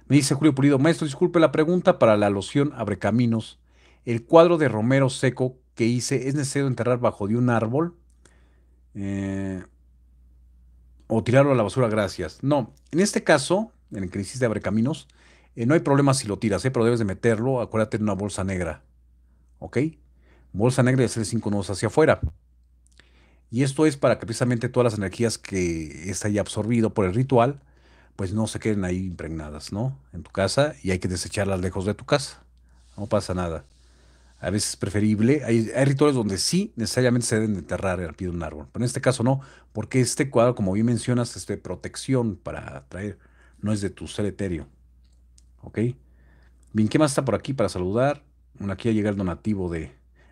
Me dice Julio Pulido, maestro, disculpe la pregunta para la loción Abrecaminos. El cuadro de Romero Seco que hice, ¿es necesario enterrar bajo de un árbol? Eh, o tirarlo a la basura, gracias. No, en este caso, en el de hiciste Abrecaminos, eh, no hay problema si lo tiras, eh, pero debes de meterlo, acuérdate, en una bolsa negra. ¿Ok? Bolsa negra y hacer cinco nudos hacia afuera. Y esto es para que precisamente todas las energías que está ahí absorbido por el ritual, pues no se queden ahí impregnadas, ¿no? En tu casa y hay que desecharlas lejos de tu casa. No pasa nada. A veces es preferible. Hay, rituales donde sí necesariamente se deben enterrar al pie de un árbol. Pero en este caso no, porque este cuadro, como bien mencionas, es de protección para atraer, no es de tu ser ¿Ok? Bien, ¿qué más está por aquí para saludar? aquí ya llega el donativo de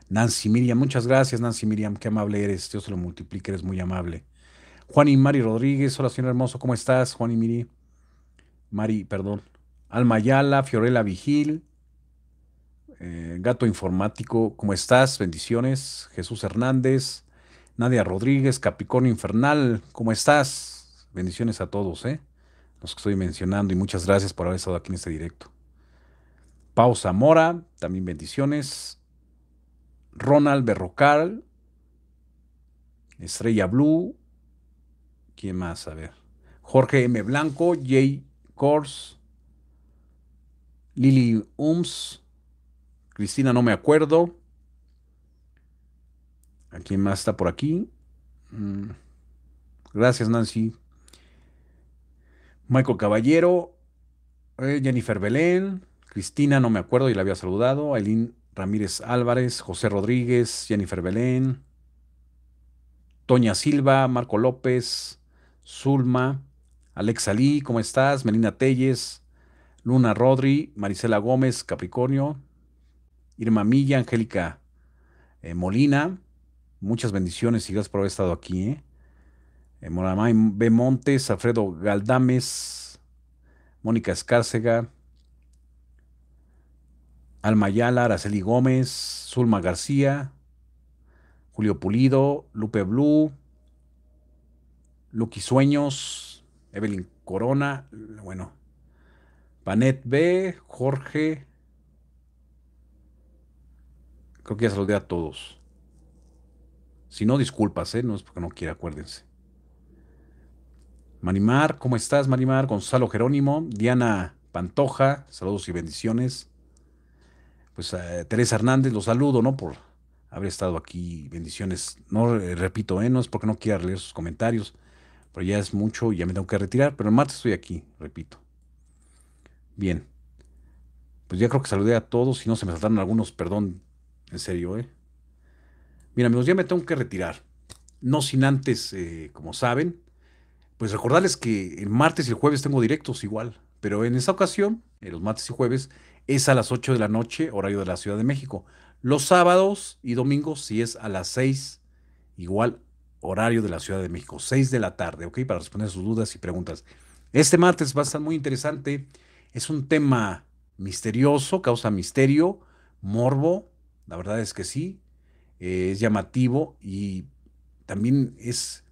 Nancy Miriam. Muchas gracias, Nancy Miriam. Qué amable eres. Dios te lo multiplique, eres muy amable. Juan y Mari Rodríguez. Hola, señor hermoso. ¿Cómo estás, Juan y Miri? Mari, perdón. Alma Ayala, Fiorella Vigil. Eh, Gato Informático. ¿Cómo estás? Bendiciones. Jesús Hernández. Nadia Rodríguez, Capricornio Infernal. ¿Cómo estás? Bendiciones a todos, ¿eh? que estoy mencionando y muchas gracias por haber estado aquí en este directo. Pausa Mora, también bendiciones. Ronald Berrocal, Estrella Blue, ¿quién más? A ver. Jorge M. Blanco, Jay Kors, Lily Ums, Cristina, no me acuerdo. ¿A quién más está por aquí? Mm. Gracias, Nancy. Michael Caballero, eh, Jennifer Belén, Cristina, no me acuerdo y la había saludado, Aileen Ramírez Álvarez, José Rodríguez, Jennifer Belén, Toña Silva, Marco López, Zulma, Alexa Lee, ¿cómo estás? Melina Telles, Luna Rodri, Marisela Gómez, Capricornio, Irma Milla, Angélica eh, Molina. Muchas bendiciones y gracias por haber estado aquí. ¿eh? Eh, Moramay B. Montes, Alfredo Galdames, Mónica Escárcega, Alma Ayala, Araceli Gómez, Zulma García, Julio Pulido, Lupe Blue, Luqui Sueños, Evelyn Corona, bueno, Panet B, Jorge, creo que ya saludé a todos. Si no, disculpas, ¿eh? no es porque no quiera, acuérdense. Manimar, ¿cómo estás, Marimar? Gonzalo Jerónimo, Diana Pantoja, saludos y bendiciones. Pues eh, Teresa Hernández, los saludo, ¿no? Por haber estado aquí, bendiciones. No eh, repito, ¿eh? No es porque no quiera leer sus comentarios, pero ya es mucho y ya me tengo que retirar, pero el martes estoy aquí, repito. Bien. Pues ya creo que saludé a todos, si no se me saltaron algunos, perdón, en serio, ¿eh? Mira, amigos, ya me tengo que retirar. No sin antes, eh, como saben, pues recordarles que el martes y el jueves tengo directos igual, pero en esta ocasión, en eh, los martes y jueves, es a las 8 de la noche, horario de la Ciudad de México. Los sábados y domingos sí es a las 6, igual horario de la Ciudad de México, 6 de la tarde, ¿ok? Para responder sus dudas y preguntas. Este martes va a estar muy interesante. Es un tema misterioso, causa misterio, morbo, la verdad es que sí, eh, es llamativo y también es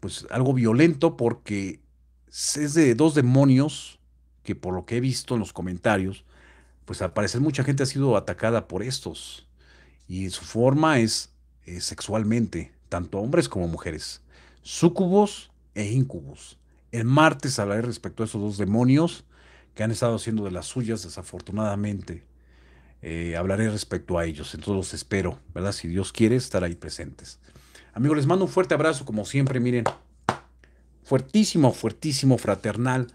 pues algo violento porque es de dos demonios que por lo que he visto en los comentarios, pues al parecer mucha gente ha sido atacada por estos y su forma es, eh, sexualmente, tanto hombres como mujeres, sucubos e incubos. El martes hablaré respecto a esos dos demonios que han estado haciendo de las suyas desafortunadamente. Eh, hablaré respecto a ellos, entonces los espero, ¿verdad? Si Dios quiere estar ahí presentes. Amigos, les mando un fuerte abrazo, como siempre, miren. Fuertísimo, fuertísimo, fraternal,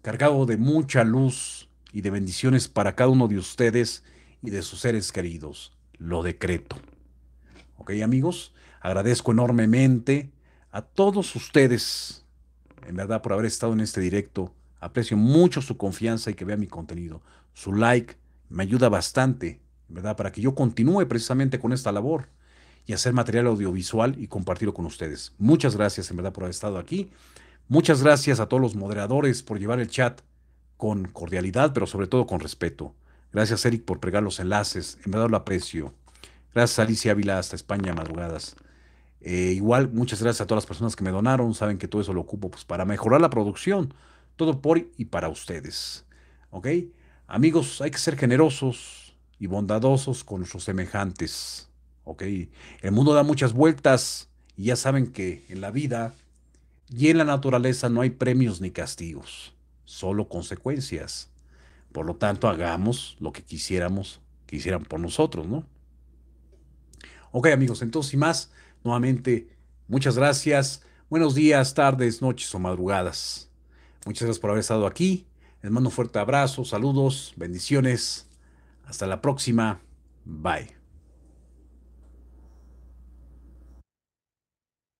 cargado de mucha luz y de bendiciones para cada uno de ustedes y de sus seres queridos. Lo decreto. ¿Ok, amigos? Agradezco enormemente a todos ustedes, en verdad, por haber estado en este directo. Aprecio mucho su confianza y que vea mi contenido. Su like me ayuda bastante, ¿verdad? Para que yo continúe precisamente con esta labor y hacer material audiovisual y compartirlo con ustedes. Muchas gracias en verdad por haber estado aquí. Muchas gracias a todos los moderadores por llevar el chat con cordialidad, pero sobre todo con respeto. Gracias Eric por pegar los enlaces, en verdad lo aprecio. Gracias Alicia Ávila hasta España, madrugadas. Eh, igual, muchas gracias a todas las personas que me donaron. Saben que todo eso lo ocupo pues, para mejorar la producción. Todo por y para ustedes. ¿Ok? Amigos, hay que ser generosos y bondadosos con sus semejantes. ¿ok? El mundo da muchas vueltas y ya saben que en la vida y en la naturaleza no hay premios ni castigos, solo consecuencias. Por lo tanto, hagamos lo que quisiéramos que hicieran por nosotros, ¿no? Ok amigos, entonces y más, nuevamente, muchas gracias. Buenos días, tardes, noches o madrugadas. Muchas gracias por haber estado aquí. Les mando un fuerte abrazo, saludos, bendiciones. Hasta la próxima. Bye.